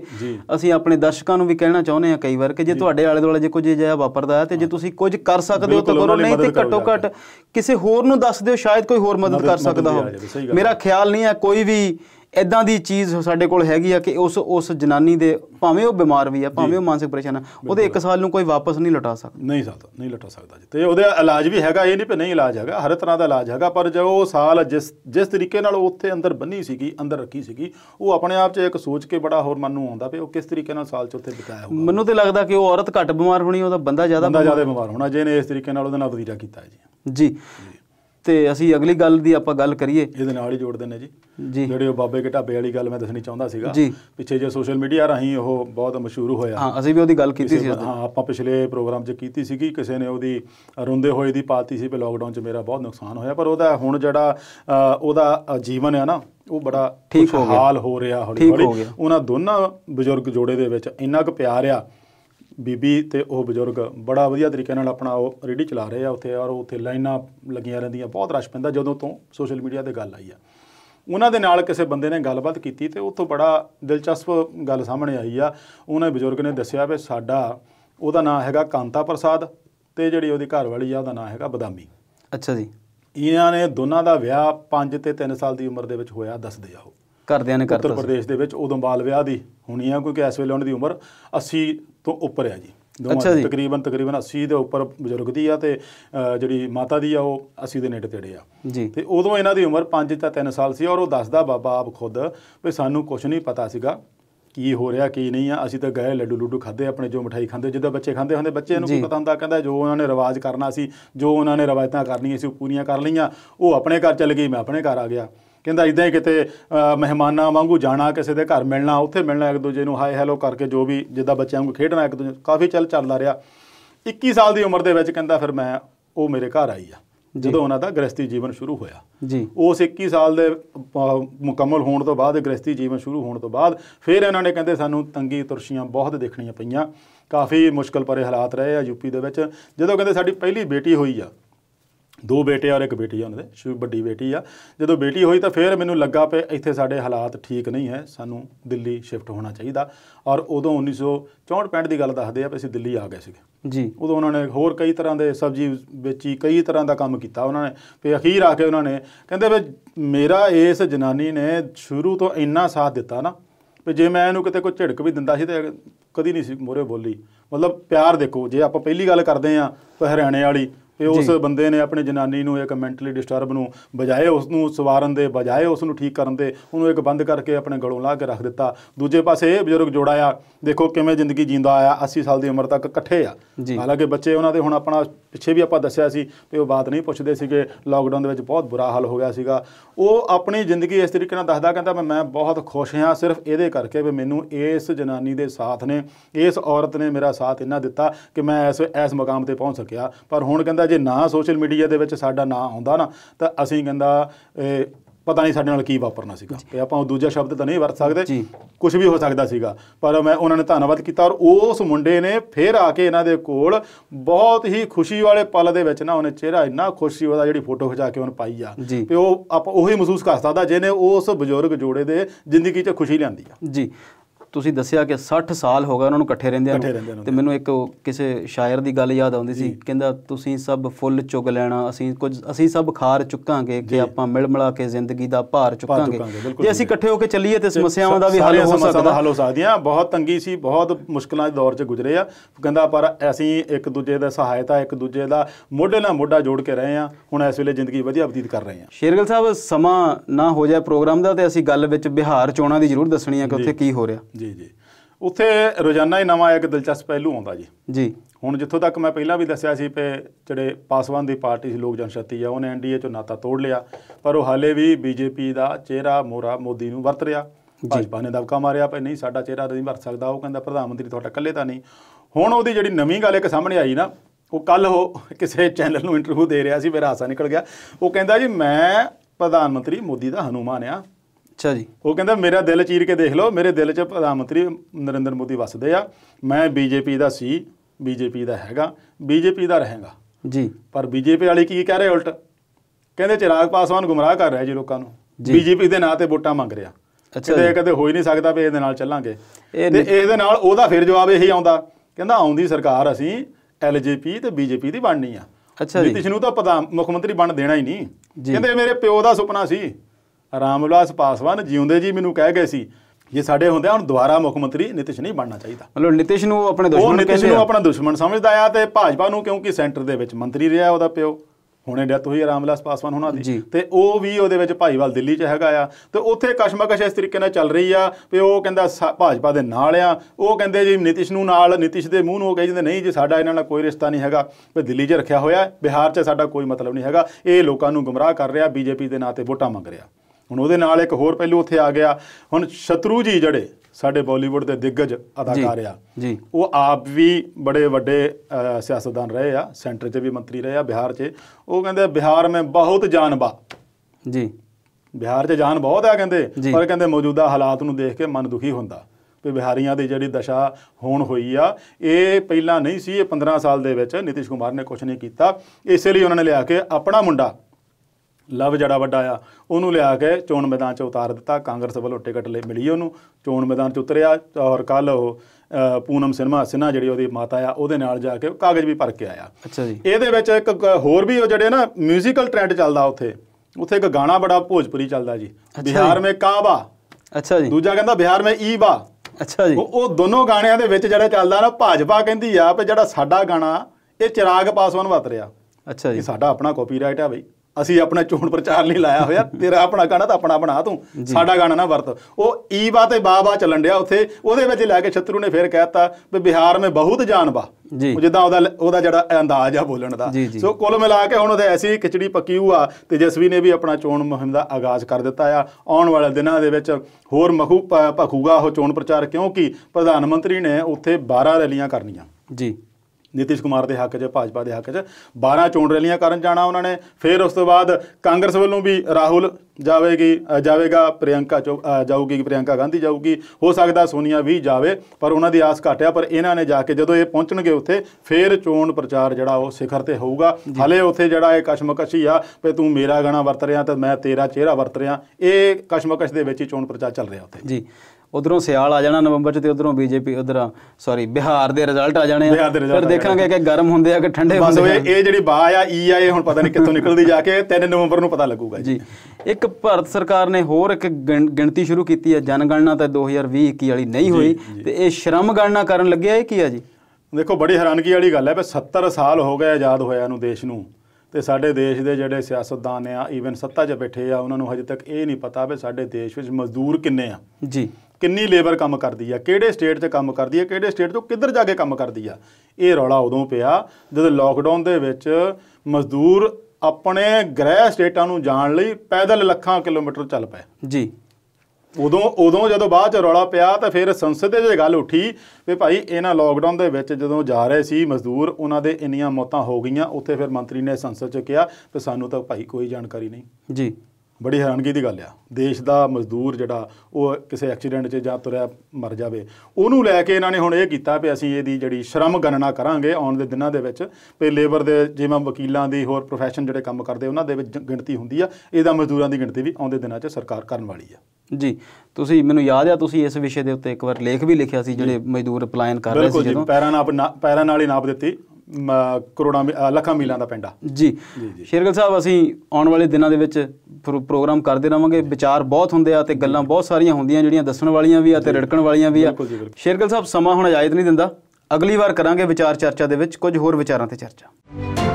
ਅਸੀਂ ਆਪਣੇ ਦਰਸ਼ਕਾਂ ਨੂੰ ਵੀ ਕਹਿਣਾ ਚਾਹੁੰਦੇ ਹਾਂ ਕਈ ਵਾਰ ਕਿ ਜੇ ਤੁਹਾਡੇ ਆਲੇ ਦੁਆਲੇ ਜੇ ਕੁਝ ਜਿਹਾ ਵਾਪਰਦਾ ਹੈ ਤੇ ਜੇ ਤੁਸੀਂ ਕੁਝ ਕਰ ਸਕਦੇ ਹੋ ਤਾਂ ਕਰੋ ਨਹੀਂ ਤੇ ਘੱਟੋ ਘੱਟ ਕਿਸੇ ਹੋਰ ਨੂੰ ਦੱਸ ਦਿਓ ਸ਼ਾਇਦ ਕੋਈ ਹੋਰ ਮਦਦ ਕਰ ਸਕਦਾ ਹੋਵੇ ਮੇਰਾ ਖਿਆਲ ਨਹੀਂ ਹੈ ਕੋਈ ਵੀ ਇਦਾਂ ਦੀ ਚੀਜ਼ ਸਾਡੇ ਕੋਲ ਹੈਗੀ ਆ ਕਿ ਉਸ ਉਸ ਜਨਾਨੀ ਦੇ ਭਾਵੇਂ ਉਹ ਬਿਮਾਰ ਵੀ ਆ ਭਾਵੇਂ ਉਹ ਮਾਨਸਿਕ ਪਰੇਸ਼ਾਨ ਆ ਉਹਦੇ 1 ਸਾਲ ਨੂੰ ਕੋਈ ਵਾਪਸ ਨਹੀਂ ਲਟਾ ਸਕਦਾ ਨਹੀਂ ਸਕਦਾ ਨਹੀਂ ਲਟਾ ਸਕਦਾ ਜੀ ਤੇ ਉਹਦੇ ਇਲਾਜ ਵੀ ਹੈਗਾ ਇਹ ਨਹੀਂ ਕਿ ਨਹੀਂ ਇਲਾਜ ਹੈਗਾ ਹਰ ਤਰ੍ਹਾਂ ਦਾ ਇਲਾਜ ਹੈਗਾ ਪਰ ਜੋ ਉਹ ਸਾਲ ਜਿਸ ਜਿਸ ਤਰੀਕੇ ਨਾਲ ਉੱਥੇ ਅੰਦਰ ਬੰਨੀ ਸੀਗੀ ਅੰਦਰ ਰੱਖੀ ਸੀਗੀ ਉਹ ਆਪਣੇ ਆਪ 'ਚ ਇੱਕ ਸੋਚ ਕੇ ਬੜਾ ਹੋਰ ਮਨ ਨੂੰ ਆਉਂਦਾ ਵੀ ਉਹ ਕਿਸ ਤਰੀਕੇ ਨਾਲ ਸਾਲ 'ਚ ਉੱਥੇ ਬਿਤਾਇਆ ਹੋਊਗਾ ਮੈਨੂੰ ਤੇ ਲੱਗਦਾ ਕਿ ਉਹ ਔਰਤ ਘੱਟ ਬਿਮਾਰ ਹੋਣੀ ਉਹਦਾ ਬੰਦਾ ਜ਼ਿਆਦਾ ਬੰਦਾ ਜ਼ਿਆਦਾ ਬਿਮਾਰ ਹੋਣਾ ਨੇ ਇਸ ਤਰੀਕੇ ਨਾਲ ਉਹਦੇ ਨਾਲ ਵਧੀਰਾ ਕੀਤਾ ਜੀ ਜੀ ਤੇ ਅਸੀਂ ਅਗਲੀ ਗੱਲ ਦੀ ਆਪਾਂ ਗੱਲ ਕਰੀਏ ਇਹਦੇ ਨਾਲ ਹੀ ਜੋੜ ਦਿੰਨੇ ਜੀ ਜਿਹੜੇ ਉਹ ਬਾਬੇ ਕੇ ਢਾਬੇ ਵਾਲੀ ਗੱਲ ਮੈਂ ਦੱਸਣੀ ਚਾਹੁੰਦਾ ਸੀਗਾ ਪਿੱਛੇ ਜੇ ਸੋਸ਼ਲ ਮੀਡੀਆ ਰਾਹੀਂ ਉਹ ਬਹੁਤ ਮਸ਼ਹੂਰ ਹੋਇਆ ਹਾਂ ਅਸੀਂ ਵੀ ਉਹਦੀ ਗੱਲ ਕੀਤੀ ਸੀ ਹਾਂ ਆਪਾਂ ਪਿਛਲੇ ਪ੍ਰੋਗਰਾਮ 'ਚ ਕੀਤੀ ਸੀਗੀ ਕਿਸੇ ਨੇ ਉਹਦੀ ਰੋਂਦੇ ਹੋਏ ਦੀ ਪਾਤੀ ਸੀ ਵੀ ਲਾਕਡਾਊਨ 'ਚ ਮੇਰਾ ਬਹੁਤ ਨੁਕਸਾਨ ਹੋਇਆ ਪਰ ਉਹਦਾ ਹੁਣ ਜਿਹੜਾ ਉਹਦਾ ਜੀਵਨ ਹੈ ਨਾ ਉਹ ਬੜਾ ਠੀਕ ਹੋ ਗਿਆ ਹਾਲ ਹੋ ਰਿਹਾ ਹੌਲੀ ਹੌਲੀ ਉਹਨਾਂ ਦੋਨਾਂ ਬਜ਼ੁਰਗ ਜੋੜੇ ਦੇ ਵਿੱਚ ਇੰਨਾ ਕੁ ਪਿਆਰ ਆ ਬੀਬੀ ਤੇ ਉਹ ਬਜ਼ੁਰਗ ਬੜਾ ਵਧੀਆ ਤਰੀਕੇ ਨਾਲ ਆਪਣਾ ਉਹ ਰੇਡੀ ਚਲਾ ਰਹੇ ਆ ਉੱਥੇ ਔਰ ਉੱਥੇ ਲਾਈਨਾਂ ਲੱਗੀਆਂ ਰਹਿੰਦੀਆਂ ਬਹੁਤ ਰਸ਼ ਪੈਂਦਾ ਜਦੋਂ ਤੋਂ ਸੋਸ਼ਲ ਮੀਡੀਆ ਤੇ ਗੱਲ ਆਈ ਆ ਉਹਨਾਂ ਦੇ ਨਾਲ ਕਿਸੇ ਬੰਦੇ ਨੇ ਗੱਲਬਾਤ ਕੀਤੀ ਤੇ ਉੱਥੋਂ ਬੜਾ ਦਿਲਚਸਪ ਗੱਲ ਸਾਹਮਣੇ ਆਈ ਆ ਉਹਨਾਂ ਬਜ਼ੁਰਗ ਨੇ ਦੱਸਿਆ ਵੀ ਸਾਡਾ ਉਹਦਾ ਨਾਮ ਹੈਗਾ ਕਾਂਤਾ ਪ੍ਰਸਾਦ ਤੇ ਜਿਹੜੀ ਉਹਦੀ ਘਰਵਾਲੀ ਆ ਉਹਦਾ ਨਾਮ ਹੈਗਾ ਬਦਾਮੀ ਅੱਛਾ ਜੀ ਇਹਨਾਂ ਨੇ ਦੋਨਾਂ ਦਾ ਵਿਆਹ 5 ਤੇ 3 ਸਾਲ ਦੀ ਉਮਰ ਦੇ ਵਿੱਚ ਹੋਇਆ ਦੱਸਦੇ ਆ ਉਹ ਘਰਦਿਆਂ ਨੇ ਕਰਤਾ ਉੱਤਰ ਪ੍ਰਦੇਸ਼ ਦੇ ਵਿੱਚ ਉਦੋਂ ਬਾਲ ਵਿਆਹ ਦੀ ਹੋਣੀ ਆ ਕਿਉਂਕਿ ਇਸ ਵੇਲੇ ਉਹਨਾਂ ਦੀ ਉਮਰ 80 ਤੋਂ ਉੱਪਰ ਆ ਜੀ ਅੱਛਾ ਜੀ ਤਕਰੀਬਨ ਤਕਰੀਬਨ 80 ਦੇ ਉੱਪਰ ਬਜ਼ੁਰਗ ਦੀ ਆ ਤੇ ਜਿਹੜੀ ਮਾਤਾ ਦੀ ਆ ਉਹ 80 ਦੇ ਨੇੜੇ ਤੇੜੇ ਆ ਤੇ ਉਦੋਂ ਇਹਨਾਂ ਦੀ ਉਮਰ 5 ਤਾਂ 3 ਸਾਲ ਸੀ ਔਰ ਉਹ ਦੱਸਦਾ ਬਾਬਾ ਆਪ ਖੁਦ ਵੀ ਸਾਨੂੰ ਕੁਝ ਨਹੀਂ ਪਤਾ ਸੀਗਾ ਕੀ ਹੋ ਰਿਹਾ ਕੀ ਨਹੀਂ ਆ ਅਸੀਂ ਤਾਂ ਗਏ ਲੱਡੂ ਲੁੱਡੂ ਖਾਦੇ ਆਪਣੇ ਜੋ ਮਠਾਈ ਖਾਂਦੇ ਜਿੱਦਾਂ ਬੱਚੇ ਖਾਂਦੇ ਹੁੰਦੇ ਬੱਚੇ ਨੂੰ ਕੀ ਪਤਾ ਹੁੰਦਾ ਕਹਿੰਦਾ ਜੋ ਉਹਨਾਂ ਨੇ ਰਿਵਾਜ ਕਰਨਾ ਸੀ ਜੋ ਉਹਨਾਂ ਨੇ ਰਵਾਇਤਾਂ ਕਰਨੀਆਂ ਸੀ ਉਹ ਪੂਰੀਆਂ ਕਰ ਲਈਆਂ ਉਹ ਆਪਣੇ ਘਰ ਚਲ ਗਈ ਮੈਂ ਆਪਣੇ ਘਰ ਆ ਗਿਆ ਕਹਿੰਦਾ ਇਦਾਂ ਹੀ ਕਿਤੇ ਮਹਿਮਾਨਾਂ ਵਾਂਗੂ ਜਾਣਾ ਕਿਸੇ ਦੇ ਘਰ ਮਿਲਣਾ ਉੱਥੇ ਮਿਲਣਾ ਇੱਕ ਦੂਜੇ ਨੂੰ ਹਾਈ ਹੈਲੋ ਕਰਕੇ ਜੋ ਵੀ ਜਿੱਦਾਂ ਬੱਚਿਆਂ ਵਾਂਗੂ ਖੇਡਣਾ ਇੱਕ ਦੂਜੇ ਕਾਫੀ ਚੱਲ ਚੱਲਦਾ ਰਿਹਾ 21 ਸਾਲ ਦੀ ਉਮਰ ਦੇ ਵਿੱਚ ਕਹਿੰਦਾ ਫਿਰ ਮੈਂ ਉਹ ਮੇਰੇ ਘਰ ਆਈ ਆ ਜਦੋਂ ਉਹਨਾਂ ਦਾ ਗ੍ਰਸਤੀ ਜੀਵਨ ਸ਼ੁਰੂ ਹੋਇਆ ਜੀ ਉਸ 21 ਸਾਲ ਦੇ ਮੁਕੰਮਲ ਹੋਣ ਤੋਂ ਬਾਅਦ ਗ੍ਰਸਤੀ ਜੀਵਨ ਸ਼ੁਰੂ ਹੋਣ ਤੋਂ ਬਾਅਦ ਫਿਰ ਇਹਨਾਂ ਨੇ ਕਹਿੰਦੇ ਸਾਨੂੰ ਤੰਗੀ ਤੁਰਸ਼ੀਆਂ ਬਹੁਤ ਦੇਖਣੀਆਂ ਪਈਆਂ ਕਾਫੀ ਮੁਸ਼ਕਲ ਪਰੇ ਹਾਲਾਤ ਰਹੇ ਆ ਯੂਪੀ ਦੇ ਵਿੱਚ ਜਦੋਂ ਕਹਿੰਦੇ ਸਾਡੀ ਪਹਿਲੀ ਬੇਟੀ ਹੋਈ ਆ ਦੋ ਬੇਟੇ ਔਰ ਇੱਕ ਬੇਟੀ ਆ ਉਹਨਾਂ ਦੇ ਸ਼ੁਰੂ ਵੱਡੀ ਬੇਟੀ ਆ ਜਦੋਂ ਬੇਟੀ ਹੋਈ ਤਾਂ ਫਿਰ ਮੈਨੂੰ ਲੱਗਾ ਪਏ ਇੱਥੇ ਸਾਡੇ ਹਾਲਾਤ ਠੀਕ ਨਹੀਂ ਹੈ ਸਾਨੂੰ ਦਿੱਲੀ ਸ਼ਿਫਟ ਹੋਣਾ ਚਾਹੀਦਾ ਔਰ ਉਦੋਂ 1964-65 ਦੀ ਗੱਲ ਦੱਸਦੇ ਆ ਵੀ ਅਸੀਂ ਦਿੱਲੀ ਆ ਗਏ ਸੀਗੇ ਜੀ ਉਦੋਂ ਉਹਨਾਂ ਨੇ ਹੋਰ ਕਈ ਤਰ੍ਹਾਂ ਦੇ ਸਬਜ਼ੀ ਵੇਚੀ ਕਈ ਤਰ੍ਹਾਂ ਦਾ ਕੰਮ ਕੀਤਾ ਉਹਨਾਂ ਨੇ ਤੇ ਅਖੀਰ ਆ ਕੇ ਉਹਨਾਂ ਨੇ ਕਹਿੰਦੇ ਵੀ ਮੇਰਾ ਇਸ ਜਨਾਨੀ ਨੇ ਸ਼ੁਰੂ ਤੋਂ ਇੰਨਾ ਸਾਥ ਦਿੱਤਾ ਨਾ ਵੀ ਜੇ ਮੈਂ ਇਹਨੂੰ ਕਿਤੇ ਕੋਈ ਝਿੜਕ ਵੀ ਦਿੰਦਾ ਸੀ ਤੇ ਕਦੀ ਨਹੀਂ ਸੀ ਮੋਰੇ ਬੋਲੀ ਮਤਲਬ ਪਿਆਰ ਦੇਖੋ ਜੇ ਆਪਾਂ ਪਹਿਲੀ ਗੱਲ ਕਰਦੇ ਆ ਤਾਂ ਹਰਿਆਣੇ ਵਾਲੀ ਤੇ ਉਸ ਬੰਦੇ ਨੇ ਆਪਣੇ ਜਨਾਨੀ ਨੂੰ ਇੱਕ ਮੈਂਟਲੀ ਡਿਸਟਰਬ ਨੂੰ ਬਜਾਏ ਉਸ ਨੂੰ ਸਵਾਰਨ ਦੇ ਬਜਾਏ ਉਸ ਨੂੰ ਠੀਕ ਕਰਨ ਦੇ ਉਹਨੂੰ ਇੱਕ ਬੰਦ ਕਰਕੇ ਆਪਣੇ ਗਲੋਂ ਲਾ ਕੇ ਰੱਖ ਦਿੱਤਾ ਦੂਜੇ ਪਾਸੇ ਇਹ ਬਜ਼ੁਰਗ ਜੋੜਾ ਆ ਦੇਖੋ ਕਿਵੇਂ ਜ਼ਿੰਦਗੀ ਜਿੰਦਾ ਆਇਆ 80 ਸਾਲ ਦੀ ਉਮਰ ਤੱਕ ਇਕੱਠੇ ਆ ਹਾਲਾਂਕਿ ਬੱਚੇ ਉਹਨਾਂ ਦੇ ਹੁਣ ਆਪਣਾ ਪਿੱਛੇ ਵੀ ਆਪਾਂ ਦੱਸਿਆ ਸੀ ਤੇ ਉਹ ਬਾਤ ਨਹੀਂ ਪੁੱਛਦੇ ਸੀਗੇ ਲਾਕਡਾਊਨ ਦੇ ਵਿੱਚ ਬਹੁਤ ਬੁਰਾ ਹਾਲ ਹੋ ਗਿਆ ਸੀਗਾ ਉਹ ਆਪਣੀ ਜ਼ਿੰਦਗੀ ਇਸ ਤਰੀਕੇ ਨਾਲ ਦੱਸਦਾ ਕਹਿੰਦਾ ਮੈਂ ਬਹੁਤ ਖੁਸ਼ ਹਾਂ ਸਿਰਫ ਇਹਦੇ ਕਰਕੇ ਵੀ ਮੈਨੂੰ ਇਸ ਜਨਾਨੀ ਦੇ ਸਾਥ ਨੇ ਇਸ ਔਰਤ ਨੇ ਮੇਰਾ ਸਾਥ ਇੰਨਾ ਦਿੱਤਾ ਕਿ ਮੈਂ ਇਸ ਇਸ ਮਕਾਮ ਤੇ ਪਹੁੰਚ ਸਕਿਆ ਪਰ ਹੁਣ ਕਹਿੰਦਾ ਜੇ ਨਾ ਸੋਸ਼ਲ ਮੀਡੀਆ ਦੇ ਵਿੱਚ ਸਾਡਾ ਨਾਂ ਆਉਂਦਾ ਨਾ ਤਾਂ ਅਸੀਂ ਕਹਿੰਦਾ ਪਤਾ ਨਹੀਂ ਸਾਡੇ ਨਾਲ ਕੀ ਵਾਪਰਨਾ ਸੀਗਾ ਤੇ ਆਪਾਂ ਉਹ ਦੂਜਾ ਸ਼ਬਦ ਤਾਂ ਨਹੀਂ ਵਰਤ ਸਕਦੇ ਕੁਝ ਵੀ ਹੋ ਸਕਦਾ ਸੀਗਾ ਪਰ ਮੈਂ ਉਹਨਾਂ ਨੇ ਧੰਨਵਾਦ ਕੀਤਾ ਔਰ ਉਸ ਮੁੰਡੇ ਨੇ ਫੇਰ ਆ ਕੇ ਇਹਨਾਂ ਦੇ ਕੋਲ ਬਹੁਤ ਹੀ ਖੁਸ਼ੀ ਵਾਲੇ ਪਲ ਦੇ ਵਿੱਚ ਨਾ ਉਹਨੇ ਚਿਹਰਾ ਇੰਨਾ ਖੁਸ਼ੀ ਉਹਦਾ ਜਿਹੜੀ ਫੋਟੋ ਖਿਚਾ ਕੇ ਉਹਨ ਪਾਈ ਆ ਤੇ ਉਹ ਆਪਾਂ ਉਹੀ ਮਹਿਸੂਸ ਕਰ ਸਕਦਾ ਜਿਹਨੇ ਉਸ ਬਜ਼ੁਰਗ ਜੋੜੇ ਦੇ ਜ਼ਿੰਦਗੀ 'ਚ ਖੁਸ਼ੀ ਲਿਆਂਦੀ ਆ ਜੀ ਤੁਸੀਂ ਦੱਸਿਆ ਕਿ 60 ਸਾਲ ਹੋ ਗਏ ਉਹਨਾਂ ਨੂੰ ਇਕੱਠੇ ਰਹਿੰਦੇ ਆ ਤੇ ਮੈਨੂੰ ਇੱਕ ਕਿਸੇ ਸ਼ਾਇਰ ਦੀ ਗੱਲ ਯਾਦ ਆਉਂਦੀ ਸੀ ਕਹਿੰਦਾ ਤੁਸੀਂ ਸਭ ਫੁੱਲ ਚੁਗ ਲੈਣਾ ਅਸੀਂ ਕੁਝ ਅਸੀਂ ਸਭ ਖਾਰ ਚੁੱਕਾਂਗੇ ਕਿ ਆਪਾਂ ਮਿਲ ਮਿਲਾ ਕੇ ਜ਼ਿੰਦਗੀ ਦਾ ਭਾਰ ਚੁੱਕਾਂਗੇ ਜੇ ਅਸੀਂ ਇਕੱਠੇ ਹੋ ਕੇ ਚੱਲੀਏ ਤੇ ਸਮੱਸਿਆਵਾਂ ਦਾ ਵੀ ਹੱਲ ਹੋ ਸਕਦਾ ਹੱਲ ਹੋ ਸਕਦੀਆਂ ਬਹੁਤ ਤੰਗੀ ਸੀ ਬਹੁਤ ਮੁਸ਼ਕਲਾਂ ਦੇ ਦੌਰ 'ਚ ਗੁਜ਼ਰੇ ਆ ਕਹਿੰਦਾ ਪਰ ਅਸੀਂ ਇੱਕ ਦੂਜੇ ਦਾ ਸਹਾਇਤਾ ਇੱਕ ਦੂਜੇ ਦਾ ਮੋਢੇ ਨਾਲ ਮੋਢਾ ਜੋੜ ਕੇ ਰਹੇ ਆ ਹੁਣ ਇਸ ਵੇਲੇ ਜ਼ਿੰਦਗੀ ਵਧੀਆ ਬਤੀਤ ਕਰ ਰਹੇ ਆ ਸ਼ੇਰਗਲ ਸਾਹਿਬ ਸਮਾਂ ਨਾ ਹੋ ਜਾਏ ਪ੍ਰੋਗਰਾਮ ਦਾ ਤੇ ਅਸੀਂ ਗੱਲ ਵਿੱਚ ਬਿਹਾਰ ਚੋਣਾਂ ਦੀ ਜ਼ਰੂਰ ਦੱਸਣੀ ਆ ਕਿ ਉੱਥੇ ਕੀ ਹੋ ਰਿਹਾ ਜੀ ਜੀ ਉੱਥੇ ਰੋਜ਼ਾਨਾ ਹੀ ਨਵਾਂ ਇੱਕ ਦਿਲਚਸਪ ਪਹਿਲੂ ਆਉਂਦਾ ਜੀ ਜੀ ਹੁਣ ਜਿੱਥੋਂ ਤੱਕ ਮੈਂ ਪਹਿਲਾਂ ਵੀ ਦੱਸਿਆ ਸੀ ਪੇ ਜਿਹੜੇ ਪਾਸਵਾਨ ਦੀ ਪਾਰਟੀ ਸੀ ਲੋਕ ਜਨਸ਼ਕਤੀ ਆ ਉਹਨੇ ਐਨਡੀਏ ਚੋਂ ਨਾਤਾ ਤੋੜ ਲਿਆ ਪਰ ਉਹ ਹਾਲੇ ਵੀ ਬੀਜੇਪੀ ਦਾ ਚਿਹਰਾ ਮੋਰਾ ਮੋਦੀ ਨੂੰ ਵਰਤ ਰਿਹਾ ਭਾਜਪਾ ਨੇ ਦਬਕਾ ਮਾਰਿਆ ਪਰ ਨਹੀਂ ਸਾਡਾ ਚਿਹਰਾ ਨਹੀਂ ਵਰਤ ਸਕਦਾ ਉਹ ਕਹਿੰਦਾ ਪ੍ਰਧਾਨ ਮੰਤਰੀ ਤੁਹਾਡਾ ਇਕੱਲੇ ਤਾਂ ਨਹੀਂ ਹੁਣ ਉਹਦੀ ਜਿਹੜੀ ਨਵੀਂ ਗੱਲ ਇੱਕ ਸਾਹਮਣੇ ਆਈ ਨਾ ਉਹ ਕੱਲ ਉਹ ਕਿਸੇ ਚੈਨਲ ਨੂੰ ਇੰਟਰਵਿਊ ਦੇ ਰਿਹਾ ਸੀ ਮੇਰਾ ਹਾਸਾ ਨਿਕਲ ਗਿਆ ਉਹ ਕਹਿੰਦਾ ਜੀ ਮੈਂ ਪ੍ਰਧਾਨ ਮੰਤਰੀ ਮੋਦੀ ਦਾ ਹਨੂਮਾਨ ਆ ਅੱਛਾ ਜੀ ਉਹ ਕਹਿੰਦਾ ਮੇਰਾ ਦਿਲ ਚੀਰ ਕੇ ਦੇਖ ਲਓ ਮੇਰੇ ਦਿਲ 'ਚ ਪ੍ਰਧਾਨ ਮੰਤਰੀ ਨਰਿੰਦਰ ਮੋਦੀ ਵੱਸਦੇ ਆ ਮੈਂ ਬੀਜੇਪੀ ਦਾ ਸੀ ਬੀਜੇਪੀ ਦਾ ਹੈਗਾ ਬੀਜੇਪੀ ਦਾ ਰਹੇਗਾ ਜੀ ਪਰ ਬੀਜੇਪੀ ਵਾਲੇ ਕੀ ਕਹਿ ਰਹੇ ਉਲਟ ਕਹਿੰਦੇ ਚਿਰਾਗ ਪਾਸਵਾਨ ਗੁੰਮਰਾਹ ਕਰ ਰਿਹਾ ਜੀ ਲੋਕਾਂ ਨੂੰ ਬੀਜੇਪੀ ਦੇ ਨਾਂ ਤੇ ਵੋਟਾਂ ਮੰਗ ਰਿਹਾ ਕਦੇ ਕਦੇ ਹੋ ਹੀ ਨਹੀਂ ਸਕਦਾ ਵੀ ਇਹਦੇ ਨਾਲ ਚੱਲਾਂਗੇ ਤੇ ਇਹਦੇ ਨਾਲ ਉਹਦਾ ਫਿਰ ਜਵਾਬ ਇਹੀ ਆਉਂਦਾ ਕਹਿੰਦਾ ਆਉਂਦੀ ਸਰਕਾਰ ਅਸੀਂ ਐਲਜੇਪੀ ਤੇ ਬੀਜੇਪੀ ਦੀ ਬਣਨੀ ਆ ਅੱਛਾ ਜੀ ਨਿਤਿਸ਼ ਨੂੰ ਤਾਂ ਪ੍ਰਧਾਨ ਮੁੱਖ ਮੰਤਰੀ ਬਣ ਦੇਣਾ ਹੀ ਨਹੀਂ ਕਹਿੰਦੇ ਮੇਰੇ ਪਿਓ ਦਾ ਸੁਪਨਾ ਸੀ ਰਾਮਵਿਲਾਸ ਪਾਸਵਾਨ ਜਿਉਂਦੇ ਜੀ ਮੈਨੂੰ ਕਹਿ ਗਏ ਸੀ ਜੇ ਸਾਡੇ ਹੁੰਦੇ ਹੁਣ ਦੁਬਾਰਾ ਮੁੱਖ ਮੰਤਰੀ ਨਿਤਿਸ਼ ਨਹੀਂ ਬਣਨਾ ਚਾਹੀਦਾ ਮਤਲਬ ਨਿਤਿਸ਼ ਨੂੰ ਆਪਣੇ ਦੁਸ਼ਮਣ ਕਹਿੰਦੇ ਉਹ ਨਿਤਿਸ਼ ਨੂੰ ਆਪਣਾ ਦੁਸ਼ਮਣ ਸਮਝਦਾ ਆ ਤੇ ਭਾਜਪਾ ਨੂੰ ਕਿਉਂਕਿ ਸੈਂਟਰ ਦੇ ਵਿੱਚ ਮੰਤਰੀ ਰਿਹਾ ਉਹਦਾ ਪਿਓ ਹੁਣੇ ਡੈਥ ਹੋਈ ਰਾਮਲਾਸ ਪਾਸਵਾਨ ਹੁਣਾਂ ਦੀ ਤੇ ਉਹ ਵੀ ਉਹਦੇ ਵਿੱਚ ਭਾਈਵਾਲ ਦਿੱਲੀ 'ਚ ਹੈਗਾ ਆ ਤੇ ਉੱਥੇ ਕਸ਼ਮਕਸ਼ ਇਸ ਤਰੀਕੇ ਨਾਲ ਚੱਲ ਰਹੀ ਆ ਵੀ ਉਹ ਕਹਿੰਦਾ ਭਾਜਪਾ ਦੇ ਨਾਲ ਆ ਉਹ ਕਹਿੰਦੇ ਜੀ ਨਿਤਿਸ਼ ਨੂੰ ਨਾਲ ਨਿਤਿਸ਼ ਦੇ ਮੂੰਹ ਨੂੰ ਉਹ ਕਹਿੰਦੇ ਨਹੀਂ ਜੀ ਸਾਡਾ ਇਹਨਾਂ ਨਾਲ ਕੋਈ ਰਿਸ਼ਤਾ ਨਹੀਂ ਹੈਗਾ ਵੀ ਦਿੱਲੀ 'ਚ ਰੱਖਿਆ ਹੋਇਆ ਬਿਹਾਰ 'ਚ ਸਾਡਾ ਕੋਈ ਮਤਲਬ ਨਹੀਂ ਹੈਗਾ ਇਹ ਲੋਕਾਂ ਨੂੰ ਗੁੰਮਰਾਹ ਕਰ ਰਿਹਾ ਬੀਜੇਪੀ ਦੇ ਨਾਂ ਤੇ ਵੋਟਾਂ ਮੰਗ ਰਿਹਾ ਹੁਣ ਉਹਦੇ ਨਾਲ ਇੱਕ ਹੋਰ ਪਹਿਲੂ ਉੱਥੇ ਆ ਗਿਆ ਹੁਣ ਸ਼ਤਰੂ ਜੀ ਜਿਹੜੇ ਸਾਡੇ ਬਾਲੀਵੁੱਡ ਦੇ ਦਿੱਗਜ ਅਦਾਕਾਰ ਆ ਜੀ ਉਹ ਆਪ ਵੀ ਬੜੇ ਵੱਡੇ ਸਿਆਸਤਦਾਨ ਰਹੇ ਆ ਸੈਂਟਰ 'ਚ ਵੀ ਮੰਤਰੀ ਰਹੇ ਆ ਬਿਹਾਰ 'ਚ ਉਹ ਕਹਿੰਦੇ ਬਿਹਾਰ ਮੈਂ ਬਹੁਤ ਜਾਨਬਾ ਜੀ ਬਿਹਾਰ 'ਚ ਜਾਨ ਬਹੁਤ ਆ ਕਹਿੰਦੇ ਪਰ ਕਹਿੰਦੇ ਮੌਜੂਦਾ ਹਾਲਾਤ ਨੂੰ ਦੇਖ ਕੇ ਮਨ ਦੁਖੀ ਹੁੰਦਾ ਵੀ ਬਿਹਾਰੀਆਂ ਦੀ ਜਿਹੜੀ ਦਸ਼ਾ ਹੋਣ ਹੋਈ ਆ ਇਹ ਪਹਿਲਾਂ ਨਹੀਂ ਸੀ ਇਹ 15 ਸਾਲ ਦੇ ਵਿੱਚ ਨਿਤਿਸ਼ ਕੁਮਾਰ ਨੇ ਕੁਝ ਨਹੀਂ ਕੀਤਾ ਇਸੇ ਲਈ ਉਹਨਾਂ ਨੇ ਲਿਆ ਕੇ ਆਪਣਾ ਮੁੰਡਾ ਲਵ ਜੜਾ ਵੱਡਾ ਆ ਉਹਨੂੰ ਲਿਆ ਕੇ ਚੋਣ ਮੈਦਾਨ 'ਚ ਉਤਾਰ ਦਿੱਤਾ ਕਾਂਗਰਸ ਵੱਲੋਂ ਟਿਕਟ ਲਈ ਮਿਲੀ ਉਹਨੂੰ ਚੋਣ ਮੈਦਾਨ 'ਚ ਉਤਰਿਆ ਔਰ ਕੱਲ ਉਹ ਪੂਨਮ ਸਿਨਮਾ ਸਿਨਾ ਜਿਹੜੀ ਉਹਦੀ ਮਾਤਾ ਆ ਉਹਦੇ ਨਾਲ ਜਾ ਕੇ ਕਾਗਜ਼ ਵੀ ਭਰ ਕੇ ਆਇਆ ਅੱਛਾ ਜੀ ਇਹਦੇ ਵਿੱਚ ਇੱਕ ਹੋਰ ਵੀ ਉਹ ਜਿਹੜੇ ਨਾ 뮤지컬 ਟ੍ਰੈਂਡ ਚੱਲਦਾ ਉੱਥੇ ਉੱਥੇ ਇੱਕ ਗਾਣਾ ਬੜਾ ਭੋਜਪੁਰੀ ਚੱਲਦਾ ਜੀ ਬਿਹਾਰ ਮੇ ਕਾਬਾ ਅੱਛਾ ਜੀ ਦੂਜਾ ਕਹਿੰਦਾ ਬਿਹਾਰ ਮੇ ਈਬਾ ਅੱਛਾ ਜੀ ਉਹ ਦੋਨੋਂ ਗਾਣਿਆਂ ਦੇ ਵਿੱਚ ਜਿਹੜਾ ਚੱਲਦਾ ਨਾ ਭਾਜਪਾ ਕਹਿੰਦੀ ਆ ਪਰ ਜਿਹੜਾ ਸਾਡਾ ਗਾਣਾ ਇਹ ਚਿਰਾਗ ਪਾਸਵਾਨ ਵਤ ਰਿਹਾ ਅੱਛਾ ਜੀ ਸਾਡਾ ਆਪਣਾ ਕਾਪੀਰਾਈਟ ਆ ਬਈ ਅਸੀਂ ਆਪਣਾ ਚੋਣ ਪ੍ਰਚਾਰ ਲਈ ਲਾਇਆ ਹੋਇਆ ਤੇਰਾ ਆਪਣਾ ਗਾਣਾ ਤਾਂ ਆਪਣਾ ਬਣਾ ਤੂੰ ਸਾਡਾ ਗਾਣਾ ਨਾ ਵਰਤ ਉਹ ਈਵਾ ਤੇ ਬਾਬਾ ਚੱਲਣ ਡਿਆ ਉੱਥੇ ਉਹਦੇ ਵਿੱਚ ਲੈ ਕੇ ਛਤਰੂ ਨੇ ਫੇਰ ਕਹਿਤਾ ਵੀ ਬਿਹਾਰ ਮੇ ਬਹੁਤ ਜਾਨਵਾ ਜਿੱਦਾਂ ਉਹਦਾ ਉਹਦਾ ਜਿਹੜਾ ਅੰਦਾਜ਼ ਆ ਬੋਲਣ ਦਾ ਸੋ ਕੁੱਲ ਮਿਲਾ ਕੇ ਹੁਣ ਉਹਦੇ ਐਸੀ ਖਿਚੜੀ ਪੱਕੀ ਹੋਆ ਜਸਵੀ ਨੇ ਵੀ ਆਪਣਾ ਚੋਣ ਮੁਹਿੰਮ ਦਾ ਆਗਾਜ਼ ਕਰ ਦਿੱਤਾ ਆ ਆਉਣ ਵਾਲੇ ਦਿਨਾਂ ਦੇ ਵਿੱਚ ਹੋਰ ਮਖੂ ਭਖੂਗਾ ਉਹ ਚੋਣ ਪ੍ਰਚਾਰ ਕਿਉਂਕਿ ਪ੍ਰਧਾਨ ਮੰਤਰੀ ਨੇ ਉੱਥੇ 12 ਰੈਲੀਆਂ ਕਰਨੀਆਂ ਜੀ ਨਿਤਿਸ਼ ਕੁਮਾਰ ਦੇ ਹੱਕ 'ਚ ਭਾਜਪਾ ਦੇ ਹੱਕ 'ਚ 12 ਚੋਣ ਰੈਲੀਆਂ ਕਰਨ ਜਾਣਾ ਉਹਨਾਂ ਨੇ ਫਿਰ ਉਸ ਤੋਂ ਬਾਅਦ ਕਾਂਗਰਸ ਵੱਲੋਂ ਵੀ ਰਾਹੁਲ ਜਾਵੇਗੀ ਜਾਵੇਗਾ ਪ੍ਰਿਯੰਕਾ ਜਾਊਗੀ ਪ੍ਰਿਯੰਕਾ ਗਾਂਧੀ ਜਾਊਗੀ ਹੋ ਸਕਦਾ ਸੋਨੀਆ ਵੀ ਜਾਵੇ ਪਰ ਉਹਨਾਂ ਦੀ ਆਸ ਘਟਿਆ ਪਰ ਇਹਨਾਂ ਨੇ ਜਾ ਕੇ ਜਦੋਂ ਇਹ ਪਹੁੰਚਣਗੇ ਉੱਥੇ ਫਿਰ ਚੋਣ ਪ੍ਰਚਾਰ ਜਿਹੜਾ ਉਹ ਸਿਖਰ ਤੇ ਹੋਊਗਾ ਹਲੇ ਉੱਥੇ ਜਿਹੜਾ ਇਹ ਕਸ਼ਮਕਸ਼ੀ ਆ ਤੇ ਤੂੰ ਮੇਰਾ ਗਾਣਾ ਵਰਤ ਰਿਆ ਤੇ ਮੈਂ ਤੇਰਾ ਚਿਹਰਾ ਵਰਤ ਰਿਆ ਇਹ ਕਸ਼ਮਕਸ਼ ਦੇ ਵਿੱਚ ਹੀ ਚੋਣ ਪ੍ਰਚਾਰ ਚੱਲ ਰਿਹਾ ਉੱਥੇ ਜੀ ਉਧਰੋਂ ਸਿਆਲ ਆ ਜਾਣਾ ਨਵੰਬਰ ਚ ਤੇ ਉਧਰੋਂ ਬੀਜੇਪੀ ਉਧਰ ਸੌਰੀ ਬਿਹਾਰ ਦੇ ਰਿਜ਼ਲਟ ਆ ਜਾਣੇ ਆ ਫਿਰ ਦੇਖਾਂਗੇ ਕਿ ਗਰਮ ਹੁੰਦੇ ਆ ਕਿ ਠੰਡੇ ਹੁੰਦੇ ਆ ਬਸ ਇਹ ਜਿਹੜੀ ਬਾ ਆ ਈਆਈਏ e ਹੁਣ ਪਤਾ ਨਹੀਂ ਕਿੱਥੋਂ ਨਿਕਲਦੀ ਜਾ ਕੇ 3 ਨਵੰਬਰ ਨੂੰ ਪਤਾ ਲੱਗੂਗਾ ਜੀ ਇੱਕ ਭਾਰਤ ਸਰਕਾਰ ਨੇ ਹੋਰ ਇੱਕ ਗਿਣਤੀ ਸ਼ੁਰੂ ਕੀਤੀ ਹੈ ਜਨਗਣਨਾ ਤਾਂ 2020-21 ਵਾਲੀ ਨਹੀਂ ਹੋਈ ਤੇ ਇਹ ਸ਼ਰਮ ਗਣਨਾ ਕਰਨ ਲੱਗਿਆ ਇਹ ਕੀ ਆ ਜੀ ਦੇਖੋ ਬੜੀ ਹੈਰਾਨਗੀ ਵਾਲੀ ਗੱਲ ਹੈ ਕਿ 70 ਸਾਲ ਹੋ ਗਏ ਆਜ਼ਾਦ ਹੋਇਆ ਨੂੰ ਦੇਸ਼ ਨੂੰ ਤੇ ਸਾਡੇ ਦੇਸ਼ ਦੇ ਜਿਹੜੇ ਸਿਆਸਤਦਾਨ ਆ ਈਵਨ ਸੱਤਾ 'ਚ ਬੈਠੇ ਆ ਉਹਨਾਂ ਨੂੰ ਹਜੇ ਤੱਕ ਇਹ ਨਹੀਂ ਪਤਾ ਵੀ ਸਾਡੇ ਦੇਸ਼ ਵਿੱਚ ਮਜ਼ਦੂਰ ਕਿੰਨੇ ਆ ਜੀ ਕਿੰਨੀ ਲੇਬਰ ਕੰਮ ਕਰਦੀ ਆ ਕਿਹੜੇ ਸਟੇਟ 'ਚ ਕੰਮ ਕਰਦੀ ਆ ਕਿਹੜੇ ਸਟੇਟ ਤੋਂ ਕਿੱਧਰ ਜਾ ਕੇ ਕੰਮ ਕਰਦੀ ਆ ਇਹ ਰੌਲਾ ਉਦੋਂ ਪਿਆ ਜਦੋਂ ਲਾਕਡਾਊਨ ਦੇ ਵਿੱਚ ਮਜ਼ਦੂਰ ਆਪਣੇ ਗ੍ਰਹਿ ਸਟੇਟਾਂ ਨੂੰ ਜਾਣ ਲਈ ਪੈਦਲ ਲੱਖਾਂ ਕਿਲੋਮੀਟਰ ਚੱਲ ਪਏ ਜੀ ਉਦੋਂ ਉਦੋਂ ਜਦੋਂ ਬਾਅਦ ਚ ਰੌਲਾ ਪਿਆ ਤਾਂ ਫਿਰ ਸੰਸਦ ਦੇ ਜੇ ਗੱਲ ਉੱਠੀ ਵੀ ਭਾਈ ਇਹਨਾਂ ਲੋਕਡਾਊਨ ਦੇ ਵਿੱਚ ਜਦੋਂ ਜਾ ਰਹੇ ਸੀ ਮਜ਼ਦੂਰ ਉਹਨਾਂ ਦੇ ਇੰਨੀਆਂ ਮੌਤਾਂ ਹੋ ਗਈਆਂ ਉੱਥੇ ਫਿਰ ਮੰਤਰੀ ਨੇ ਸੰਸਦ ਚ ਕਿਹਾ ਕਿ ਸਾਨੂੰ ਤਾਂ ਭਾਈ ਕੋਈ ਜਾਣਕਾਰੀ ਨਹੀਂ ਜੀ ਬੜੀ ਹੈਰਾਨਗੀ ਦੀ ਗੱਲ ਆ ਦੇਸ਼ ਦਾ ਮਜ਼ਦੂਰ ਜਿਹੜਾ ਉਹ ਕਿਸੇ ਐਕਸੀਡੈਂਟ 'ਚ ਜਾਂ ਤੁਰਿਆ ਮਰ ਜਾਵੇ ਉਹਨੂੰ ਲੈ ਕੇ ਇਹਨਾਂ ਨੇ ਹੁਣ ਇਹ ਕੀਤਾ ਵੀ ਅਸੀਂ ਇਹਦੀ ਜਿਹੜੀ ਸ਼ਰਮ ਗਣਨਾ ਕਰਾਂਗੇ ਆਉਣ ਦੇ ਦਿਨਾਂ ਦੇ ਵਿੱਚ ਵੀ ਲੇਬਰ ਦੇ ਜਿਵੇਂ ਵਕੀਲਾਂ ਦੀ ਹੋਰ ਪ੍ਰੋਫੈਸ਼ਨ ਜਿਹੜੇ ਕੰਮ ਕਰਦੇ ਉਹਨਾਂ ਦੇ ਵਿੱਚ ਗਿਣਤੀ ਹੁੰਦੀ ਆ ਇਹਦਾ ਮਜ਼ਦੂਰਾਂ ਦੀ ਗਿਣਤੀ ਵੀ ਆਉਂਦੇ ਦਿਨਾਂ 'ਚ ਸਰਕਾਰ ਕਰਨ ਵਾਲੀ ਆ ਜੀ ਤੁਸੀਂ ਮੈਨੂੰ ਯਾਦ ਆ ਤੁਸੀਂ ਇਸ ਵਿਸ਼ੇ ਦੇ ਉੱਤੇ ਇੱਕ ਵਾਰ ਲੇਖ ਵੀ ਲਿਖਿਆ ਸੀ ਜਿਹੜੇ ਮਜ਼ਦੂਰ ਅਪਲਾਈਨ ਕਰ ਰਹੇ ਸੀ ਜਦੋਂ ਬਿਲਕੁਲ ਪੈਰਾਂ ਨਾਲ ਪੈਰਾਂ ਨਾਲ ਹੀ ਨਾਪ ਦਿੱਤੀ ਕਰੋੜਾਂ ਲੱਖਾਂ ਮੀਲਾਂ ਦਾ ਪਿੰਡਾ ਜੀ ਸ਼ੇਰਗਲ ਸਾਹਿਬ ਅਸੀਂ ਆਉਣ ਵਾਲੇ ਦਿਨਾਂ ਦੇ ਵਿੱਚ ਪ੍ਰੋਗਰਾਮ ਕਰਦੇ ਰਵਾਂਗੇ ਵਿਚਾਰ ਬਹੁਤ ਹੁੰਦੇ ਆ ਤੇ ਗੱਲਾਂ ਬਹੁਤ ਸਾਰੀਆਂ ਹੁੰਦੀਆਂ ਜਿਹੜੀਆਂ ਦੱਸਣ ਵਾਲੀਆਂ ਵੀ ਆ ਤੇ ਰੜਕਣ ਵਾਲੀਆਂ ਵੀ ਆ ਸ਼ੇਰਗਲ ਸਾਹਿਬ ਸਮਾਂ ਹੁਣ ਇਜਾਜ਼ਤ ਨਹੀਂ ਦਿੰਦਾ ਅਗਲੀ ਵਾਰ ਕਰਾਂਗੇ ਵਿਚਾਰ ਚਰਚਾ ਦੇ ਵਿੱਚ ਕੁਝ ਹੋਰ ਵਿਚਾਰਾਂ ਤੇ ਚਰਚਾ